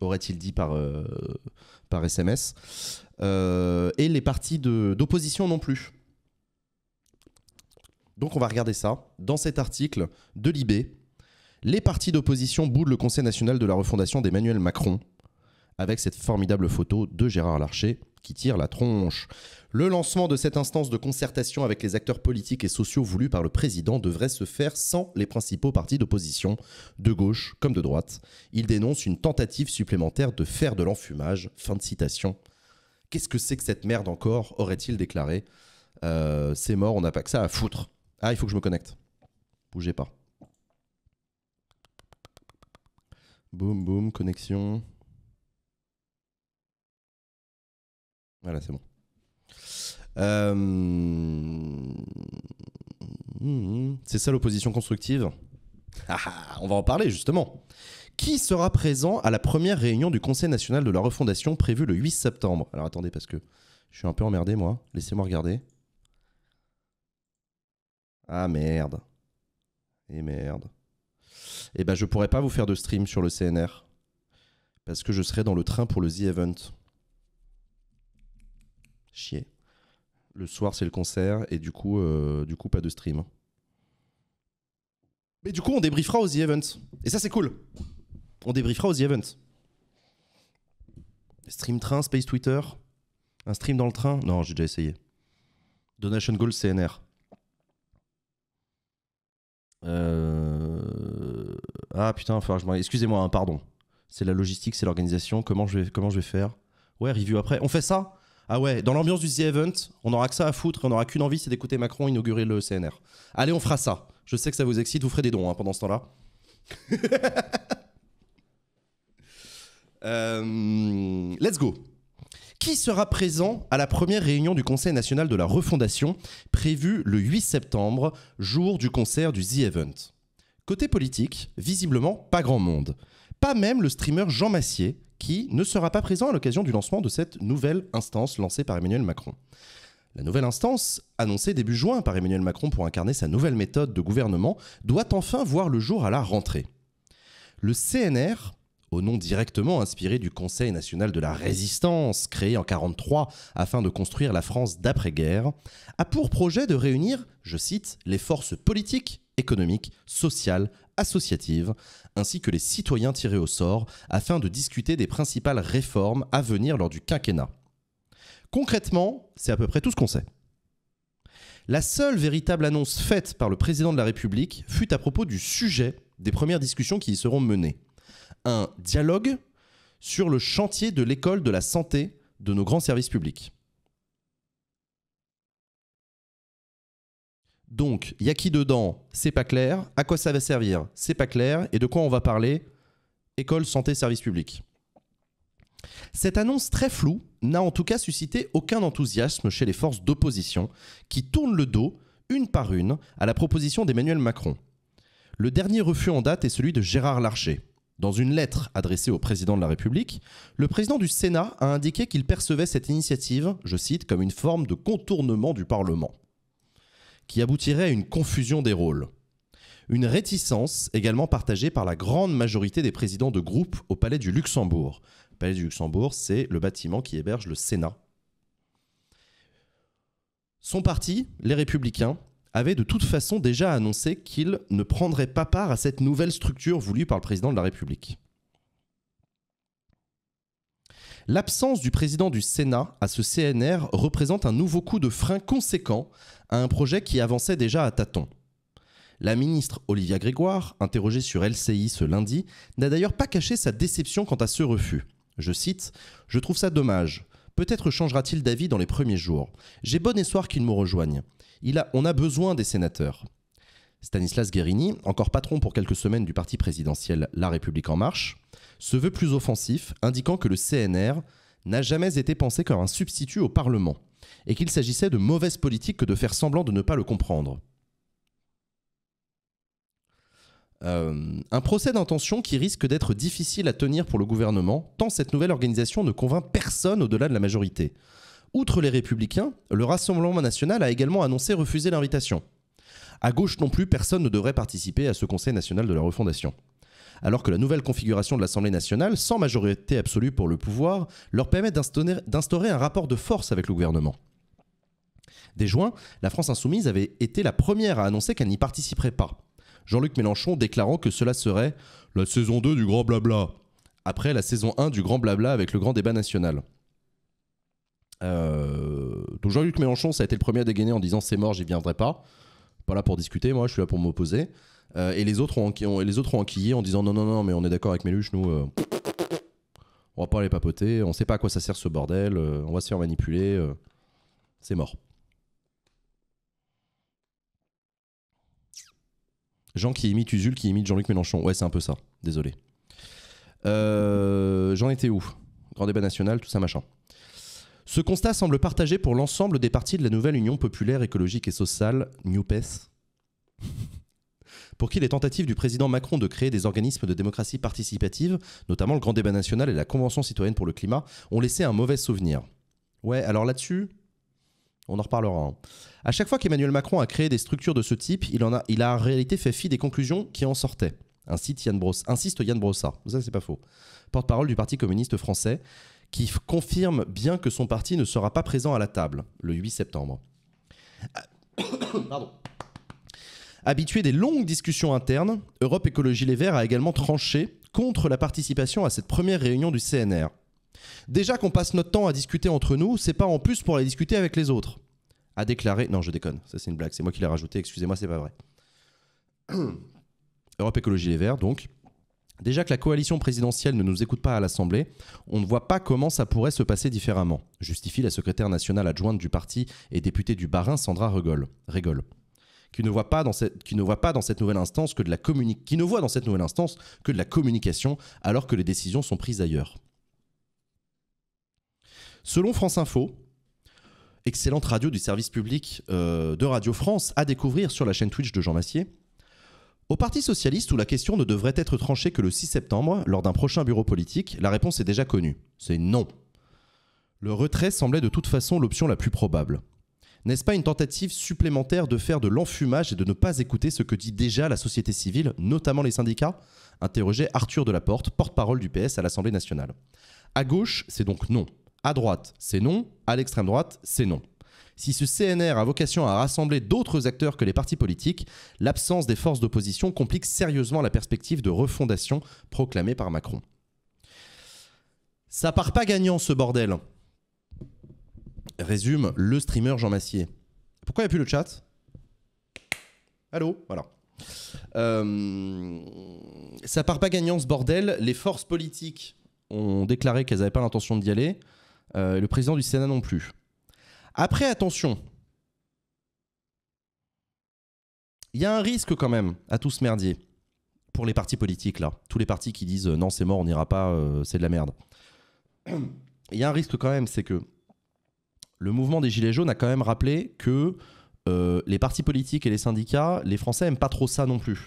aurait-il dit par, euh, par SMS. Euh, et les partis d'opposition non plus. Donc on va regarder ça. Dans cet article de l'IB, les partis d'opposition boudent le Conseil national de la refondation d'Emmanuel Macron, avec cette formidable photo de Gérard Larcher qui tire la tronche. Le lancement de cette instance de concertation avec les acteurs politiques et sociaux voulus par le président devrait se faire sans les principaux partis d'opposition, de gauche comme de droite. Il dénonce une tentative supplémentaire de faire de l'enfumage. Fin de citation. Qu'est-ce que c'est que cette merde encore aurait-il déclaré. Euh, c'est mort, on n'a pas que ça à foutre. Ah, il faut que je me connecte. Bougez pas. Boum, boum, connexion. Voilà, c'est bon. Euh, hmm, hmm, hmm. C'est ça l'opposition constructive ah, ah, ah, On va en parler justement. Qui sera présent à la première réunion du Conseil national de la refondation prévue le 8 septembre Alors attendez parce que je suis un peu emmerdé moi. Laissez-moi regarder. Ah merde. Et eh, merde. Eh ben je pourrais pas vous faire de stream sur le CNR parce que je serai dans le train pour le The Event chier. Le soir, c'est le concert et du coup, euh, du coup, pas de stream. Hein. Mais du coup, on débriefera aux The Events. Et ça, c'est cool. On débriefera aux The Events. Stream train, Space Twitter. Un stream dans le train Non, j'ai déjà essayé. Donation Goal CNR. Euh, ah putain, enfin, je excusez-moi, hein, pardon. C'est la logistique, c'est l'organisation. Comment je vais, comment je vais faire Ouais, review après. On fait ça ah ouais, dans l'ambiance du The Event, on n'aura que ça à foutre, on n'aura qu'une envie, c'est d'écouter Macron inaugurer le CNR. Allez, on fera ça. Je sais que ça vous excite, vous ferez des dons hein, pendant ce temps-là. Euh, let's go. Qui sera présent à la première réunion du Conseil national de la refondation prévue le 8 septembre, jour du concert du The Event Côté politique, visiblement pas grand monde. Pas même le streamer Jean Massier, qui ne sera pas présent à l'occasion du lancement de cette nouvelle instance lancée par Emmanuel Macron. La nouvelle instance, annoncée début juin par Emmanuel Macron pour incarner sa nouvelle méthode de gouvernement, doit enfin voir le jour à la rentrée. Le CNR, au nom directement inspiré du Conseil national de la résistance créé en 1943 afin de construire la France d'après-guerre, a pour projet de réunir, je cite, les forces politiques économique, sociale, associative, ainsi que les citoyens tirés au sort, afin de discuter des principales réformes à venir lors du quinquennat. Concrètement, c'est à peu près tout ce qu'on sait. La seule véritable annonce faite par le président de la République fut à propos du sujet des premières discussions qui y seront menées. Un dialogue sur le chantier de l'école de la santé de nos grands services publics. Donc, il y a qui dedans C'est pas clair. À quoi ça va servir C'est pas clair. Et de quoi on va parler École, santé, service public. Cette annonce très floue n'a en tout cas suscité aucun enthousiasme chez les forces d'opposition qui tournent le dos, une par une, à la proposition d'Emmanuel Macron. Le dernier refus en date est celui de Gérard Larcher. Dans une lettre adressée au président de la République, le président du Sénat a indiqué qu'il percevait cette initiative, je cite, comme une forme de contournement du Parlement qui aboutirait à une confusion des rôles. Une réticence également partagée par la grande majorité des présidents de groupe au Palais du Luxembourg. Le Palais du Luxembourg, c'est le bâtiment qui héberge le Sénat. Son parti, les Républicains, avait de toute façon déjà annoncé qu'il ne prendrait pas part à cette nouvelle structure voulue par le président de la République. L'absence du président du Sénat à ce CNR représente un nouveau coup de frein conséquent à un projet qui avançait déjà à tâtons. La ministre Olivia Grégoire, interrogée sur LCI ce lundi, n'a d'ailleurs pas caché sa déception quant à ce refus. Je cite Je trouve ça dommage. Peut-être changera-t-il d'avis dans les premiers jours. J'ai bon espoir qu'il me rejoigne. on a besoin des sénateurs. Stanislas Guérini, encore patron pour quelques semaines du parti présidentiel La République En Marche, se veut plus offensif, indiquant que le CNR n'a jamais été pensé comme un substitut au Parlement et qu'il s'agissait de mauvaise politique que de faire semblant de ne pas le comprendre. Euh, un procès d'intention qui risque d'être difficile à tenir pour le gouvernement, tant cette nouvelle organisation ne convainc personne au-delà de la majorité. Outre les républicains, le Rassemblement national a également annoncé refuser l'invitation. À gauche non plus, personne ne devrait participer à ce Conseil national de la refondation. Alors que la nouvelle configuration de l'Assemblée nationale, sans majorité absolue pour le pouvoir, leur permet d'instaurer un rapport de force avec le gouvernement dès juin, la France insoumise avait été la première à annoncer qu'elle n'y participerait pas. Jean-Luc Mélenchon déclarant que cela serait la saison 2 du grand blabla, après la saison 1 du grand blabla avec le grand débat national. Euh, donc Jean-Luc Mélenchon, ça a été le premier à dégainer en disant c'est mort, j'y viendrai pas. Pas là pour discuter, moi je suis là pour m'opposer. Euh, et, les autres ont, les autres enquillé en disant non, non, non, mais on est d'accord avec Méluche, nous, euh, on va pas aller papoter, on sait pas à quoi ça sert ce bordel, on va se faire manipuler, c'est mort. Jean qui imite Usul, qui imite Jean-Luc Mélenchon. Ouais, c'est un peu ça. Désolé. Euh, j'en étais où Grand débat national, tout ça, machin. Ce constat semble partagé pour l'ensemble des partis de la nouvelle Union populaire, écologique et sociale, NUPES, pour qui les tentatives du président Macron de créer des organismes de démocratie participative, notamment le Grand débat national et la Convention citoyenne pour le climat, ont laissé un mauvais souvenir. Ouais, alors là-dessus, on en reparlera. Hein. À chaque fois qu'Emmanuel Macron a créé des structures de ce type, il, en a, il a en réalité fait fi des conclusions qui en sortaient. Insiste Yann, Bross, Ça, c'est pas faux. Porte-parole du Parti communiste français, qui confirme bien que son parti ne sera pas présent à la table le 8 septembre. Habitué des longues discussions internes, Europe Écologie Les Verts a également tranché contre la participation à cette première réunion du CNR. Déjà qu'on passe notre temps à discuter entre nous, c'est pas en plus pour aller discuter avec les autres. A déclaré. Non, je déconne, ça c'est une blague, c'est moi qui l'ai rajouté, excusez-moi, c'est pas vrai. Europe Écologie Les Verts, donc. Déjà que la coalition présidentielle ne nous écoute pas à l'Assemblée, on ne voit pas comment ça pourrait se passer différemment, justifie la secrétaire nationale adjointe du parti et députée du Barin Sandra Regol Qui ne, voit pas dans qui ne voit pas dans cette nouvelle instance que de la qui ne voit dans cette nouvelle instance que de la communication alors que les décisions sont prises ailleurs. Selon France Info, excellente radio du service public euh, de Radio France, à découvrir sur la chaîne Twitch de Jean Massier. Au Parti socialiste, où la question ne devrait être tranchée que le 6 septembre, lors d'un prochain bureau politique, la réponse est déjà connue. C'est non. Le retrait semblait de toute façon l'option la plus probable. N'est-ce pas une tentative supplémentaire de faire de l'enfumage et de ne pas écouter ce que dit déjà la société civile, notamment les syndicats interrogeait Arthur Delaporte, porte-parole du PS à l'Assemblée nationale. À gauche, c'est donc non. À droite, c'est non. À l'extrême droite, c'est non. Si ce CNR a vocation à rassembler d'autres acteurs que les partis politiques, l'absence des forces d'opposition complique sérieusement la perspective de refondation proclamée par Macron. Ça part pas gagnant ce bordel, résume le streamer Jean Massier. Pourquoi il n'y a plus le chat Allô Voilà. Euh, ça part pas gagnant ce bordel. Les forces politiques ont déclaré qu'elles n'avaient pas l'intention d'y aller. Euh, le président du Sénat non plus. Après, attention, il y a un risque quand même à tout ce merdier pour les partis politiques, là. Tous les partis qui disent euh, non, c'est mort, on n'ira pas, euh, c'est de la merde. Il y a un risque quand même, c'est que le mouvement des Gilets jaunes a quand même rappelé que les partis politiques et les syndicats, les Français aiment pas trop ça non plus.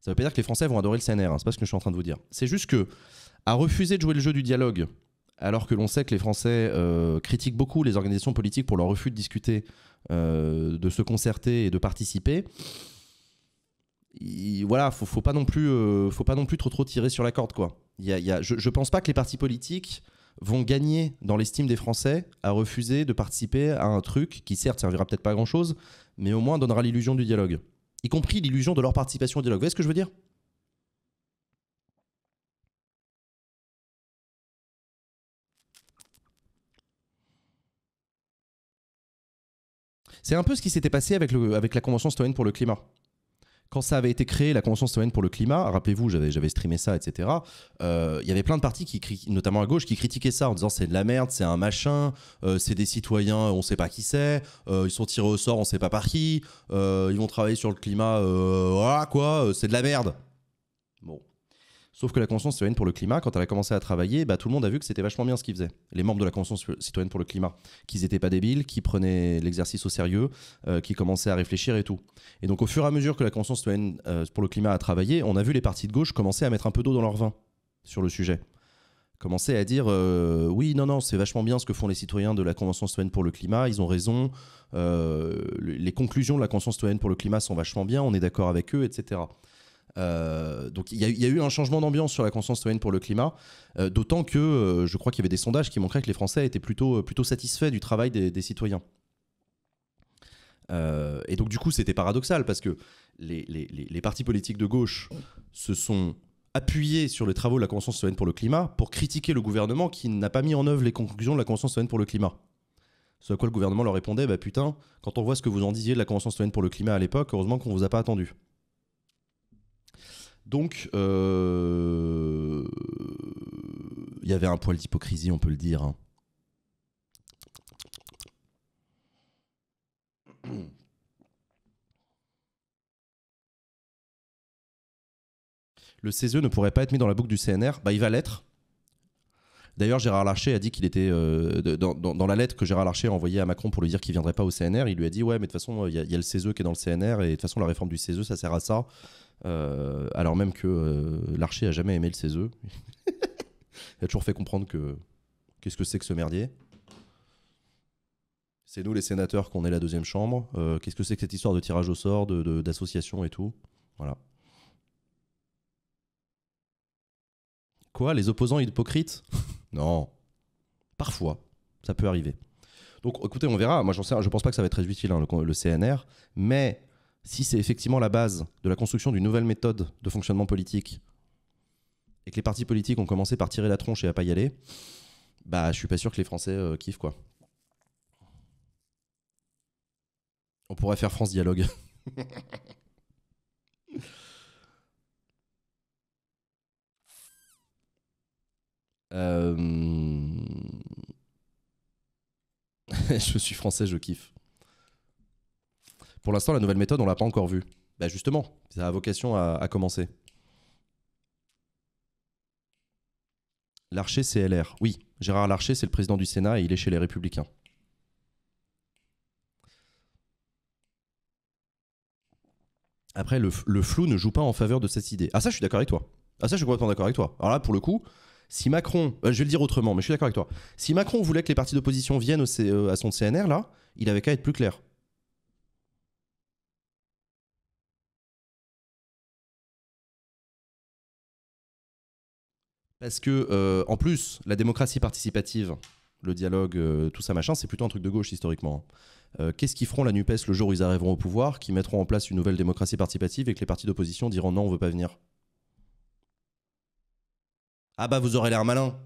Ça veut pas dire que les Français vont adorer le CNR, hein, c'est pas ce que je suis en train de vous dire. C'est juste que, à refuser de jouer le jeu du dialogue alors que l'on sait que les Français euh, critiquent beaucoup les organisations politiques pour leur refus de discuter, euh, de se concerter et de participer. Il, voilà, faut, pas non plus, faut pas non plus euh, trop tirer sur la corde quoi. Il a, je, ne pense pas que les partis politiques vont gagner dans l'estime des Français à refuser de participer à un truc qui certes servira peut-être pas à grand chose, mais au moins donnera l'illusion du dialogue, y compris l'illusion de leur participation au dialogue. Vous voyez ce que je veux dire C'est un peu ce qui s'était passé avec, le, avec la Convention citoyenne pour le climat quand ça avait été créé, la Convention citoyenne pour le climat, rappelez-vous, j'avais, j'avais streamé ça, etc. Euh, il y avait plein de partis, qui, notamment à gauche, qui critiquaient ça en disant c'est de la merde, c'est un machin, euh, c'est des citoyens, on sait pas qui c'est, euh, ils sont tirés au sort, on sait pas par qui, ils vont travailler sur le climat, voilà ah, quoi, c'est de la merde. Bon, Sauf que la conscience citoyenne pour le climat, quand elle a commencé à travailler, bah, tout le monde a vu que c'était vachement bien ce qu'ils faisaient. Les membres de la conscience citoyenne pour le climat, qu'ils n'étaient pas débiles, qui prenaient l'exercice au sérieux, euh, qu'ils qui commençaient à réfléchir et tout. Et donc au fur et à mesure que la conscience citoyenne euh, pour le climat a travaillé, on a vu les partis de gauche commencer à mettre un peu d'eau dans leur vin sur le sujet commencer à dire euh, oui, non, non, c'est vachement bien ce que font les citoyens de la Convention citoyenne pour le climat, ils ont raison, les conclusions de la conscience citoyenne pour le climat sont vachement bien, on est d'accord avec eux, etc. Euh, donc il y, a eu un changement d'ambiance sur la conscience citoyenne pour le climat, euh, d'autant que euh, je crois qu'il y avait des sondages qui montraient que les Français étaient plutôt, plutôt satisfaits du travail des, citoyens. et donc du coup c'était paradoxal parce que les, partis politiques de gauche se sont appuyés sur les travaux de la conscience citoyenne pour le climat pour critiquer le gouvernement qui n'a pas mis en œuvre les conclusions de la conscience citoyenne pour le climat. Ce à quoi le gouvernement leur répondait, bah putain, quand on voit ce que vous en disiez de la conscience citoyenne pour le climat à l'époque, heureusement qu'on vous a pas attendu. Donc, euh, il y avait un poil d'hypocrisie, on peut le dire. Hein. Le CESE ne pourrait pas être mis dans la boucle du CNR. Bah, il va l'être. D'ailleurs, Gérard Larcher a dit qu'il était. Euh, dans, la lettre que Gérard Larcher a envoyée à Macron pour lui dire qu'il ne viendrait pas au CNR, il lui a dit Ouais, mais de toute façon, il y, y, a le CESE qui est dans le CNR, et de toute façon, la réforme du CESE, ça sert à ça. Euh, alors même que euh, l'archer a jamais aimé le CESE. Il a toujours fait comprendre que qu'est-ce que c'est que ce merdier C'est nous les sénateurs qu'on est la deuxième chambre. Euh, qu'est-ce que c'est que cette histoire de tirage au sort, d'association de, et tout Voilà. Quoi Les opposants hypocrites Non. Parfois, ça peut arriver. Donc écoutez, on verra. Moi, sais, je pense pas que ça va être très utile, hein, le CNR. Mais si c'est effectivement la base de la construction d'une nouvelle méthode de fonctionnement politique et que les partis politiques ont commencé par tirer la tronche et à pas y aller, bah je suis pas sûr que les Français euh, kiffent quoi. On pourrait faire France Dialogue. Euh, je suis français, je kiffe. Pour l'instant, la nouvelle méthode, on l'a pas encore vue. Bah, justement, ça a vocation à, commencer. Larcher CLR. Oui, Gérard Larcher, c'est le président du Sénat et il est chez les Républicains. Après, le, flou ne joue pas en faveur de cette idée. Ah ça, je suis d'accord avec toi. Ah ça, je suis complètement d'accord avec toi. Alors là, pour le coup, si Macron, euh, je vais le dire autrement, mais je suis d'accord avec toi. Si Macron voulait que les partis d'opposition viennent euh, à son CNR, là, il avait qu'à être plus clair. Parce que, euh, en plus, la démocratie participative, le dialogue, euh, tout ça, machin, c'est plutôt un truc de gauche historiquement. Hein. Euh, qu'est-ce qu'ils feront la NUPES le jour où ils arriveront au pouvoir, qui mettront en place une nouvelle démocratie participative et que les partis d'opposition diront non, on veut pas venir Ah bah vous aurez l'air malin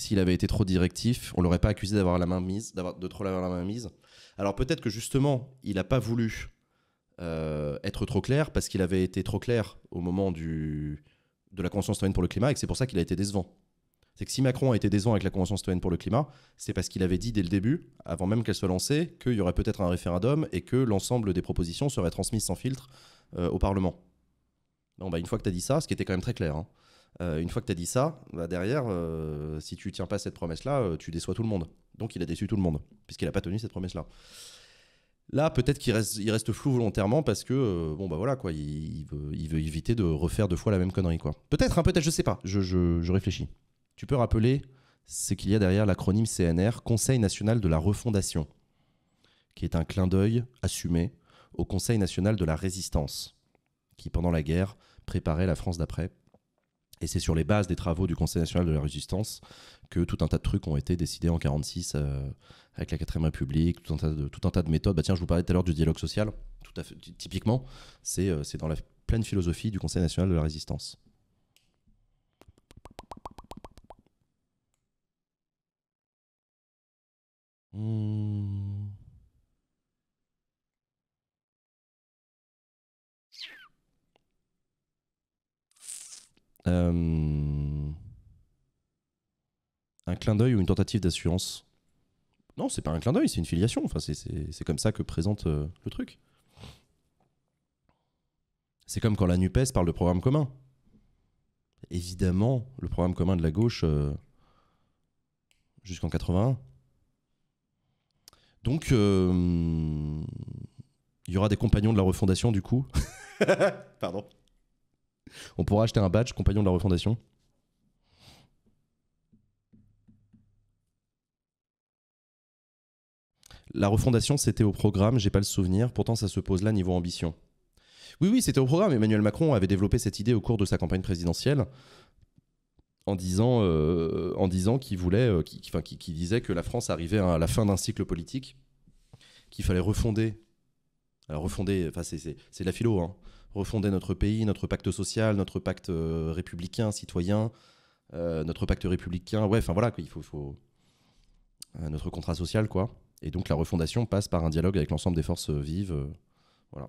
s'il avait été trop directif, on l'aurait pas accusé d'avoir la main mise, d'avoir de trop avoir la main mise. Alors peut-être que justement, il n'a pas voulu euh, être trop clair parce qu'il avait été trop clair au moment du, de la Convention citoyenne pour le climat et c'est pour ça qu'il a été décevant. C'est que si Macron a été décevant avec la Convention citoyenne pour le climat, c'est parce qu'il avait dit dès le début, avant même qu'elle soit lancée, qu'il y aurait peut-être un référendum et que l'ensemble des propositions seraient transmises sans filtre euh, au Parlement. Bon, bah une fois que tu as dit ça, ce qui était quand même très clair, hein. Euh, une fois que tu as dit ça, bah, derrière, euh, si tu tiens pas cette promesse-là, euh, tu déçois tout le monde. Donc il a déçu tout le monde, puisqu'il n'a pas tenu cette promesse-là. Là, Là peut être qu'il reste, il reste flou volontairement parce que, bon, bah voilà, quoi, il, veut, il, veut, éviter de refaire deux fois la même connerie, quoi. Peut-être, un hein, peut-être, je sais pas, je, je, réfléchis. Tu peux rappeler ce qu'il y a derrière l'acronyme CNR, Conseil national de la refondation, qui est un clin d'œil assumé au Conseil national de la résistance, qui pendant la guerre préparait la France d'après et c'est sur les bases des travaux du Conseil national de la résistance que tout un tas de trucs ont été décidés en 1946 euh, avec la 4ème République, tout un, tas de, méthodes. Bah, tiens, je vous parlais tout à l'heure du dialogue social, tout à fait, typiquement, euh, c'est dans la pleine philosophie du Conseil national de la résistance. Mmh. Euh, un clin d'œil ou une tentative d'assurance Non, c'est pas un clin d'œil, c'est une filiation. Enfin, c'est comme ça que présente euh, le truc. C'est comme quand la NUPES parle de programme commun. Évidemment, le programme commun de la gauche euh, jusqu'en 81. Donc, il y aura des compagnons de la refondation du coup. Pardon. On pourra acheter un badge compagnon de la refondation. La refondation, c'était au programme, j'ai pas le souvenir, pourtant ça se pose là niveau ambition. Oui, oui, c'était au programme. Emmanuel Macron avait développé cette idée au cours de sa campagne présidentielle en disant, euh, disant qu'il voulait, euh, qui, disait que la France arrivait à la fin d'un cycle politique, qu'il fallait refonder. Alors refonder, enfin c'est, de la philo, hein, refonder notre pays, notre pacte social, notre pacte euh, républicain, citoyen, euh, notre pacte républicain. Ouais, enfin voilà, il faut, euh, notre contrat social, quoi. Et donc la refondation passe par un dialogue avec l'ensemble des forces vives. voilà.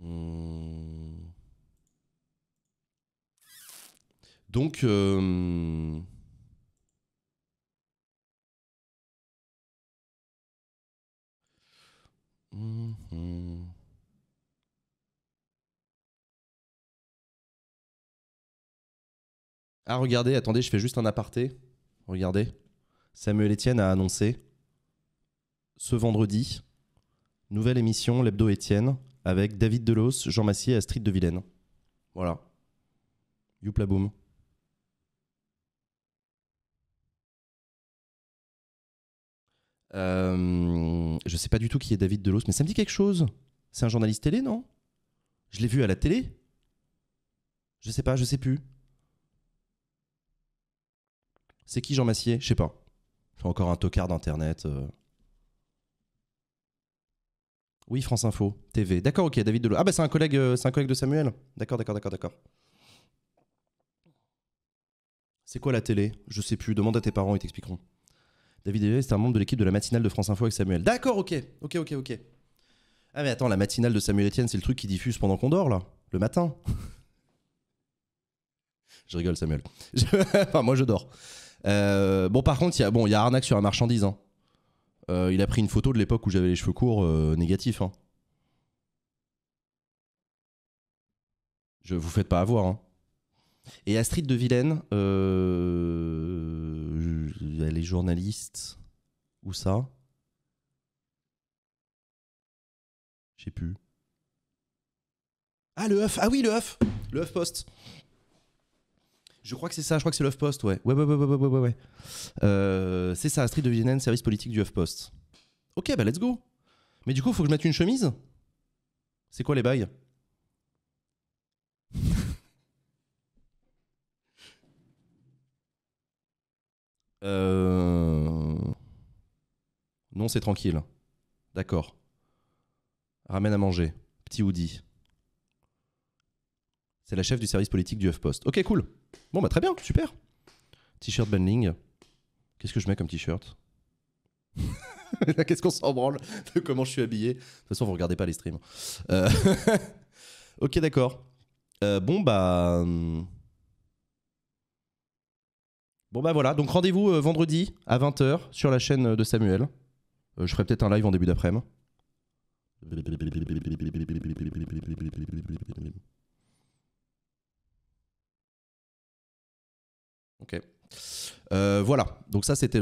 Hum. Donc, Mm-hmm. Ah, regardez, attendez, je fais juste un aparté. Regardez. Samuel Etienne a annoncé ce vendredi, nouvelle émission, l'hebdo Etienne, avec David Delos, Jean Massier et Astrid de Vilaine. Voilà. Youpla boum. Euh, je sais pas du tout qui est David Delos, mais ça me dit quelque chose. C'est un journaliste télé, non Je l'ai vu à la télé Je sais pas, je sais plus. C'est qui Jean Massier Je sais pas. encore un tocard d'internet. Euh. Oui, France Info, TV. D'accord, ok, David Delos. Ah bah c'est un collègue, euh, c'est un collègue de Samuel. D'accord, d'accord, d'accord, d'accord. C'est quoi la télé Je sais plus. Demande à tes parents, ils t'expliqueront. David c'est c'était un membre de l'équipe de la matinale de France Info avec Samuel. D'accord, ok, ok, ok, ok. Ah mais attends, la matinale de Samuel Etienne, c'est le truc qui diffuse pendant qu'on dort, là, le matin. je rigole, Samuel. enfin, moi, je dors. Euh, bon, par contre, il y a, bon, y a arnaque sur la marchandise. Hein. Euh, il a pris une photo de l'époque où j'avais les cheveux courts négatif. Euh, négatifs. Hein. Je vous faites pas avoir. Hein. Et Astrid de Vilaine, euh, euh, les journalistes ou ça Je sais plus. Ah, le Huff Ah oui, le Huff Le œuf Post je crois que c'est ça, je crois que c'est le Post, ouais. Ouais, ouais, ouais, ouais, ouais, ouais. Euh, c'est ça, Astrid de Vienne, service politique du post. Ok, bah let's go. Mais du coup, faut que je mette une chemise C'est quoi les bails Euh, non, c'est tranquille. D'accord. Ramène à manger. Petit Woody. C'est la chef du service politique du post. Ok, cool. Bon, bah très bien, super. T-shirt bundling. Qu'est-ce que je mets comme t-shirt Qu'est-ce qu'on s'en branle de comment je suis habillé De toute façon, vous regardez pas les streams. Euh, ok, d'accord. Euh, bon, bah. Hum, Bon ben voilà, donc rendez-vous euh, vendredi à 20h sur la chaîne euh, de Samuel. Euh, je ferai peut-être un live en début d'après-midi. Ok. voilà, donc ça c'était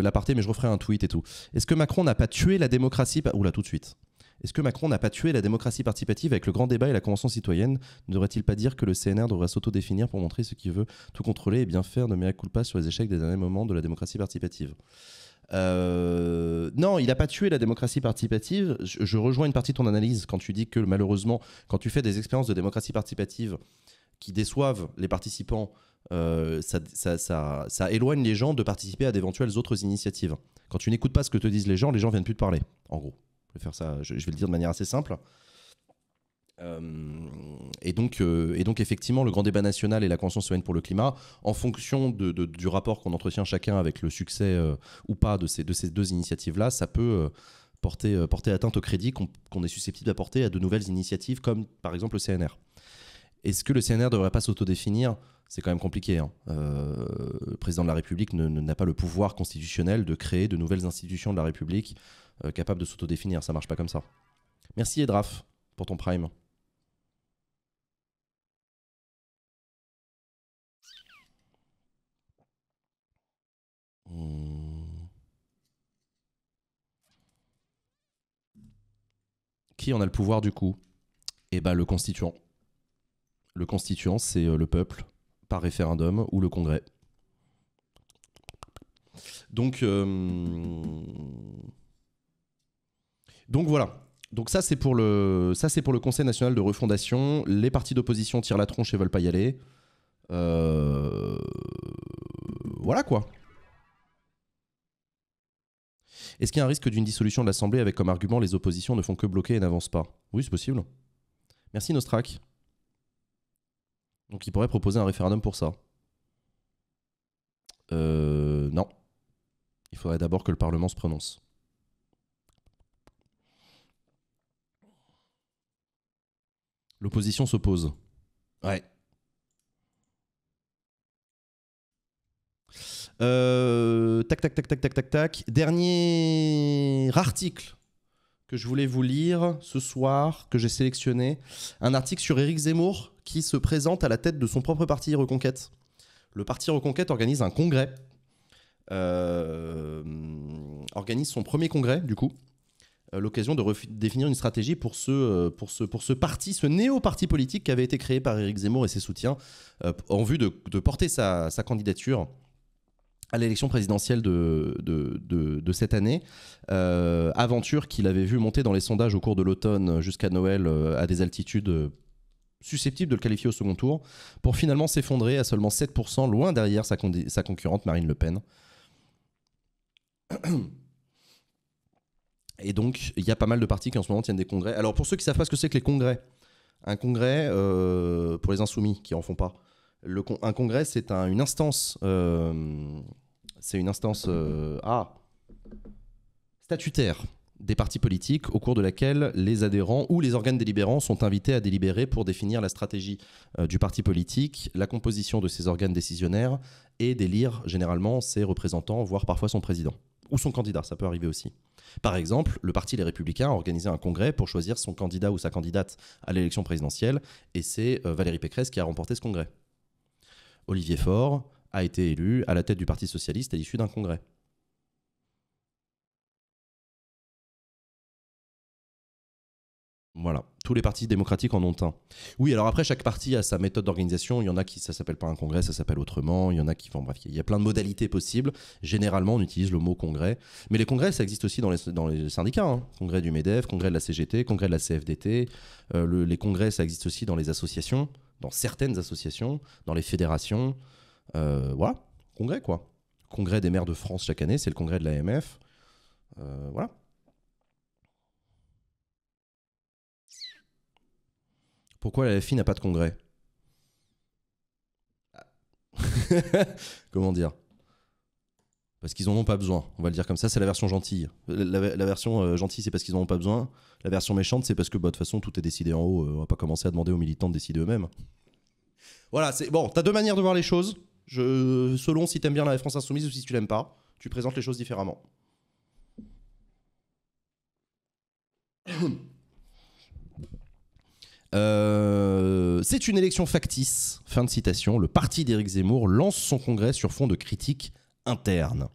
l'aparté, mais je referai un tweet et tout. Est-ce que Macron n'a pas tué la démocratie Oula, tout de suite. Est-ce que Macron n'a pas tué la démocratie participative avec le grand débat et la Convention citoyenne Ne devrait-il pas dire que le CNR devrait s'autodéfinir pour montrer ce qu'il veut tout contrôler et bien faire de mea culpa sur les échecs des derniers moments de la démocratie participative euh, non, il n'a pas tué la démocratie participative. Je, rejoins une partie de ton analyse quand tu dis que malheureusement, quand tu fais des expériences de démocratie participative qui déçoivent les participants, euh, ça, éloigne les gens de participer à d'éventuelles autres initiatives. Quand tu n'écoutes pas ce que te disent les gens, les gens viennent plus te parler, en gros. Je vais faire ça, je, vais le dire de manière assez simple. Euh, et donc, euh, et donc, effectivement, le grand débat national et la conscience citoyenne pour le climat, en fonction de, du rapport qu'on entretient chacun avec le succès euh, ou pas de ces, de ces deux initiatives-là, ça peut porter, porter atteinte au crédit qu'on est susceptible d'apporter à de nouvelles initiatives, comme par exemple le CNR. Est-ce que le CNR ne devrait pas s'autodéfinir C'est quand même compliqué. Hein. le président de la République n'a pas le pouvoir constitutionnel de créer de nouvelles institutions de la République euh, capable de s'autodéfinir. Ça marche pas comme ça. Merci Edraf pour ton prime. Hmm. Qui en a le pouvoir du coup Eh bien, le constituant. Le constituant, c'est euh, le peuple par référendum ou le Congrès. Donc, euh, donc voilà. Donc ça c'est pour le ça c'est pour le Conseil national de refondation. Les partis d'opposition tirent la tronche et veulent pas y aller. Euh, voilà quoi. Est-ce qu'il y a un risque d'une dissolution de l'Assemblée avec comme argument les oppositions ne font que bloquer et n'avancent pas Oui, c'est possible. Merci Nostrac. Donc il pourrait proposer un référendum pour ça. Euh, non. Il faudrait d'abord que le Parlement se prononce. L'opposition s'oppose. Ouais. Euh, tac, tac, tac, tac, tac, tac, tac. Dernier article que je voulais vous lire ce soir, que j'ai sélectionné. Un article sur Éric Zemmour qui se présente à la tête de son propre parti Reconquête. Le parti Reconquête organise un congrès. Euh, organise son premier congrès, du coup, euh, l'occasion de définir une stratégie pour ce, euh, pour ce, pour ce parti, ce néo-parti politique qui avait été créé par Éric Zemmour et ses soutiens euh, en vue de, porter sa, candidature à l'élection présidentielle de, cette année. aventure qu'il avait vu monter dans les sondages au cours de l'automne jusqu'à Noël à des altitudes susceptibles de le qualifier au second tour, pour finalement s'effondrer à seulement 7%, loin derrière sa, sa concurrente Marine Le Pen. Et donc, il y a pas mal de partis qui en ce moment tiennent des congrès. Alors, pour ceux qui ne savent pas ce que c'est que les congrès, un congrès, euh, pour les insoumis qui en font pas, un congrès, c'est une instance. Euh, c'est une instance. Euh, ah, statutaire des partis politiques au cours de laquelle les adhérents ou les organes délibérants sont invités à délibérer pour définir la stratégie du parti politique, la composition de ses organes décisionnaires et d'élire généralement ses représentants, voire parfois son président ou son candidat, ça peut arriver aussi. Par exemple, le Parti Les Républicains a organisé un congrès pour choisir son candidat ou sa candidate à l'élection présidentielle, et c'est euh, Valérie Pécresse qui a remporté ce congrès. Olivier Faure a été élu à la tête du Parti Socialiste à l'issue d'un congrès. Voilà, tous les partis démocratiques en ont un. Oui, alors après, chaque parti a sa méthode d'organisation. Il y en a qui, ça s'appelle pas un congrès, ça s'appelle autrement. Il y en a qui, font bref, il y a plein de modalités possibles. Généralement, on utilise le mot congrès. Mais les congrès, ça existe aussi dans les, syndicats. Hein. Congrès du MEDEF, congrès de la CGT, congrès de la CFDT. Euh, les congrès, ça existe aussi dans les associations, dans certaines associations, dans les fédérations. Euh, voilà, congrès quoi. Congrès des maires de France chaque année, c'est le congrès de l'AMF. Euh, voilà. Pourquoi la FI n'a pas de congrès Comment dire Parce qu'ils n'en ont pas besoin. On va le dire comme ça, c'est la version gentille. La, version euh, gentille, c'est parce qu'ils n'en ont pas besoin. La version méchante, c'est parce que bah, de toute façon, tout est décidé en haut. Euh, on va pas commencer à demander aux militants de décider eux-mêmes. Voilà, c'est bon, t'as deux manières de voir les choses. selon si tu aimes bien la France Insoumise ou si tu l'aimes pas, tu présentes les choses différemment. Euh, c'est une élection factice. Fin de citation. Le parti d'Éric Zemmour lance son congrès sur fond de critiques internes.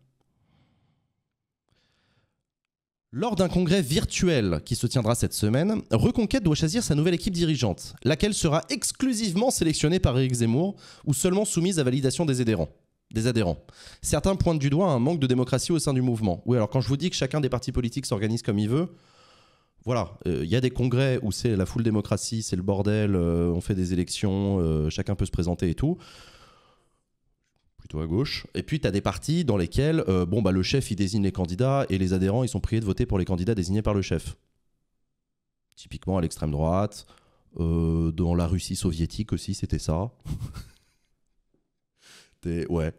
Lors d'un congrès virtuel qui se tiendra cette semaine, Reconquête doit choisir sa nouvelle équipe dirigeante, laquelle sera exclusivement sélectionnée par Éric Zemmour ou seulement soumise à validation des adhérents. Des adhérents. Certains pointent du doigt un manque de démocratie au sein du mouvement. Oui, alors quand je vous dis que chacun des partis politiques s'organise comme il veut, voilà, euh, il y a des congrès où c'est la foule démocratie, c'est le bordel, euh, on fait des élections, euh, chacun peut se présenter et tout. Plutôt à gauche. Et puis, tu as des partis dans lesquels bon, bah, le chef, il désigne les candidats et les adhérents, ils sont priés de voter pour les candidats désignés par le chef. Typiquement à l'extrême droite, dans la Russie soviétique aussi, c'était ça. ouais,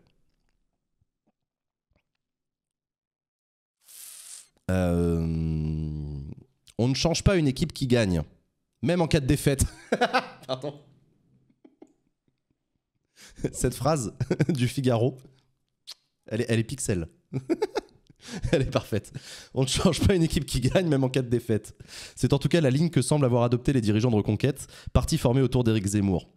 Euh, on ne change pas une équipe qui gagne, même en cas de défaite. Pardon. Cette phrase du Figaro, elle est, elle est pixel. Elle est parfaite. On ne change pas une équipe qui gagne, même en cas de défaite. C'est en tout cas la ligne que semblent avoir adopté les dirigeants de Reconquête, parti formé autour d'Éric Zemmour.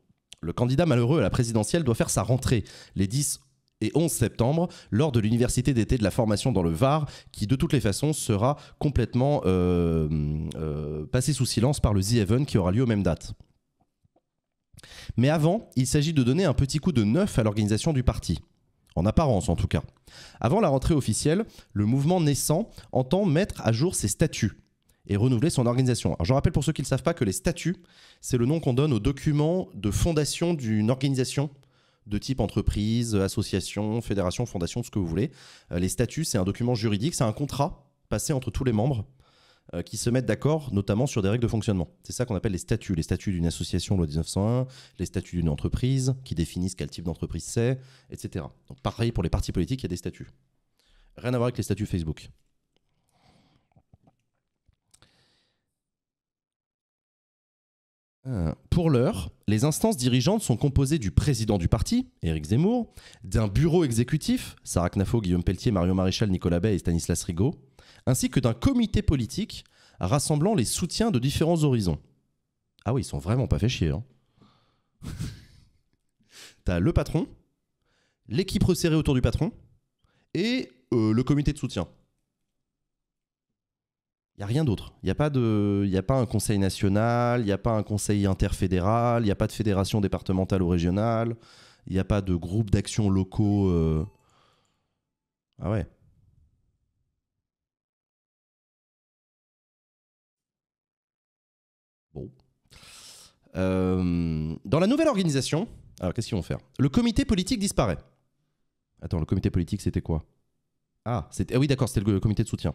Le candidat malheureux à la présidentielle doit faire sa rentrée. Les 10 et 11 septembre lors de l'université d'été de la formation dans le Var, qui de toutes les façons sera complètement euh, euh, passé sous silence par le The Event qui aura lieu aux mêmes dates. Mais avant, il s'agit de donner un petit coup de neuf à l'organisation du parti. En apparence en tout cas. Avant la rentrée officielle, le mouvement naissant entend mettre à jour ses statuts et renouveler son organisation. Alors je rappelle pour ceux qui ne savent pas que les statuts, c'est le nom qu'on donne aux documents de fondation d'une organisation de type entreprise, association, fédération, fondation, ce que vous voulez. Euh, les statuts, c'est un document juridique, c'est un contrat passé entre tous les membres euh, qui se mettent d'accord notamment sur des règles de fonctionnement. C'est ça qu'on appelle les statuts. Les statuts d'une association, loi 1901, les statuts d'une entreprise qui définissent quel type d'entreprise c'est, etc. Donc pareil pour les partis politiques, il y a des statuts. Rien à voir avec les statuts Facebook. Euh, pour l'heure, les instances dirigeantes sont composées du président du parti, Éric Zemmour, d'un bureau exécutif, Sarah Knafo, Guillaume Pelletier, Marion Maréchal, Nicolas Bay et Stanislas Rigaud, ainsi que d'un comité politique rassemblant les soutiens de différents horizons. Ah oui, ils sont vraiment pas fait chier. Hein. T'as le patron, l'équipe resserrée autour du patron et euh, le comité de soutien. Il n'y a rien d'autre. Il n'y a, pas de, a pas un conseil national, il n'y a pas un conseil interfédéral, il n'y a pas de fédération départementale ou régionale, il n'y a pas de groupe d'action locaux. Euh. Ah ouais. Bon. Euh, dans la nouvelle organisation, alors qu'est-ce qu'ils vont faire Le comité politique disparaît. Attends, le comité politique, c'était quoi Ah, ah oui, d'accord, c'était le comité de soutien.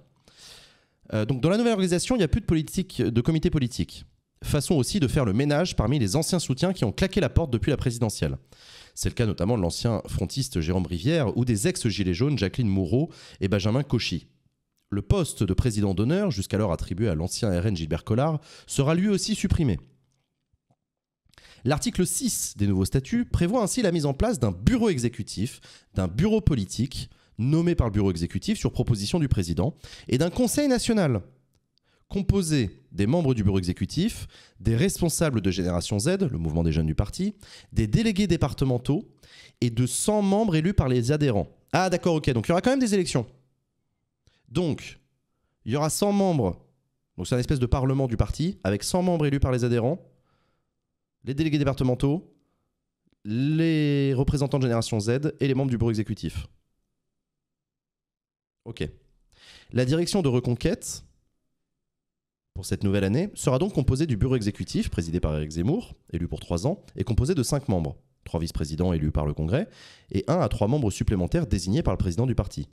Euh, dans la nouvelle organisation, il n'y a plus de, politique, de comité politique. Façon aussi de faire le ménage parmi les anciens soutiens qui ont claqué la porte depuis la présidentielle. C'est le cas notamment de l'ancien frontiste Jérôme Rivière ou des ex-gilets jaunes Jacqueline Moureau et Benjamin Cauchy. Le poste de président d'honneur, jusqu'alors attribué à l'ancien RN Gilbert Collard, sera lui aussi supprimé. L'article 6 des nouveaux statuts prévoit ainsi la mise en place d'un bureau exécutif, d'un bureau politique, nommé par le bureau exécutif sur proposition du président, et d'un Conseil national composé des membres du bureau exécutif, des responsables de Génération Z, le mouvement des jeunes du parti, des délégués départementaux et de 100 membres élus par les adhérents. Ah d'accord, ok, donc il y aura quand même des élections. Donc, il y aura 100 membres, donc c'est un espèce de parlement du parti, avec 100 membres élus par les adhérents, les délégués départementaux, les représentants de Génération Z et les membres du bureau exécutif. Ok. La direction de reconquête pour cette nouvelle année sera donc composée du bureau exécutif, présidé par Eric Zemmour, élu pour trois ans, et composé de cinq membres, trois vice-présidents élus par le Congrès, et un à trois membres supplémentaires désignés par le président du parti.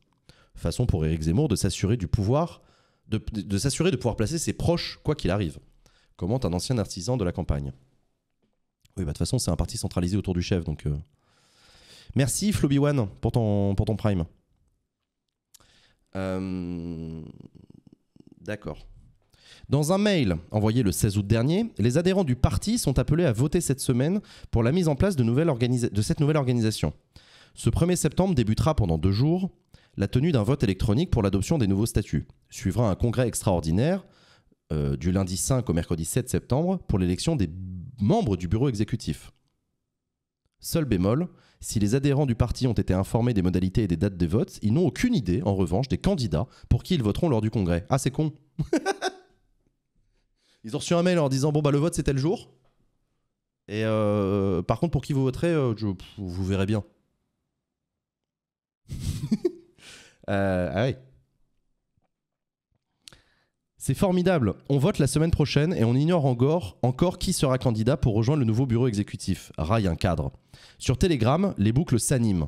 Façon pour Eric Zemmour de s'assurer du pouvoir, de, s'assurer de pouvoir placer ses proches quoi qu'il arrive, Comment un ancien artisan de la campagne. Oui, bah de toute façon, c'est un parti centralisé autour du chef, donc. Euh. Merci One pour ton, pour ton prime. Euh, d'accord. Dans un mail envoyé le 16 août dernier, les adhérents du parti sont appelés à voter cette semaine pour la mise en place de, cette nouvelle organisation. Ce 1er septembre débutera pendant deux jours la tenue d'un vote électronique pour l'adoption des nouveaux statuts. Suivra un congrès extraordinaire euh, du lundi 5 au mercredi 7 septembre pour l'élection des membres du bureau exécutif. Seul bémol, si les adhérents du parti ont été informés des modalités et des dates des votes, ils n'ont aucune idée, en revanche, des candidats pour qui ils voteront lors du congrès. Ah, c'est con Ils ont reçu un mail en disant Bon, bah, le vote, c'était le jour. Et euh, par contre, pour qui vous voterez, euh, vous verrez bien. Euh, ah oui c'est formidable. On vote la semaine prochaine et on ignore encore, qui sera candidat pour rejoindre le nouveau bureau exécutif. Rail un cadre. Sur Telegram, les boucles s'animent.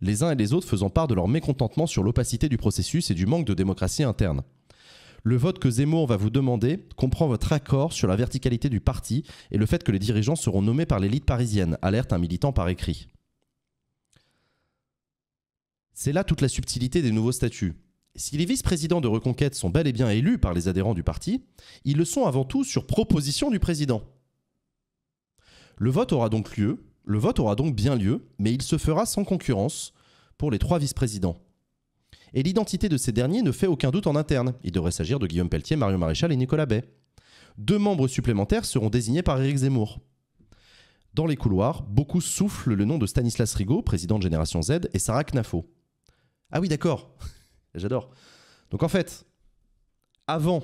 Les uns et les autres faisant part de leur mécontentement sur l'opacité du processus et du manque de démocratie interne. Le vote que Zemmour va vous demander comprend votre accord sur la verticalité du parti et le fait que les dirigeants seront nommés par l'élite parisienne, alerte un militant par écrit. C'est là toute la subtilité des nouveaux statuts si les vice-présidents de Reconquête sont bel et bien élus par les adhérents du parti, ils le sont avant tout sur proposition du président. Le vote aura donc lieu, le vote aura donc bien lieu, mais il se fera sans concurrence pour les trois vice-présidents. Et l'identité de ces derniers ne fait aucun doute en interne. Il devrait s'agir de Guillaume Pelletier, Mario Maréchal et Nicolas Bay. Deux membres supplémentaires seront désignés par Éric Zemmour. Dans les couloirs, beaucoup soufflent le nom de Stanislas Rigaud, président de Génération Z, et Sarah Knafo. Ah oui, d'accord J'adore. Donc en fait, avant,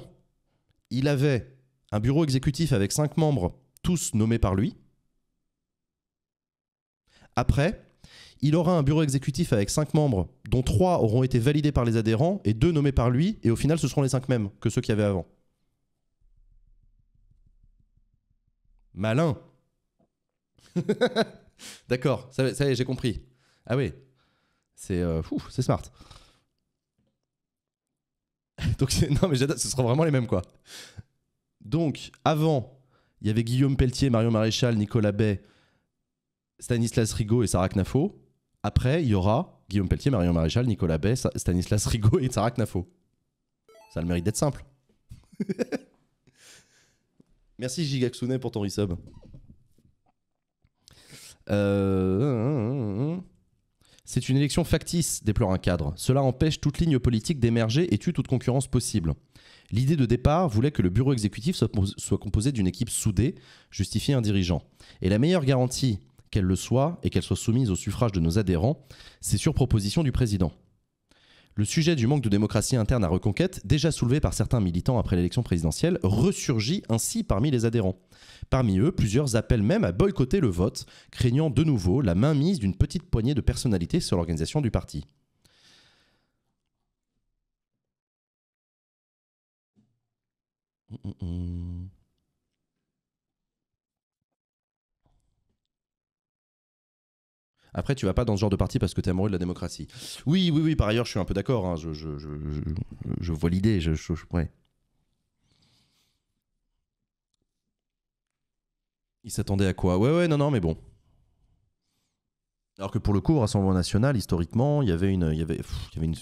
il avait un bureau exécutif avec cinq membres, tous nommés par lui. Après, il aura un bureau exécutif avec cinq membres, dont trois auront été validés par les adhérents et deux nommés par lui, et au final, ce seront les cinq mêmes que ceux qu'il y avait avant. Malin. D'accord, ça, est, j'ai compris. Ah oui, c'est euh, c'est smart. Donc, non, mais ce sera vraiment les mêmes, quoi. Donc, avant, il y avait Guillaume Pelletier, Marion Maréchal, Nicolas Bay, Stanislas Rigaud et Sarah Knafo. Après, il y aura Guillaume Pelletier, Marion Maréchal, Nicolas Bay, Stanislas Rigaud et Sarah Knafo. Ça a le mérite d'être simple. Merci Gigaxounet pour ton resub. Euh... Hum, hum, hum, c'est une élection factice, déplore un cadre. Cela empêche toute ligne politique d'émerger et tue toute concurrence possible. L'idée de départ voulait que le bureau exécutif soit composé d'une équipe soudée, justifiée un dirigeant. Et la meilleure garantie qu'elle le soit et qu'elle soit soumise au suffrage de nos adhérents, c'est sur proposition du président le sujet du manque de démocratie interne à Reconquête, déjà soulevé par certains militants après l'élection présidentielle, ressurgit ainsi parmi les adhérents. Parmi eux, plusieurs appellent même à boycotter le vote, craignant de nouveau la mainmise d'une petite poignée de personnalités sur l'organisation du parti. Hum, hum, hum. Après, tu vas pas dans ce genre de parti parce que tu es amoureux de la démocratie. Oui, oui, oui, par ailleurs, je suis un peu d'accord. Hein. je, vois l'idée. Je, Il s'attendait à quoi Ouais, ouais, non, non, mais bon. Alors que pour le coup, au Rassemblement national, historiquement, il y avait une, il y avait, une,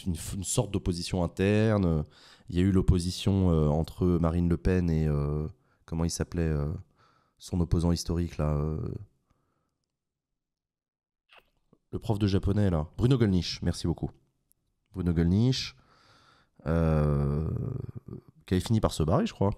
sorte d'opposition interne. Il y a eu l'opposition euh, entre Marine Le Pen et. Euh, comment il s'appelait euh, Son opposant historique, là le prof de japonais, là, Bruno Gollnisch, merci beaucoup. Bruno Gollnisch, euh, qui avait fini par se barrer, je crois.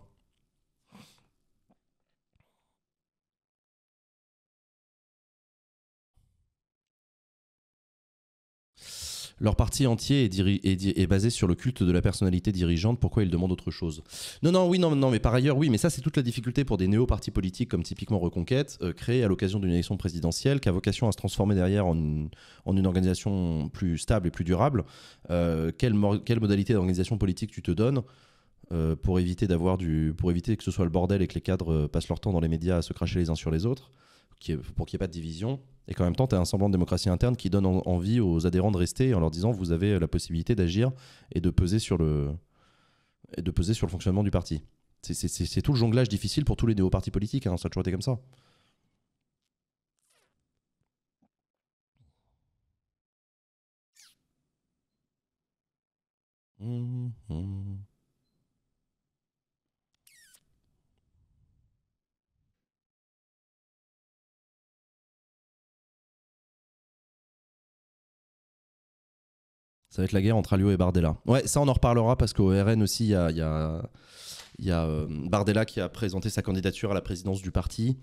Leur parti entier est, basé sur le culte de la personnalité dirigeante. Pourquoi ils demandent autre chose Non, non, oui, non, non, mais par ailleurs, oui, mais ça, c'est toute la difficulté pour des néo-partis politiques comme typiquement Reconquête, euh, créés à l'occasion d'une élection présidentielle, qui a vocation à se transformer derrière en une, organisation plus stable et plus durable. Euh, quelle, modalité d'organisation politique tu te donnes euh, pour éviter que ce soit le bordel et que les cadres passent leur temps dans les médias à se cracher les uns sur les autres pour qu'il n'y ait pas de division, et qu'en même temps, tu as un semblant de démocratie interne qui donne envie aux adhérents de rester en leur disant vous avez euh, la possibilité d'agir et de peser sur le et de peser sur le fonctionnement du parti. C'est tout le jonglage difficile pour tous les néo partis politiques. Hein. ça a toujours été comme ça. Mmh, mmh. Ça va être la guerre entre Aliot et Bardella. Ouais, ça on en reparlera parce qu'au RN aussi, il y a, y euh, Bardella qui a présenté sa candidature à la présidence du parti.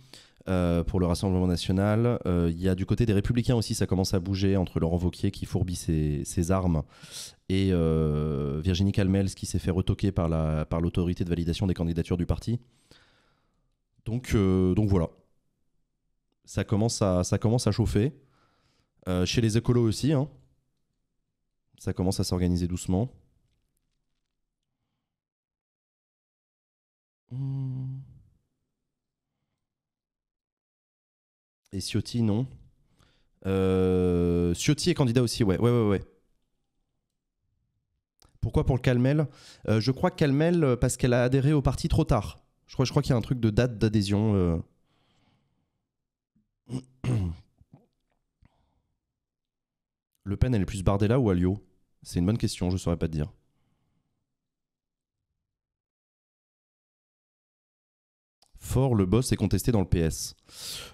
Euh, pour le Rassemblement national. Euh, il y a du côté des Républicains aussi, ça commence à bouger entre Laurent Vauquier qui fourbit ses, armes et Virginie Calmels qui s'est fait retoquer par l'autorité la, par de validation des candidatures du parti. Donc, donc voilà. Ça commence à, ça commence à chauffer. chez les écolos aussi, hein. Ça commence à s'organiser doucement. Et Ciotti, non. Euh, Ciotti est candidat aussi, ouais. Ouais, ouais, ouais. Pourquoi pour le Calmel euh, Je crois Calmel euh, parce qu'elle a adhéré au parti trop tard. Je crois, je crois qu'il y a un truc de date d'adhésion. Le Pen, elle est plus là ou Alliot c'est une bonne question, je ne saurais pas te dire. Fort, le boss est contesté dans le PS.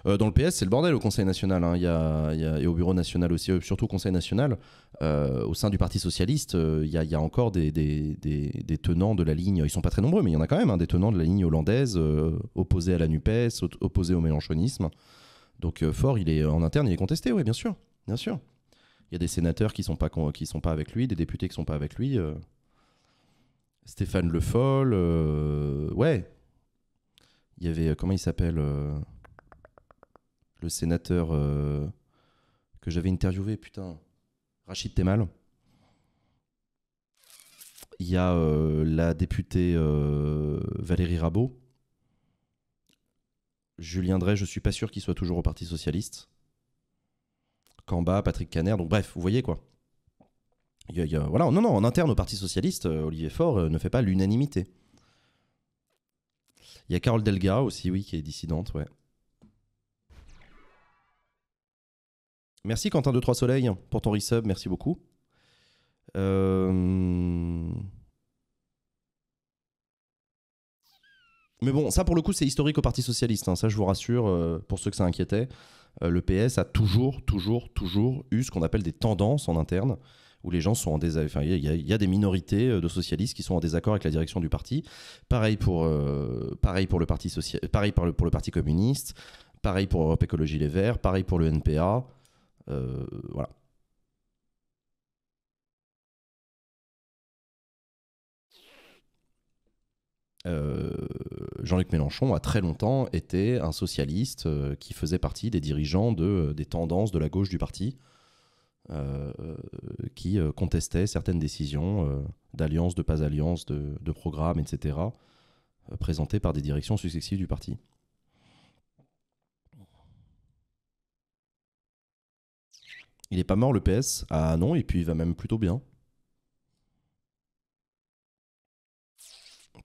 Euh, dans le PS, c'est le bordel au Conseil national hein. et au Bureau national aussi, euh, surtout au Conseil national. Euh, au sein du Parti socialiste, il, y a, encore des, tenants de la ligne, ils sont pas très nombreux, mais il y en a quand même, un hein, des tenants de la ligne hollandaise, opposés à la NUPES, opposés au mélanchonisme. Donc Fort, il est, en interne, il est contesté, oui, bien sûr. Bien sûr. Il y a des sénateurs qui ne sont, pas qui sont pas avec lui, des députés qui ne sont pas avec lui. Euh, Stéphane Le Foll, euh, ouais. Il y avait, euh, comment il s'appelle Le sénateur que j'avais interviewé, putain. Rachid Temal. Il y a la députée Valérie Rabault. Julien Drey, je suis pas sûr qu'il soit toujours au Parti Socialiste bas, Patrick Caner. Donc bref, vous voyez quoi. voilà, non, non, en interne au Parti Socialiste, euh, Olivier Faure euh, ne fait pas l'unanimité. Il y a Carole Delga aussi, oui, qui est dissidente, ouais. Merci Quentin de Trois Soleils pour ton resub, merci beaucoup. Euh, Mais bon, ça pour le coup, c'est historique au Parti Socialiste, hein, ça je vous rassure, pour ceux que ça inquiétait. Euh, le PS a toujours, toujours, toujours eu ce qu'on appelle des tendances en interne où les gens sont en désaccord. il y, y, a des minorités euh, de socialistes qui sont en désaccord avec la direction du parti. Pareil pour, euh, pareil pour le parti social, pareil pour le, parti communiste, pareil pour Europe Écologie Les Verts, pareil pour le NPA. voilà. Euh, Jean-Luc Mélenchon a très longtemps été un socialiste euh, qui faisait partie des dirigeants de, euh, des tendances de la gauche du parti, qui contestaient certaines décisions d'alliance, de pas alliance, de, de programme, etc., présentées par des directions successives du parti. Il n'est pas mort le PS Ah non, et puis il va même plutôt bien.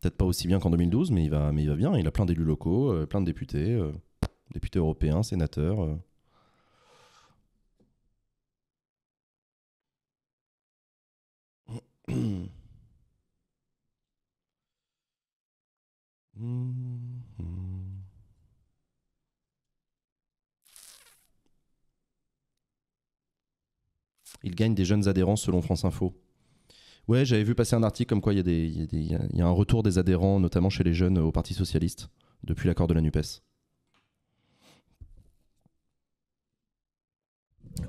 Peut-être pas aussi bien qu'en 2012, mais il, va, mais il va bien. Il a plein d'élus locaux, euh, plein de députés, euh, députés européens, sénateurs. Euh. Il gagne des jeunes adhérents selon France Info. Ouais, j'avais vu passer un article comme quoi il y, a un retour des adhérents, notamment chez les jeunes, au Parti Socialiste, depuis l'accord de la NUPES.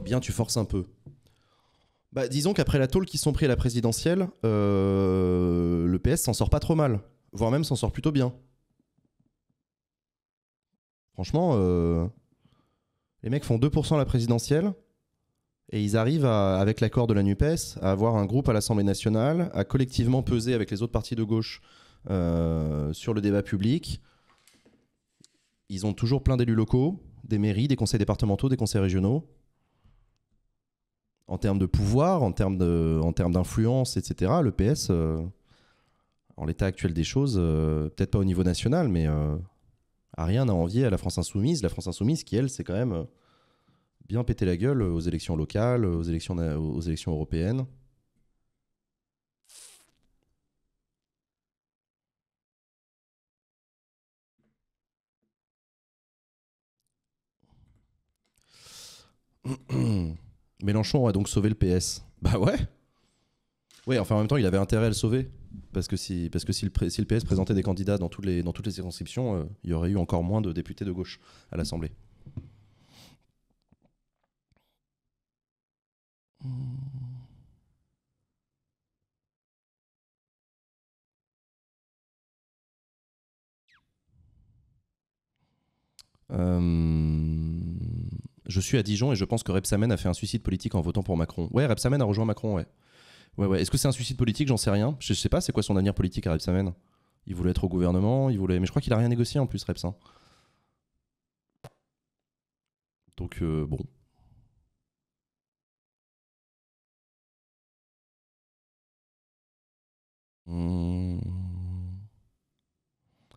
Bien, tu forces un peu. Bah, disons qu'après la tôle qu'ils sont pris à la présidentielle, euh, le PS s'en sort pas trop mal, voire même s'en sort plutôt bien. Franchement, euh, les mecs font 2% à la présidentielle, et ils arrivent, avec l'accord de la NUPES, à avoir un groupe à l'Assemblée nationale, à collectivement peser avec les autres partis de gauche euh, sur le débat public. Ils ont toujours plein d'élus locaux, des mairies, des conseils départementaux, des conseils régionaux. En termes de pouvoir, en termes, d'influence, etc., le PS, euh, en l'état actuel des choses, euh, peut-être pas au niveau national, mais a rien à envier à la France Insoumise. La France Insoumise qui, elle, c'est quand même bien péter la gueule aux élections locales, aux élections, aux élections européennes. Mélenchon a donc sauvé le PS. Bah ouais. Oui, enfin en même temps, il avait intérêt à le sauver. Parce que si, parce que le, PS présentait des candidats dans toutes les, dans toutes les circonscriptions, euh, il y aurait eu encore moins de députés de gauche à l'Assemblée. Euh, je suis à Dijon et je pense que Repsamen a fait un suicide politique en votant pour Macron. Ouais, Repsamen a rejoint Macron, ouais. Ouais, ouais. Est-ce que c'est un suicide politique J'en sais rien. Je sais pas, c'est quoi son avenir politique à Repsamen Il voulait être au gouvernement, il voulait... mais je crois qu'il a rien négocié en plus, Reps. Hein. Donc, euh, bon. Mmh.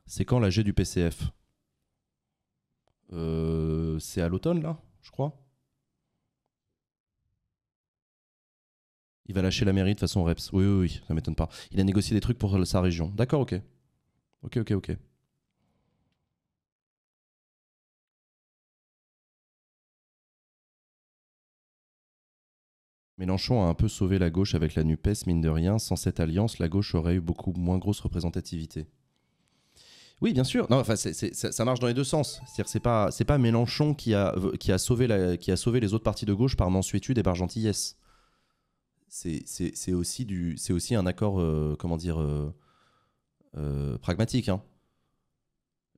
C'est quand l'AG du PCF euh, C'est à l'automne, là, je crois. Il va lâcher la mairie de façon reps. Oui, oui, oui, ça m'étonne pas. Il a négocié des trucs pour sa région. D'accord, ok. Ok, ok, ok. Mélenchon a un peu sauvé la gauche avec la NUPES, mine de rien. Sans cette alliance, la gauche aurait eu beaucoup moins grosse représentativité. Oui, bien sûr. Non, enfin, ça, marche dans les deux sens. C'est-à-dire, pas, c'est pas Mélenchon qui a, qui a sauvé la, qui a sauvé les autres partis de gauche par mansuétude et par gentillesse. C'est, aussi aussi un accord, euh, comment dire, euh, euh, pragmatique. Hein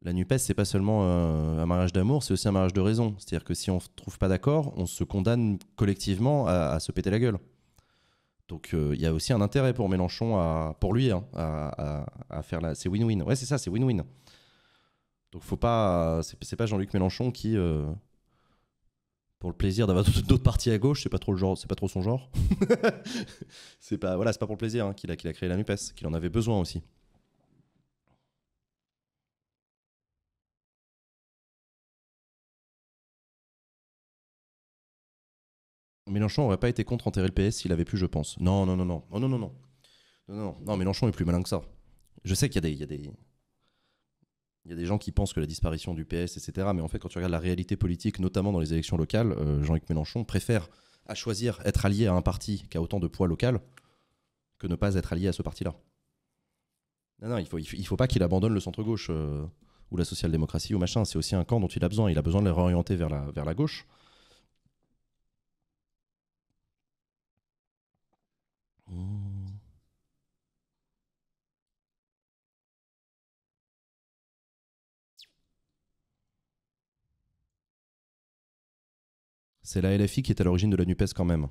la NUPES, c'est pas seulement euh, un mariage d'amour, c'est aussi un mariage de raison. C'est-à-dire que si on ne trouve pas d'accord, on se condamne collectivement à, se péter la gueule. Donc euh, il y a aussi un intérêt pour Mélenchon, pour lui, hein, à, faire la. C'est win-win. Ouais, c'est ça, c'est win-win. Donc faut pas. C'est pas Jean-Luc Mélenchon qui. Euh, pour le plaisir d'avoir d'autres partis à gauche, c'est pas trop le genre, c'est pas trop son genre. c'est pas voilà, c'est pas pour le plaisir hein, qu'il a, a créé la Nupes, qu'il en avait besoin aussi. Mélenchon aurait pas été contre enterrer le PS s'il avait pu, je pense. Non, non, non, non. Oh, non, non, non. Non, non, Mélenchon est plus malin que ça. Je sais qu'il y, y a des. y des gens qui pensent que la disparition du PS, etc. Mais en fait, quand tu regardes la réalité politique, notamment dans les élections locales, euh, Jean-Luc Mélenchon préfère à choisir être allié à un parti qui a autant de poids local que ne pas être allié à ce parti-là. Non, non, il faut, il faut, pas qu'il abandonne le centre-gauche euh, ou la social-démocratie ou machin. C'est aussi un camp dont il a besoin. Il a besoin de les réorienter vers vers la gauche. C'est la LFI qui est à l'origine de la NUPES quand même.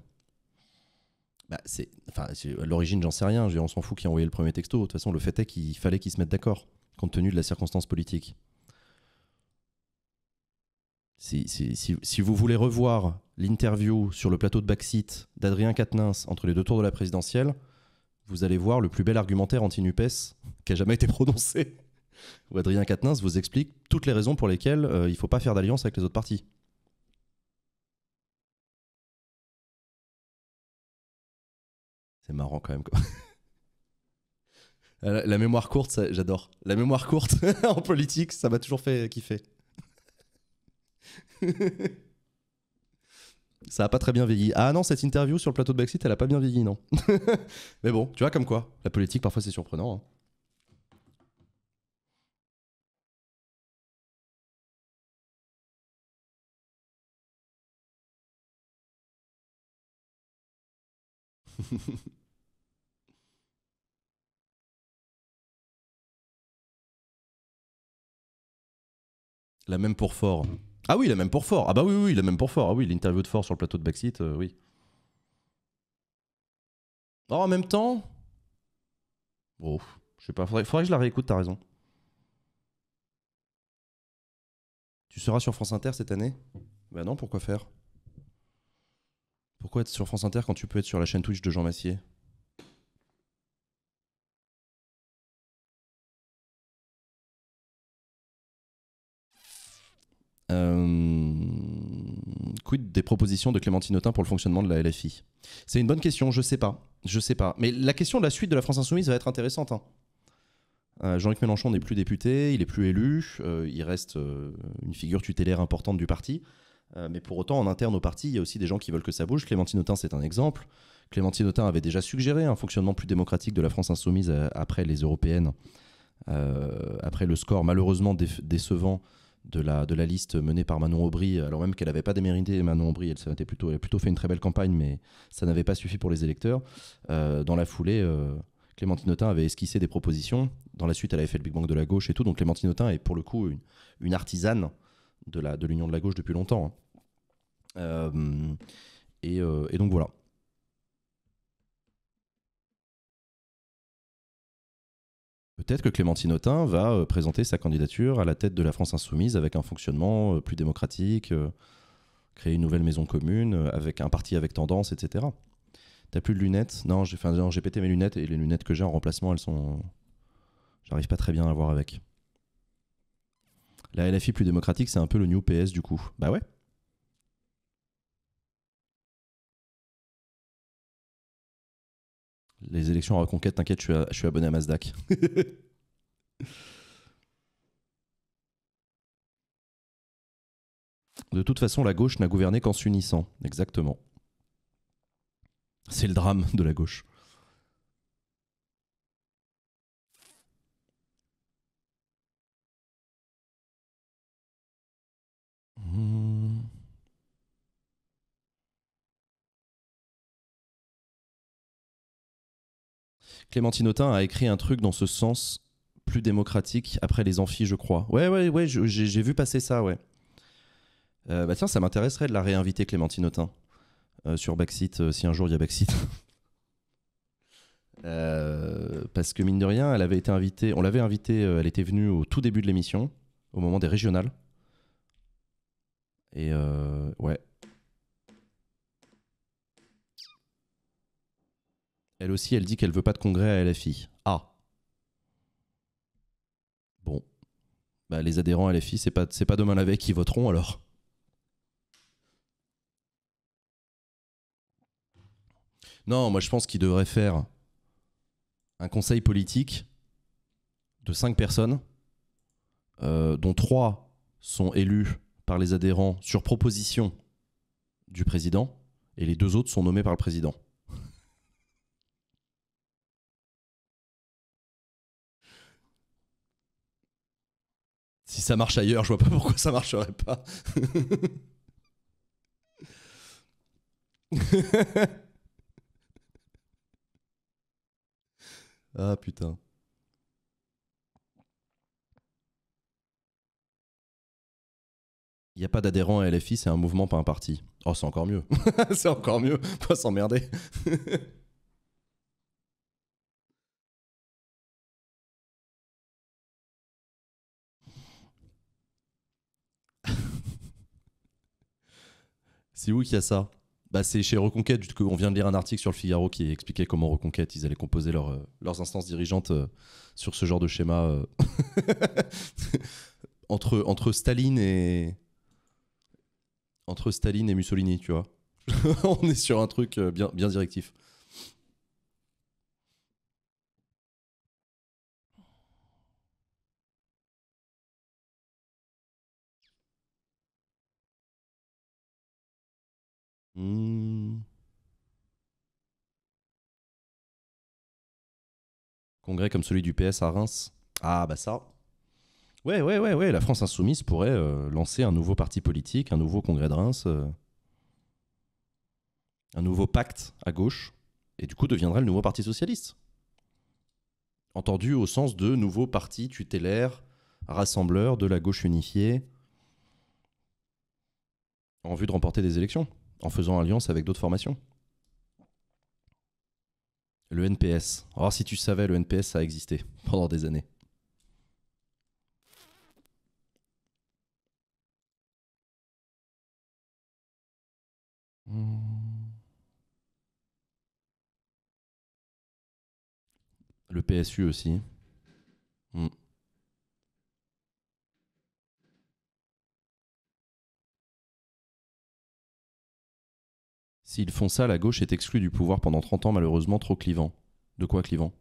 Bah, c'est, enfin, l'origine, j'en sais rien. On s'en fout qui a envoyé le premier texto. De toute façon, le fait est qu'il fallait qu'ils se mettent d'accord, compte tenu de la circonstance politique. Si, vous voulez revoir l'interview sur le plateau de Backseat d'Adrien Quatennens entre les deux tours de la présidentielle, vous allez voir le plus bel argumentaire anti-NUPES qui a jamais été prononcé. Où Adrien Quatennens vous explique toutes les raisons pour lesquelles euh, il ne faut pas faire d'alliance avec les autres partis. marrant quand même. Quoi. La, mémoire courte, j'adore. La mémoire courte en politique, ça m'a toujours fait kiffer. ça a pas très bien vieilli. Ah non, cette interview sur le plateau de Backseat, elle a pas bien vieilli, non. Mais bon, tu vois comme quoi, la politique parfois c'est surprenant. Hein. La même pour Fort. Ah oui, la même pour Fort. Ah bah oui, oui, la même pour Fort. Ah oui, l'interview de Fort sur le plateau de Backseat, euh, oui. en même temps. Bon, oh, je sais pas. Il faudrait que je la réécoute, t'as raison. Tu seras sur France Inter cette année Bah non, pourquoi faire Pourquoi être sur France Inter quand tu peux être sur la chaîne Twitch de Jean Massier Euh, quid des propositions de Clémentine Autain pour le fonctionnement de la LFI C'est une bonne question, je sais pas. Je sais pas. Mais la question de la suite de la France Insoumise va être intéressante. Hein. Euh, Jean-Luc Mélenchon n'est plus député, il est plus élu, euh, il reste une figure tutélaire importante du parti. mais pour autant, en interne au parti, il y a aussi des gens qui veulent que ça bouge. Clémentine Autain, c'est un exemple. Clémentine Autain avait déjà suggéré un fonctionnement plus démocratique de la France Insoumise après les européennes, après le score malheureusement décevant de la, de la liste menée par Manon Aubry, alors même qu'elle n'avait pas démérité Manon Aubry, elle, ça plutôt, elle a plutôt fait une très belle campagne, mais ça n'avait pas suffi pour les électeurs. Euh, dans la foulée, euh, Clémentine Autain avait esquissé des propositions. Dans la suite, elle avait fait le Big Bang de la gauche et tout. Donc Clémentine Autain est pour le coup une, artisane de l'Union de, de, la gauche depuis longtemps. Hein. Euh, et, donc voilà. Peut-être que Clémentine Autain va euh, présenter sa candidature à la tête de la France insoumise avec un fonctionnement euh, plus démocratique, euh, créer une nouvelle maison commune, avec un parti avec tendance, etc. T'as plus de lunettes Non, j'ai pété mes lunettes et les lunettes que j'ai en remplacement, elles sont. J'arrive pas très bien à voir avec. La LFI plus démocratique, c'est un peu le New PS du coup. Bah ouais. Les élections à Reconquête, t'inquiète, je suis, abonné à Mazdaq. De toute façon, la gauche n'a gouverné qu'en s'unissant. Exactement. C'est le drame de la gauche. Hmm. Clémentine Autain a écrit un truc dans ce sens plus démocratique après les amphis, je crois. Ouais, ouais, ouais, j'ai vu passer ça, ouais. Euh, bah tiens, ça m'intéresserait de la réinviter, Clémentine Autain, euh, sur Backseat, euh, si un jour il y a Backseat. parce que mine de rien, elle avait été invitée, on l'avait invitée, elle était venue au tout début de l'émission, au moment des régionales. Et ouais, Elle aussi, elle dit qu'elle veut pas de congrès à LFI. Ah. Bon. Bah, les adhérents à LFI, c'est pas, c'est pas demain la veille qui voteront alors. Non, moi je pense qu'il devrait faire un conseil politique de cinq personnes, euh, dont trois sont élus par les adhérents sur proposition du président, et les deux autres sont nommés par le président. Si ça marche ailleurs, je vois pas pourquoi ça marcherait pas. ah putain. Il n'y a pas d'adhérents à LFI, c'est un mouvement, pas un parti. Oh, c'est encore mieux. c'est encore mieux. Pas s'emmerder. C'est où qu'il y a ça bah, C'est chez Reconquête, on vient de lire un article sur le Figaro qui expliquait comment Reconquête, ils allaient composer euh, leurs instances dirigeantes euh, sur ce genre de schéma euh, entre, entre Staline et... Entre Staline et Mussolini, tu vois. on est sur un truc bien, bien directif. Hmm. Congrès comme celui du PS à Reims. Ah bah ça. Ouais, ouais, ouais, ouais. La France insoumise pourrait euh, lancer un nouveau parti politique, un nouveau congrès de Reims, euh, un nouveau pacte à gauche, et du coup deviendrait le nouveau parti socialiste. Entendu au sens de nouveau parti tutélaire, rassembleur de la gauche unifiée, en vue de remporter des élections en faisant alliance avec d'autres formations. Le NPS. Alors si tu savais, le NPS, a existé pendant des années. Le PSU aussi. S'ils font ça, la gauche est exclue du pouvoir pendant 30 ans, malheureusement trop clivant. De quoi clivant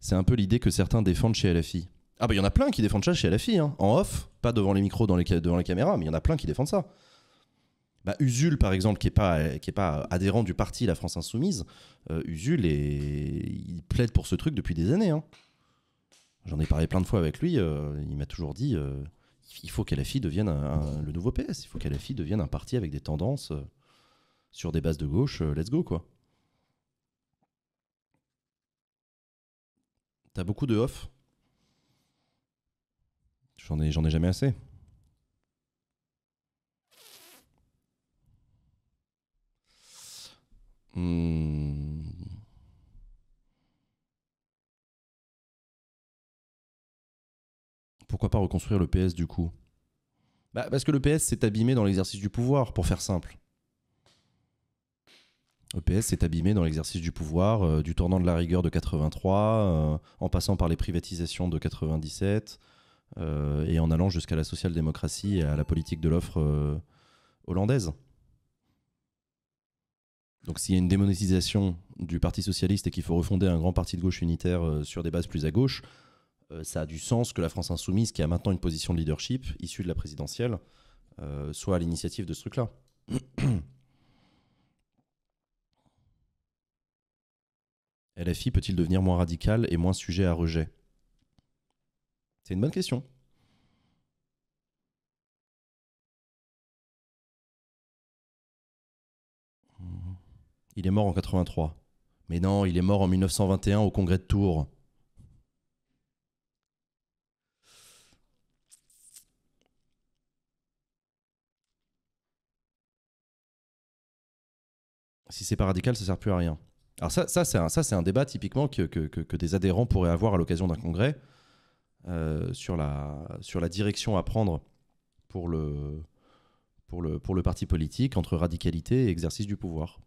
C'est un peu l'idée que certains défendent chez LFI. Ah bah il y en a plein qui défendent ça chez LFI, hein. en off, pas devant les micros, devant les caméras, mais il y en a plein qui défendent ça. Bah, Usul, par exemple, qui n'est pas, est pas adhérent du parti La France Insoumise, euh, Usul, il plaide pour ce truc depuis des années. Hein. J'en ai parlé plein de fois avec lui, euh, il m'a toujours dit... Euh, il faut qu'Alafi devienne le nouveau PS. Il faut qu'Alafi devienne un parti avec des tendances euh, sur des bases de gauche. Euh, let's go, quoi. T'as beaucoup de off J'en ai, ai jamais assez. Hmm. pourquoi pas reconstruire le PS du coup bah, Parce que le PS s'est abîmé dans l'exercice du pouvoir, pour faire simple. Le PS s'est abîmé dans l'exercice du pouvoir, euh, du tournant de la rigueur de 83, euh, en passant par les privatisations de 97, euh, et en allant jusqu'à la social-démocratie et à la politique de l'offre hollandaise. Donc s'il y a une démonétisation du Parti socialiste et qu'il faut refonder un grand parti de gauche unitaire sur des bases plus à gauche, euh, ça a du sens que la France insoumise, qui a maintenant une position de leadership issue de la présidentielle, euh, soit à l'initiative de ce truc-là. LFI peut-il devenir moins radical et moins sujet à rejet C'est une bonne question. Il est mort en 83. Mais non, il est mort en 1921 au congrès de Tours. si c'est pas radical, ça sert plus à rien. Alors ça, ça c'est un, un débat typiquement que, que, que, des adhérents pourraient avoir à l'occasion d'un congrès euh, sur, la, sur la direction à prendre pour le, pour, le, pour le parti politique entre radicalité et exercice du pouvoir.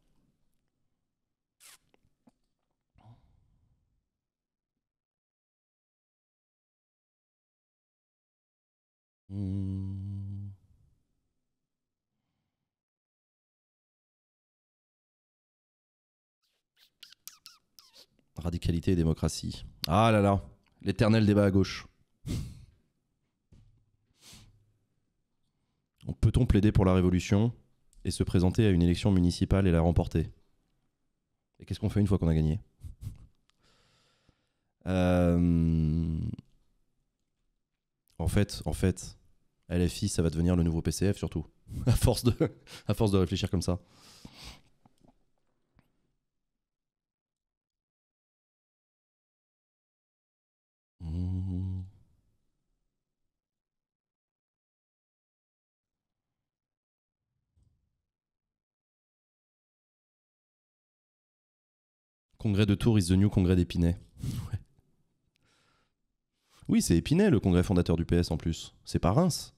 Hmm. radicalité et démocratie. Ah là là, l'éternel débat à gauche. Peut-on plaider pour la révolution et se présenter à une élection municipale et la remporter Et qu'est-ce qu'on fait une fois qu'on a gagné euh, En fait, en fait, LFI, ça va devenir le nouveau PCF surtout, à force de, à force de réfléchir comme ça. Congrès de Tours is the new congrès d'Épinay. Oui, c'est Épinay, le congrès fondateur du PS en plus. C'est pas Reims.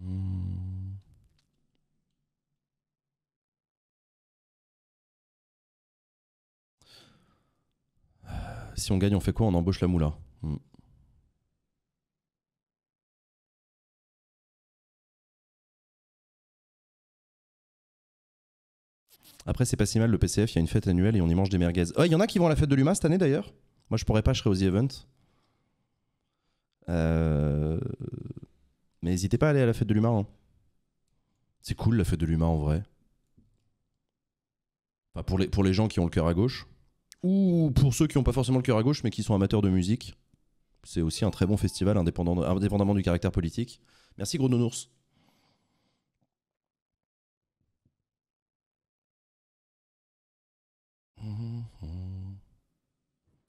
Hmm. Euh, si on gagne, on fait quoi On embauche la moula. Hmm. Après, c'est pas si mal le PCF, il y a une fête annuelle et on y mange des merguez. Oh, il y en a qui vont à la fête de l'UMA cette année d'ailleurs Moi je pourrais pas, je serais aux The Event. Euh, mais n'hésitez pas à aller à la fête de l'UMA. Hein. C'est cool la fête de l'UMA en vrai. Enfin, pour, les, pour les gens qui ont le cœur à gauche. Ou pour ceux qui n'ont pas forcément le cœur à gauche mais qui sont amateurs de musique. C'est aussi un très bon festival indépendant, indépendamment du caractère politique. Merci Gros Nounours.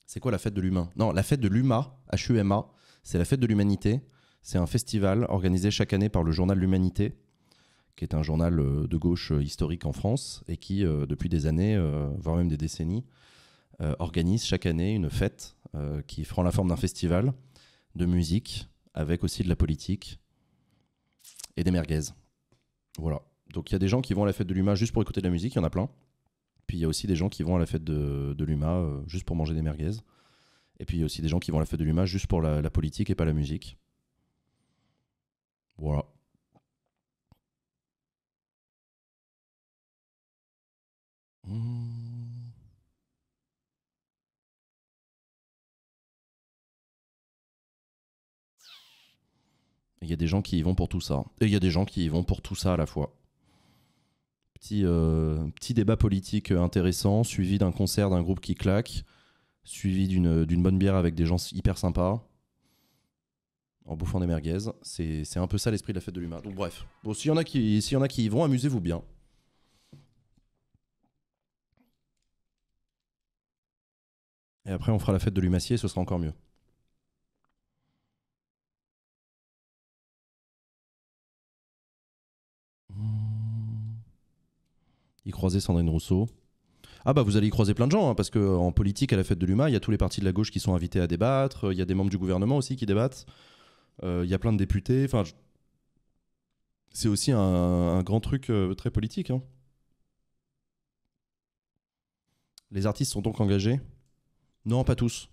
C'est quoi la fête de l'humain Non, la fête de l'UMA, H-U-M-A, c'est la fête de l'humanité. C'est un festival organisé chaque année par le journal L'Humanité, qui est un journal euh, de gauche euh, historique en France et qui, euh, depuis des années, voire même des décennies, organise chaque année une fête qui prend la forme d'un festival de musique avec aussi de la politique et des merguez. Voilà. Donc il y a des gens qui vont à la fête de l'humain juste pour écouter de la musique, il y en a plein. Puis il y a aussi des gens qui vont à la fête de, l'UMA euh, juste pour manger des merguez. Et puis il y a aussi des gens qui vont à la fête de l'UMA juste pour la, politique et pas la musique. Voilà. Il y a des gens qui y vont pour tout ça. Et il y a des gens qui y vont pour tout ça à la fois. Petit, euh, petit débat politique intéressant, suivi d'un concert d'un groupe qui claque, suivi d'une bonne bière avec des gens hyper sympas en bouffant des merguez. C'est un peu ça l'esprit de la fête de l'humain. Donc bref, s'il y, en a qui, y en a qui vont, amusez-vous bien. Et après, on fera la fête de l'humacier, ce sera encore mieux. y croiser Sandrine Rousseau. Ah bah vous allez y croiser plein de gens, hein, parce qu'en politique, à la fête de l'UMA, il y a tous les partis de la gauche qui sont invités à débattre, il y a des membres du gouvernement aussi qui débattent, euh, il y a plein de députés, enfin... C'est aussi un, grand truc euh, très politique. Hein. Les artistes sont donc engagés Non, pas tous.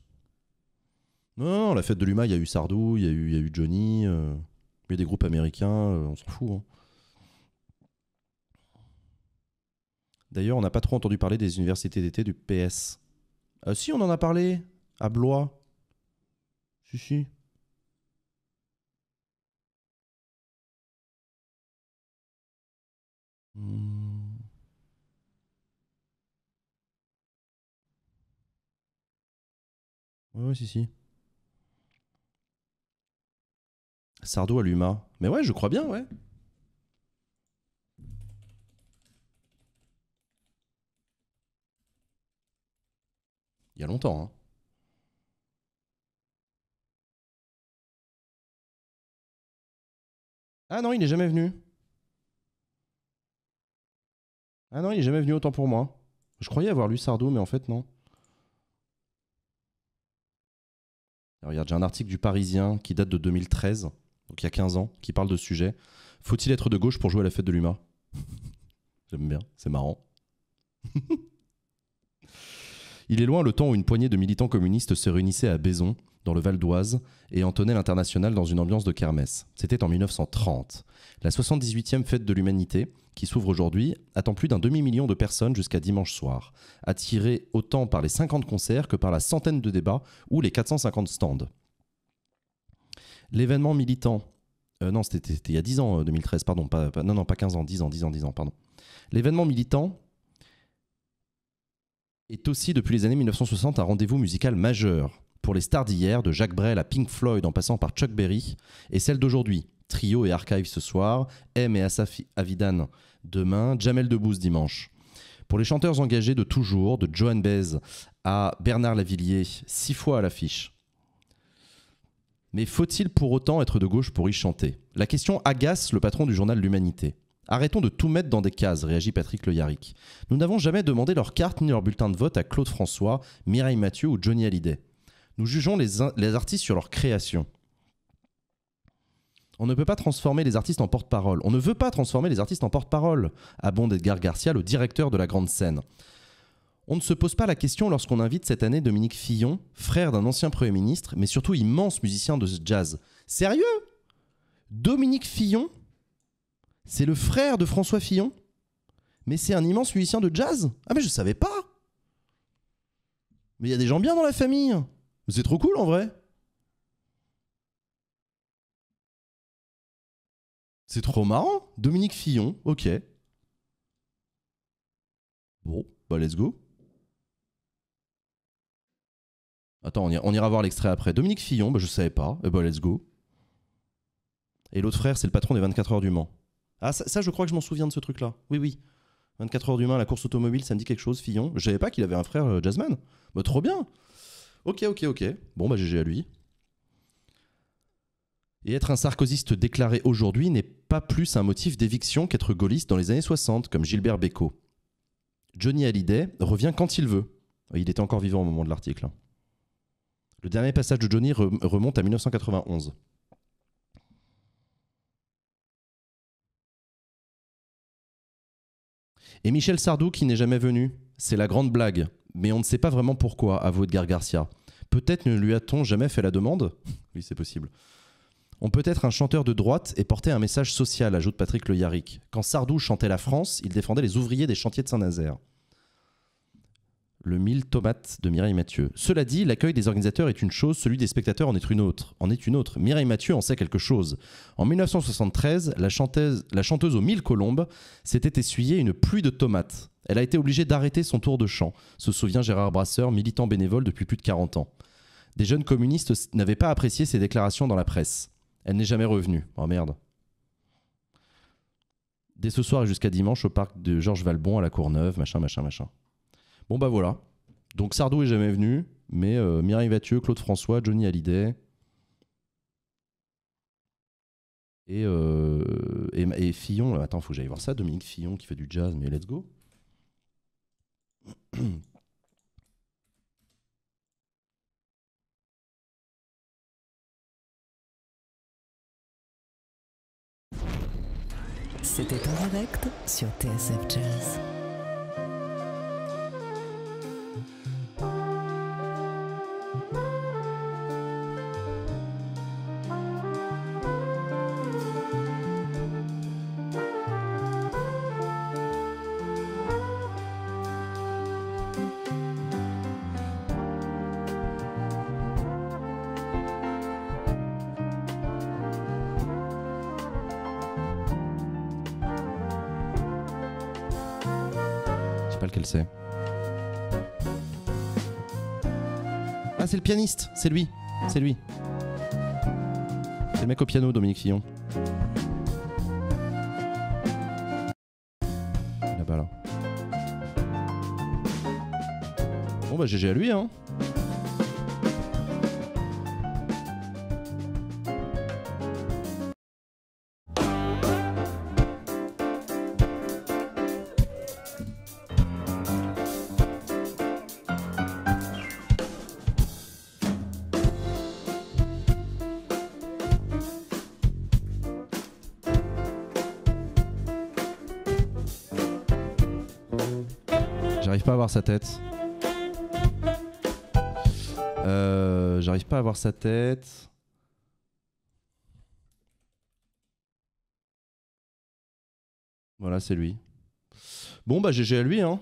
Non, non, la fête de l'UMA, il y a eu Sardou, il y, a eu Johnny, euh, il y a des groupes américains, on s'en fout. Hein. D'ailleurs, on n'a pas trop entendu parler des universités d'été du PS. Ah, si, on en a parlé à Blois. Si, si. Hmm. Oui, si, si. Sardo à Luma. Mais ouais, je crois bien, ouais. longtemps. Hein. Ah non, il n'est jamais venu. Ah non, il n'est jamais venu autant pour moi. Je croyais avoir lu Sardo, mais en fait, non. regarde, j'ai un article du Parisien qui date de 2013, donc il y a 15 ans, qui parle de ce sujet. Faut-il être de gauche pour jouer à la fête de l'UMA J'aime bien, c'est marrant. Il est loin le temps où une poignée de militants communistes se réunissaient à Bézon, dans le Val d'Oise, et entonnaient l'international dans une ambiance de kermesse. C'était en 1930. La 78e fête de l'humanité, qui s'ouvre aujourd'hui, attend plus d'un demi-million de personnes jusqu'à dimanche soir, attirée autant par les 50 concerts que par la centaine de débats ou les 450 stands. L'événement militant. Euh, non, c'était il y a 10 ans, 2013, euh, pardon. non, non, pas 15 ans, 10 ans, 10 ans, 10 ans, pardon. L'événement militant est aussi depuis les années 1960 un rendez-vous musical majeur. Pour les stars d'hier, de Jacques Brel à Pink Floyd en passant par Chuck Berry, et celle d'aujourd'hui, Trio et Archive ce soir, M et Asaf Avidan demain, Jamel Debouze dimanche. Pour les chanteurs engagés de toujours, de Joan Baez à Bernard Lavillier, six fois à l'affiche. Mais faut-il pour autant être de gauche pour y chanter La question agace le patron du journal L'Humanité. Arrêtons de tout mettre dans des cases, réagit Patrick Le Yarrick. Nous n'avons jamais demandé leur carte ni leur bulletin de vote à Claude François, Mireille Mathieu ou Johnny Hallyday. Nous jugeons les, les artistes sur leur création. On ne peut pas transformer les artistes en porte-parole. On ne veut pas transformer les artistes en porte-parole, abonde Edgar Garcia, le directeur de la grande scène. On ne se pose pas la question lorsqu'on invite cette année Dominique Fillon, frère d'un ancien Premier ministre, mais surtout immense musicien de jazz. Sérieux Dominique Fillon c'est le frère de François Fillon, mais c'est un immense musicien de jazz. Ah mais je savais pas. Mais il y a des gens bien dans la famille. C'est trop cool en vrai. C'est trop marrant. Dominique Fillon, ok. Bon, bah let's go. Attends, on, ira, voir l'extrait après. Dominique Fillon, bah je savais pas. Eh bah let's go. Et l'autre frère, c'est le patron des 24 heures du Mans. Ah, ça, je crois que je m'en souviens de ce truc-là. Oui, oui. 24 heures d'humain, la course automobile, ça me dit quelque chose, Fillon. Je savais pas qu'il avait un frère euh, Jasmine. Bah, trop bien Ok, ok, ok. Bon, bah, GG à lui. Et être un sarkoziste déclaré aujourd'hui n'est pas plus un motif d'éviction qu'être gaulliste dans les années 60, comme Gilbert Bécaud. Johnny Hallyday revient quand il veut. Il était encore vivant au moment de l'article. Hein. Le dernier passage de Johnny remonte à 1991. Et Michel Sardou qui n'est jamais venu, c'est la grande blague. Mais on ne sait pas vraiment pourquoi, avoue Edgar Garcia. Peut-être ne lui a-t-on jamais fait la demande Oui, c'est possible. On peut être un chanteur de droite et porter un message social, ajoute Patrick Le Yarrick. Quand Sardou chantait la France, il défendait les ouvriers des chantiers de Saint-Nazaire le mille tomates de Mireille Mathieu. Cela dit, l'accueil des organisateurs est une chose, celui des spectateurs en est une autre. En est une autre. Mireille Mathieu en sait quelque chose. En 1973, la chanteuse, la chanteuse aux mille colombes s'était essuyée une pluie de tomates. Elle a été obligée d'arrêter son tour de chant, se souvient Gérard Brasseur, militant bénévole depuis plus de 40 ans. Des jeunes communistes n'avaient pas apprécié ses déclarations dans la presse. Elle n'est jamais revenue. Oh merde. Dès ce soir jusqu'à dimanche au parc de Georges Valbon à la Courneuve, machin, machin, machin. Bon bah voilà. Donc Sardou est jamais venu, mais euh, Mireille Mathieu, Claude François, Johnny Hallyday. Et, euh, Fillon, euh, attends, faut que j'aille voir ça, Dominique Fillon qui fait du jazz, mais let's go. C'était en direct sur TSF Jazz. pianiste, c'est lui. C'est lui. C'est le mec au piano, Dominique Fillon. Là-bas, là. Bon, bah, GG à lui, hein. sa tête. Euh, j'arrive pas à voir sa tête. Voilà, c'est lui. Bon, bah GG à lui, hein.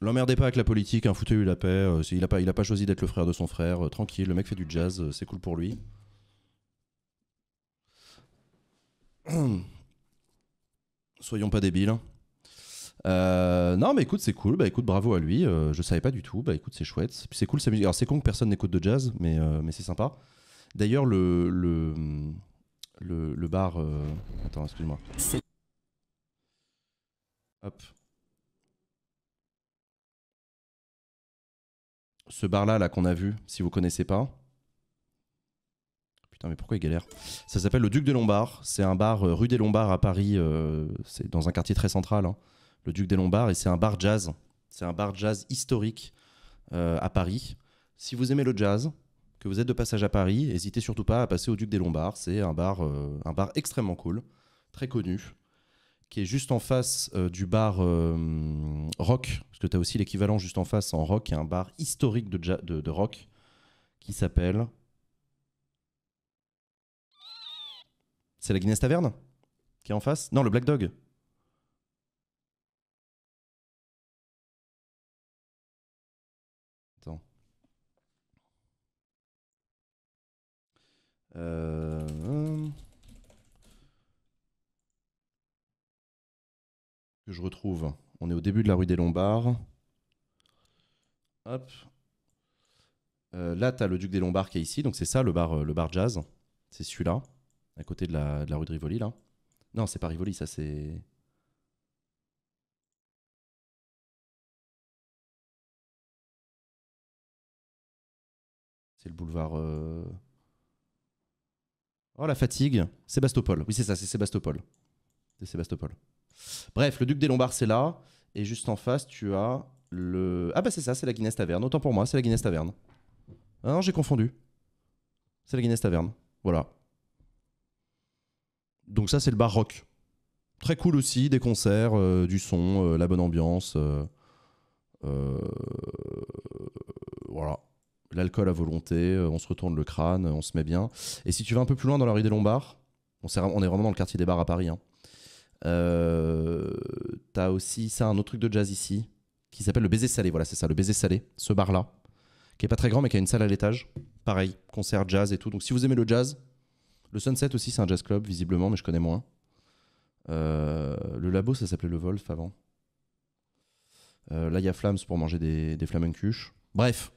L'emmerdez pas avec la politique, un hein, foutez-lui la paix. Euh, il, a pas, il a pas choisi d'être le frère de son frère. Euh, tranquille, le mec fait du jazz, c'est cool pour lui. Soyons pas débiles. Hein. Euh, non, mais écoute, c'est cool. Bah écoute, bravo à lui. Euh, je savais pas du tout. Bah écoute, c'est chouette. Puis c'est cool sa musique. Alors c'est con que personne n'écoute de jazz, mais, euh, mais c'est sympa. D'ailleurs, le, le, le, bar. Euh, attends, excuse-moi. Hop. Ce bar-là, là, qu'on a vu, si vous connaissez pas. Putain, mais pourquoi il galère Ça s'appelle le Duc des Lombards. C'est un bar rue des Lombards à Paris. c'est dans un quartier très central. Hein le Duc des Lombards, et c'est un bar jazz. C'est un bar jazz historique euh, à Paris. Si vous aimez le jazz, que vous êtes de passage à Paris, n'hésitez surtout pas à passer au Duc des Lombards. C'est un bar, euh, un bar extrêmement cool, très connu, qui est juste en face euh, du bar rock, parce que tu as aussi l'équivalent juste en face en rock, qui est un bar historique de, de rock qui s'appelle... C'est la Guinness Taverne qui est en face Non, le Black Dog. Euh, que je retrouve. On est au début de la rue des Lombards. Hop. Euh, là, tu as le Duc des Lombards qui est ici. Donc, c'est ça le bar, euh, le bar jazz. C'est celui-là, à côté de la, rue de Rivoli. là. Non, c'est pas Rivoli, ça c'est. C'est le boulevard. Oh la fatigue, Sébastopol. Oui, c'est ça, c'est Sébastopol. C'est Sébastopol. Bref, le duc des Lombards, c'est là. Et juste en face, tu as le. Ah bah c'est ça, c'est la Guinness Taverne. Autant pour moi, c'est la Guinness Taverne. Ah non, j'ai confondu. C'est la Guinness Taverne. Voilà. Donc ça, c'est le bar rock. Très cool aussi, des concerts, euh, du son, euh, la bonne ambiance. Euh, voilà l'alcool à volonté, euh, on se retourne le crâne, euh, on se met bien. Et si tu vas un peu plus loin dans la rue des Lombards, on, est, vraiment dans le quartier des bars à Paris. Hein. Euh, T'as aussi ça, un autre truc de jazz ici, qui s'appelle le Baiser Salé. Voilà, c'est ça, le Baiser Salé, ce bar-là, qui est pas très grand, mais qui a une salle à l'étage. Pareil, concert jazz et tout. Donc si vous aimez le jazz, le Sunset aussi, c'est un jazz club, visiblement, mais je connais moins. Euh, le labo, ça s'appelait le Wolf avant. là, il y a Flams pour manger des, des Bref,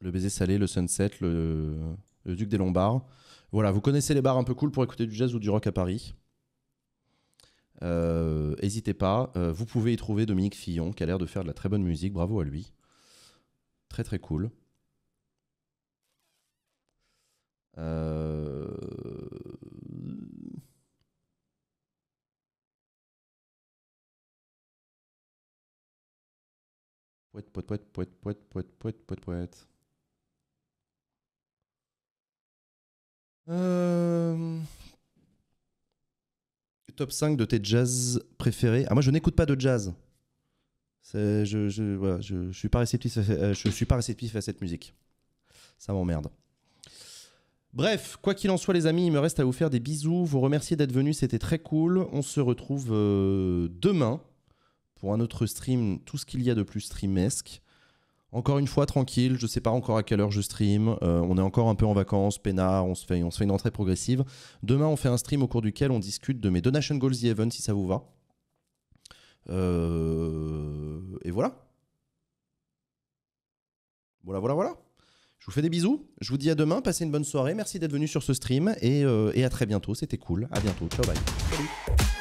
Le baiser salé, le sunset, le, duc des Lombards. Voilà, vous connaissez les bars un peu cool pour écouter du jazz ou du rock à Paris. Euh, n'hésitez pas, euh, vous pouvez y trouver Dominique Fillon qui a l'air de faire de la très bonne musique, bravo à lui. Très très cool. Euh, poète, poète, poète, poète, poète, poète, poète, Euh, Top 5 de tes jazz préférés. Ah, moi, je n'écoute pas de jazz. Je je, suis pas réceptif à, euh, à cette musique. Ça m'emmerde. Bref, quoi qu'il en soit, les amis, il me reste à vous faire des bisous, vous remercier d'être venus, c'était très cool. On se retrouve euh, demain pour un autre stream, tout ce qu'il y a de plus streamesque. Encore une fois, tranquille, je ne sais pas encore à quelle heure je stream, euh, on est encore un peu en vacances, peinard, on se, fait, une entrée progressive. Demain, on fait un stream au cours duquel on discute de mes donation goals the event, si ça vous va. Euh, et voilà. Voilà, voilà, voilà. Je vous fais des bisous, je vous dis à demain, passez une bonne soirée, merci d'être venu sur ce stream et, euh, à très bientôt, c'était cool, à bientôt, ciao bye.